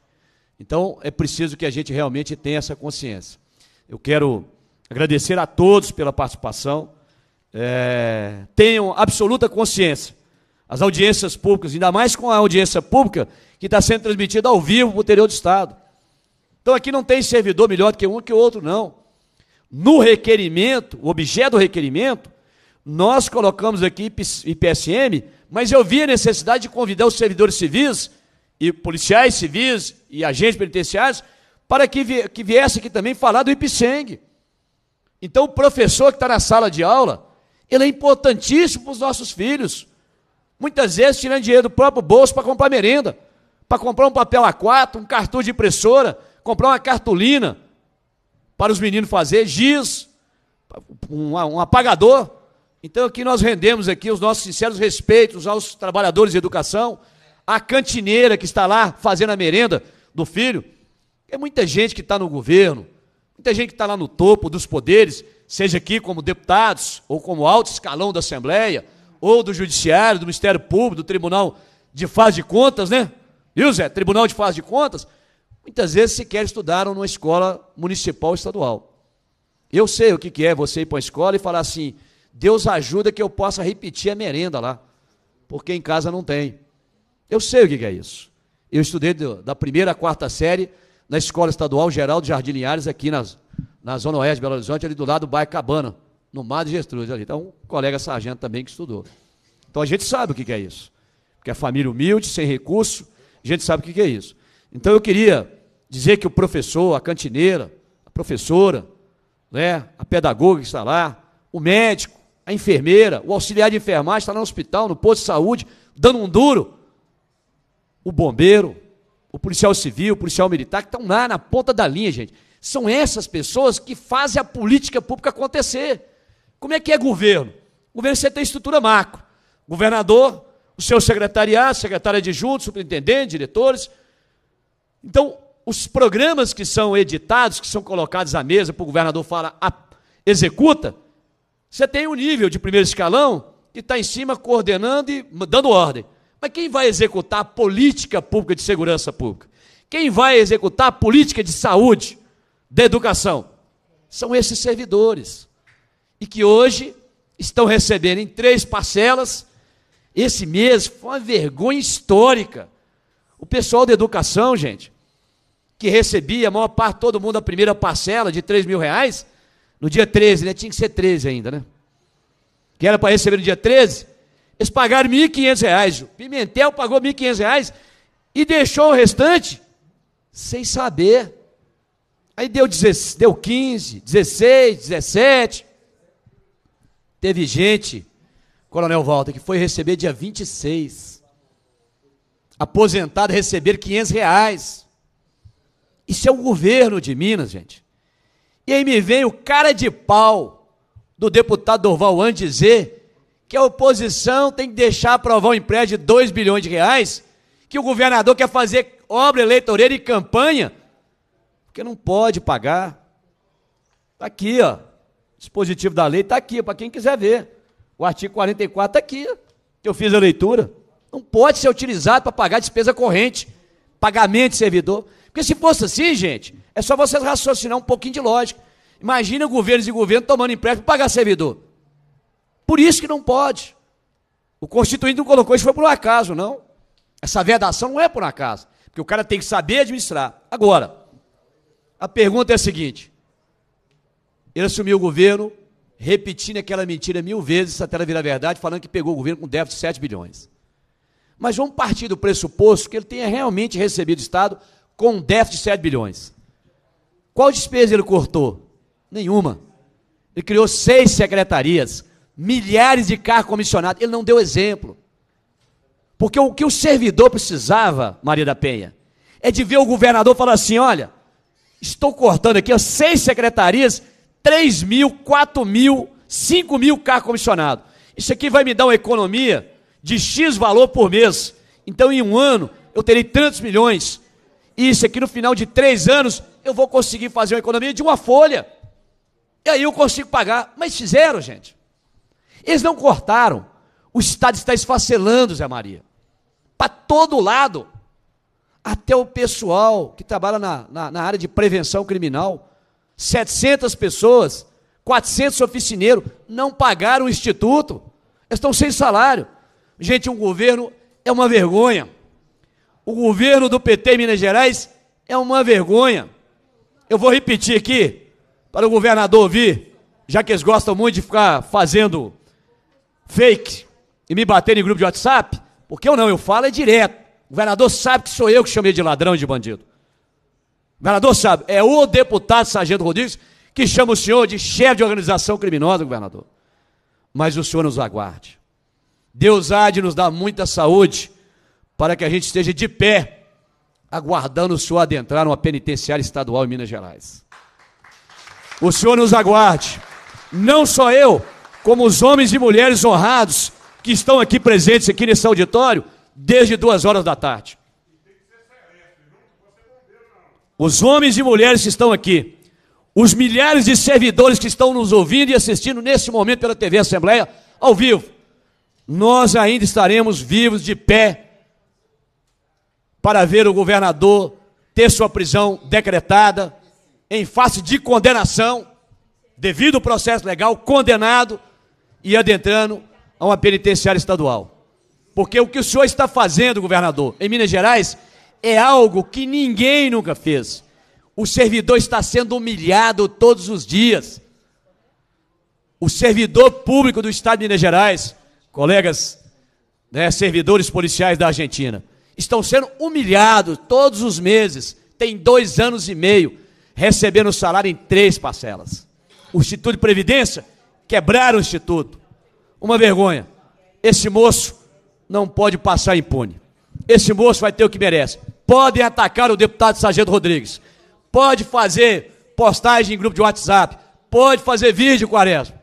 S1: Então, é preciso que a gente realmente tenha essa consciência. Eu quero agradecer a todos pela participação. É, tenham absoluta consciência as audiências públicas, ainda mais com a audiência pública que está sendo transmitida ao vivo para o interior do Estado. Então aqui não tem servidor melhor que um que o outro, não. No requerimento, o objeto do requerimento, nós colocamos aqui IPSM, mas eu vi a necessidade de convidar os servidores civis e policiais civis e agentes penitenciários para que, vi, que viesse aqui também falar do IPSENG. Então, o professor que está na sala de aula, ele é importantíssimo para os nossos filhos. Muitas vezes tirando dinheiro do próprio bolso para comprar merenda, para comprar um papel A4, um cartucho de impressora, comprar uma cartolina para os meninos fazer, giz, um, um apagador. Então aqui nós rendemos aqui os nossos sinceros respeitos aos trabalhadores de educação, à cantineira que está lá fazendo a merenda do filho. É muita gente que está no governo, muita gente que está lá no topo dos poderes, seja aqui como deputados ou como alto escalão da Assembleia ou do Judiciário, do Ministério Público, do Tribunal de Faz de Contas, né? Viu, Zé? Tribunal de Faz de Contas, muitas vezes sequer estudaram numa escola municipal ou estadual. Eu sei o que, que é você ir para a escola e falar assim: Deus ajuda que eu possa repetir a merenda lá, porque em casa não tem. Eu sei o que, que é isso. Eu estudei da primeira à quarta série na Escola Estadual Geral de Jardim Linhares, aqui nas, na Zona Oeste de Belo Horizonte, ali do lado do bairro Cabana no Mar de Gertrudes ali. Então, um colega sargento também que estudou. Então a gente sabe o que é isso. Porque é família humilde, sem recurso, a gente sabe o que é isso. Então eu queria dizer que o professor, a cantineira, a professora, né, a pedagoga que está lá, o médico, a enfermeira, o auxiliar de enfermagem está no hospital, no posto de saúde, dando um duro. O bombeiro, o policial civil, o policial militar, que estão lá na ponta da linha, gente. São essas pessoas que fazem a política pública acontecer. Como é que é governo? O governo você tem estrutura macro. Governador, o seu secretariado, secretário adjunto, superintendente, diretores. Então, os programas que são editados, que são colocados à mesa para o governador falar, a, executa, você tem o um nível de primeiro escalão que está em cima coordenando e dando ordem. Mas quem vai executar a política pública de segurança pública? Quem vai executar a política de saúde, da educação? São esses servidores e que hoje estão recebendo em três parcelas. Esse mês foi uma vergonha histórica. O pessoal da educação, gente, que recebia a maior parte, todo mundo, a primeira parcela de 3 mil reais, no dia 13, né? Tinha que ser 13 ainda, né? Que era para receber no dia 13, eles pagaram 1.500 reais. Pimentel pagou 1.500 reais e deixou o restante sem saber. Aí deu, deu 15, 16, 17. Teve gente, Coronel Walter, que foi receber dia 26. Aposentado receber 500 reais. Isso é o governo de Minas, gente. E aí me vem o cara de pau do deputado Dorval An dizer que a oposição tem que deixar aprovar um empréstimo de 2 bilhões de reais, que o governador quer fazer obra eleitoreira e campanha, porque não pode pagar. Está aqui, ó dispositivo da lei está aqui, é para quem quiser ver. O artigo 44 está aqui, que eu fiz a leitura. Não pode ser utilizado para pagar despesa corrente, pagamento de servidor. Porque se fosse assim, gente, é só vocês raciocinar um pouquinho de lógica. Imagina governos e governo tomando empréstimo para pagar servidor. Por isso que não pode. O Constituinte não colocou isso foi por um acaso, não. Essa vedação não é por um acaso. Porque o cara tem que saber administrar. Agora, a pergunta é a seguinte: ele assumiu o governo, repetindo aquela mentira mil vezes até ela virar verdade, falando que pegou o governo com déficit de 7 bilhões. Mas vamos partir do pressuposto que ele tenha realmente recebido o Estado com um déficit de 7 bilhões. Qual despesa ele cortou? Nenhuma. Ele criou seis secretarias, milhares de carros comissionados. Ele não deu exemplo. Porque o que o servidor precisava, Maria da Penha, é de ver o governador falar assim: olha, estou cortando aqui ó, seis secretarias 3 mil, 4 mil, 5 mil carros comissionados. Isso aqui vai me dar uma economia de X valor por mês. Então, em um ano, eu terei tantos milhões. E isso aqui, no final de três anos, eu vou conseguir fazer uma economia de uma folha. E aí eu consigo pagar. Mas fizeram, gente. Eles não cortaram. O Estado está esfacelando, Zé Maria. Para todo lado. Até o pessoal que trabalha na, na, na área de prevenção criminal 700 pessoas, 400 oficineiros não pagaram o instituto, estão sem salário. Gente, o governo é uma vergonha. O governo do PT em Minas Gerais é uma vergonha. Eu vou repetir aqui para o governador ouvir, já que eles gostam muito de ficar fazendo fake e me bater em grupo de WhatsApp, porque eu não, eu falo é direto. O governador sabe que sou eu que chamei de ladrão e de bandido. O governador sabe, é o deputado Sargento Rodrigues que chama o senhor de chefe de organização criminosa, governador. Mas o senhor nos aguarde. Deus há de nos dar muita saúde para que a gente esteja de pé, aguardando o senhor adentrar numa penitenciária estadual em Minas Gerais. O senhor nos aguarde. Não só eu, como os homens e mulheres honrados que estão aqui presentes aqui nesse auditório desde duas horas da tarde os homens e mulheres que estão aqui, os milhares de servidores que estão nos ouvindo e assistindo neste momento pela TV Assembleia, ao vivo, nós ainda estaremos vivos de pé para ver o governador ter sua prisão decretada em face de condenação, devido ao processo legal, condenado e adentrando a uma penitenciária estadual. Porque o que o senhor está fazendo, governador, em Minas Gerais, é algo que ninguém nunca fez. O servidor está sendo humilhado todos os dias. O servidor público do Estado de Minas Gerais, colegas, né, servidores policiais da Argentina, estão sendo humilhados todos os meses, tem dois anos e meio, recebendo o salário em três parcelas. O Instituto de Previdência quebraram o Instituto. Uma vergonha. Esse moço não pode passar impune esse moço vai ter o que merece. Podem atacar o deputado Sargento Rodrigues. Pode fazer postagem em grupo de WhatsApp. Pode fazer vídeo, Quaresma.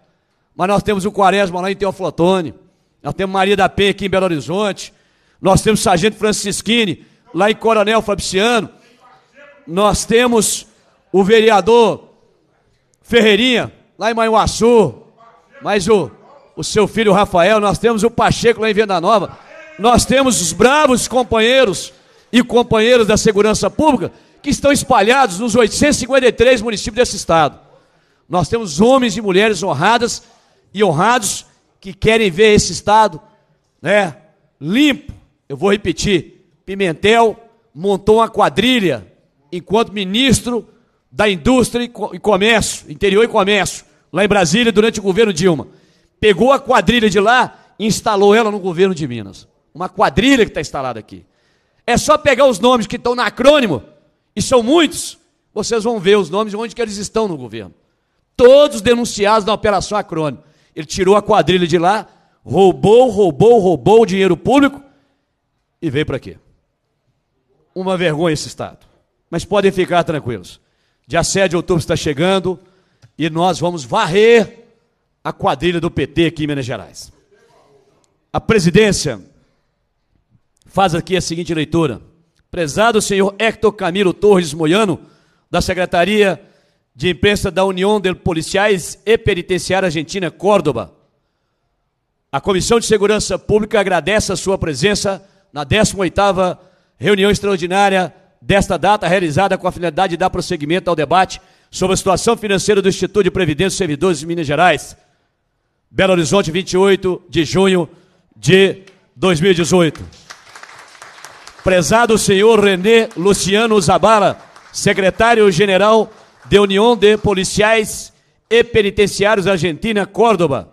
S1: Mas nós temos o Quaresma lá em Teoflotone. Nós temos Maria da Penha aqui em Belo Horizonte. Nós temos Sargento Francisquini lá em Coronel Fabriciano. Nós temos o vereador Ferreirinha lá em Manhuaçu. Mas o, o seu filho Rafael, nós temos o Pacheco lá em Venda Nova. Nós temos os bravos companheiros e companheiras da segurança pública que estão espalhados nos 853 municípios desse estado. Nós temos homens e mulheres honradas e honrados que querem ver esse estado, né, limpo. Eu vou repetir. Pimentel montou uma quadrilha enquanto ministro da Indústria e Comércio, Interior e Comércio, lá em Brasília durante o governo Dilma. Pegou a quadrilha de lá e instalou ela no governo de Minas uma quadrilha que está instalada aqui. É só pegar os nomes que estão no acrônimo, e são muitos, vocês vão ver os nomes onde que eles estão no governo. Todos denunciados na Operação Acrônimo. Ele tirou a quadrilha de lá, roubou, roubou, roubou o dinheiro público e veio para quê? Uma vergonha esse Estado. Mas podem ficar tranquilos. Dia 7 de outubro está chegando e nós vamos varrer a quadrilha do PT aqui em Minas Gerais. A presidência faz aqui a seguinte leitura. Prezado senhor Hector Camilo Torres Moiano, da Secretaria de Imprensa da União de Policiais e Penitenciária Argentina, Córdoba. A Comissão de Segurança Pública agradece a sua presença na 18ª reunião extraordinária desta data, realizada com a finalidade de dar prosseguimento ao debate sobre a situação financeira do Instituto de Previdência e Servidores de Minas Gerais. Belo Horizonte, 28 de junho de 2018. Prezado senhor René Luciano Zabala, secretário-geral de União de Policiais e Penitenciários Argentina, Córdoba.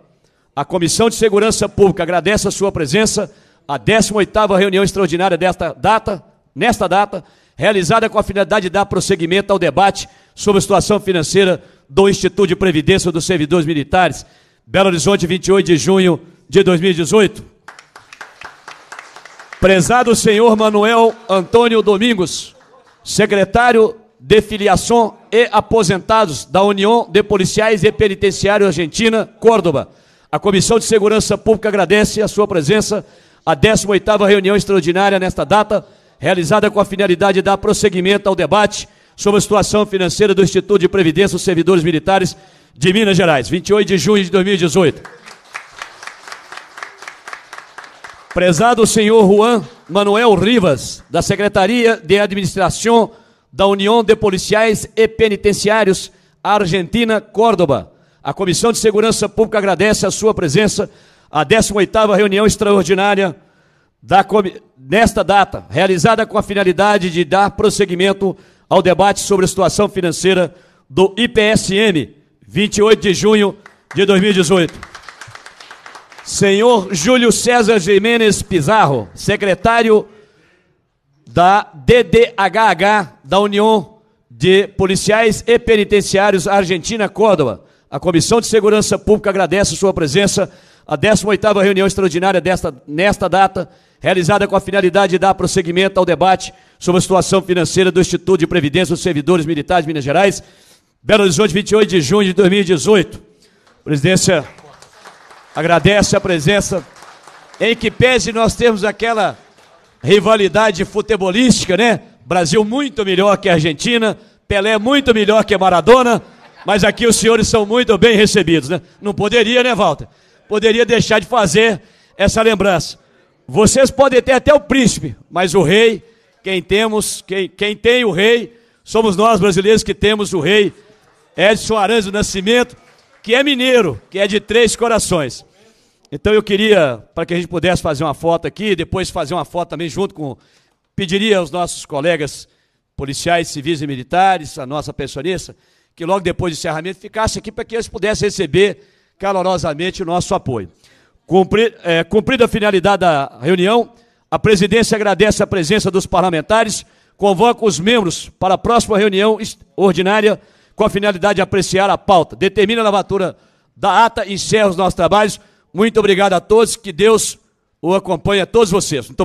S1: A Comissão de Segurança Pública agradece a sua presença à 18ª reunião extraordinária desta data, nesta data, realizada com a finalidade de dar prosseguimento ao debate sobre a situação financeira do Instituto de Previdência dos Servidores Militares, Belo Horizonte, 28 de junho de 2018. Prezado senhor Manuel Antônio Domingos, secretário de filiação e aposentados da União de Policiais e Penitenciário Argentina, Córdoba. A Comissão de Segurança Pública agradece a sua presença à 18ª reunião extraordinária nesta data, realizada com a finalidade de dar prosseguimento ao debate sobre a situação financeira do Instituto de Previdência dos Servidores Militares de Minas Gerais, 28 de junho de 2018. Prezado senhor Juan Manuel Rivas, da Secretaria de Administração da União de Policiais e Penitenciários Argentina, Córdoba. A Comissão de Segurança Pública agradece a sua presença à 18ª reunião extraordinária da nesta data, realizada com a finalidade de dar prosseguimento ao debate sobre a situação financeira do IPSM, 28 de junho de 2018. Senhor Júlio César Jiménez Pizarro, secretário da DDHH, da União de Policiais e Penitenciários Argentina Córdoba. A Comissão de Segurança Pública agradece sua presença à 18ª reunião extraordinária desta, nesta data, realizada com a finalidade de dar prosseguimento ao debate sobre a situação financeira do Instituto de Previdência dos Servidores Militares de Minas Gerais, Belo Horizonte, 28 de junho de 2018. Presidência... Agradece a presença. Em que pese nós termos aquela rivalidade futebolística, né? Brasil muito melhor que a Argentina, Pelé muito melhor que Maradona, mas aqui os senhores são muito bem recebidos, né? Não poderia, né, Walter? Poderia deixar de fazer essa lembrança. Vocês podem ter até o príncipe, mas o rei, quem temos, quem, quem tem o rei, somos nós brasileiros que temos o rei Edson Arantes do Nascimento que é mineiro, que é de três corações. Então eu queria, para que a gente pudesse fazer uma foto aqui, depois fazer uma foto também junto com. Pediria aos nossos colegas policiais, civis e militares, a nossa pensionista, que logo depois do encerramento ficasse aqui para que eles pudessem receber calorosamente o nosso apoio. Cumpri, é, cumprida a finalidade da reunião, a presidência agradece a presença dos parlamentares, convoca os membros para a próxima reunião ordinária com a finalidade de apreciar a pauta. Determina a lavatura da ata e encerra os nossos trabalhos. Muito obrigado a todos, que Deus o acompanhe a todos vocês. Muito obrigado.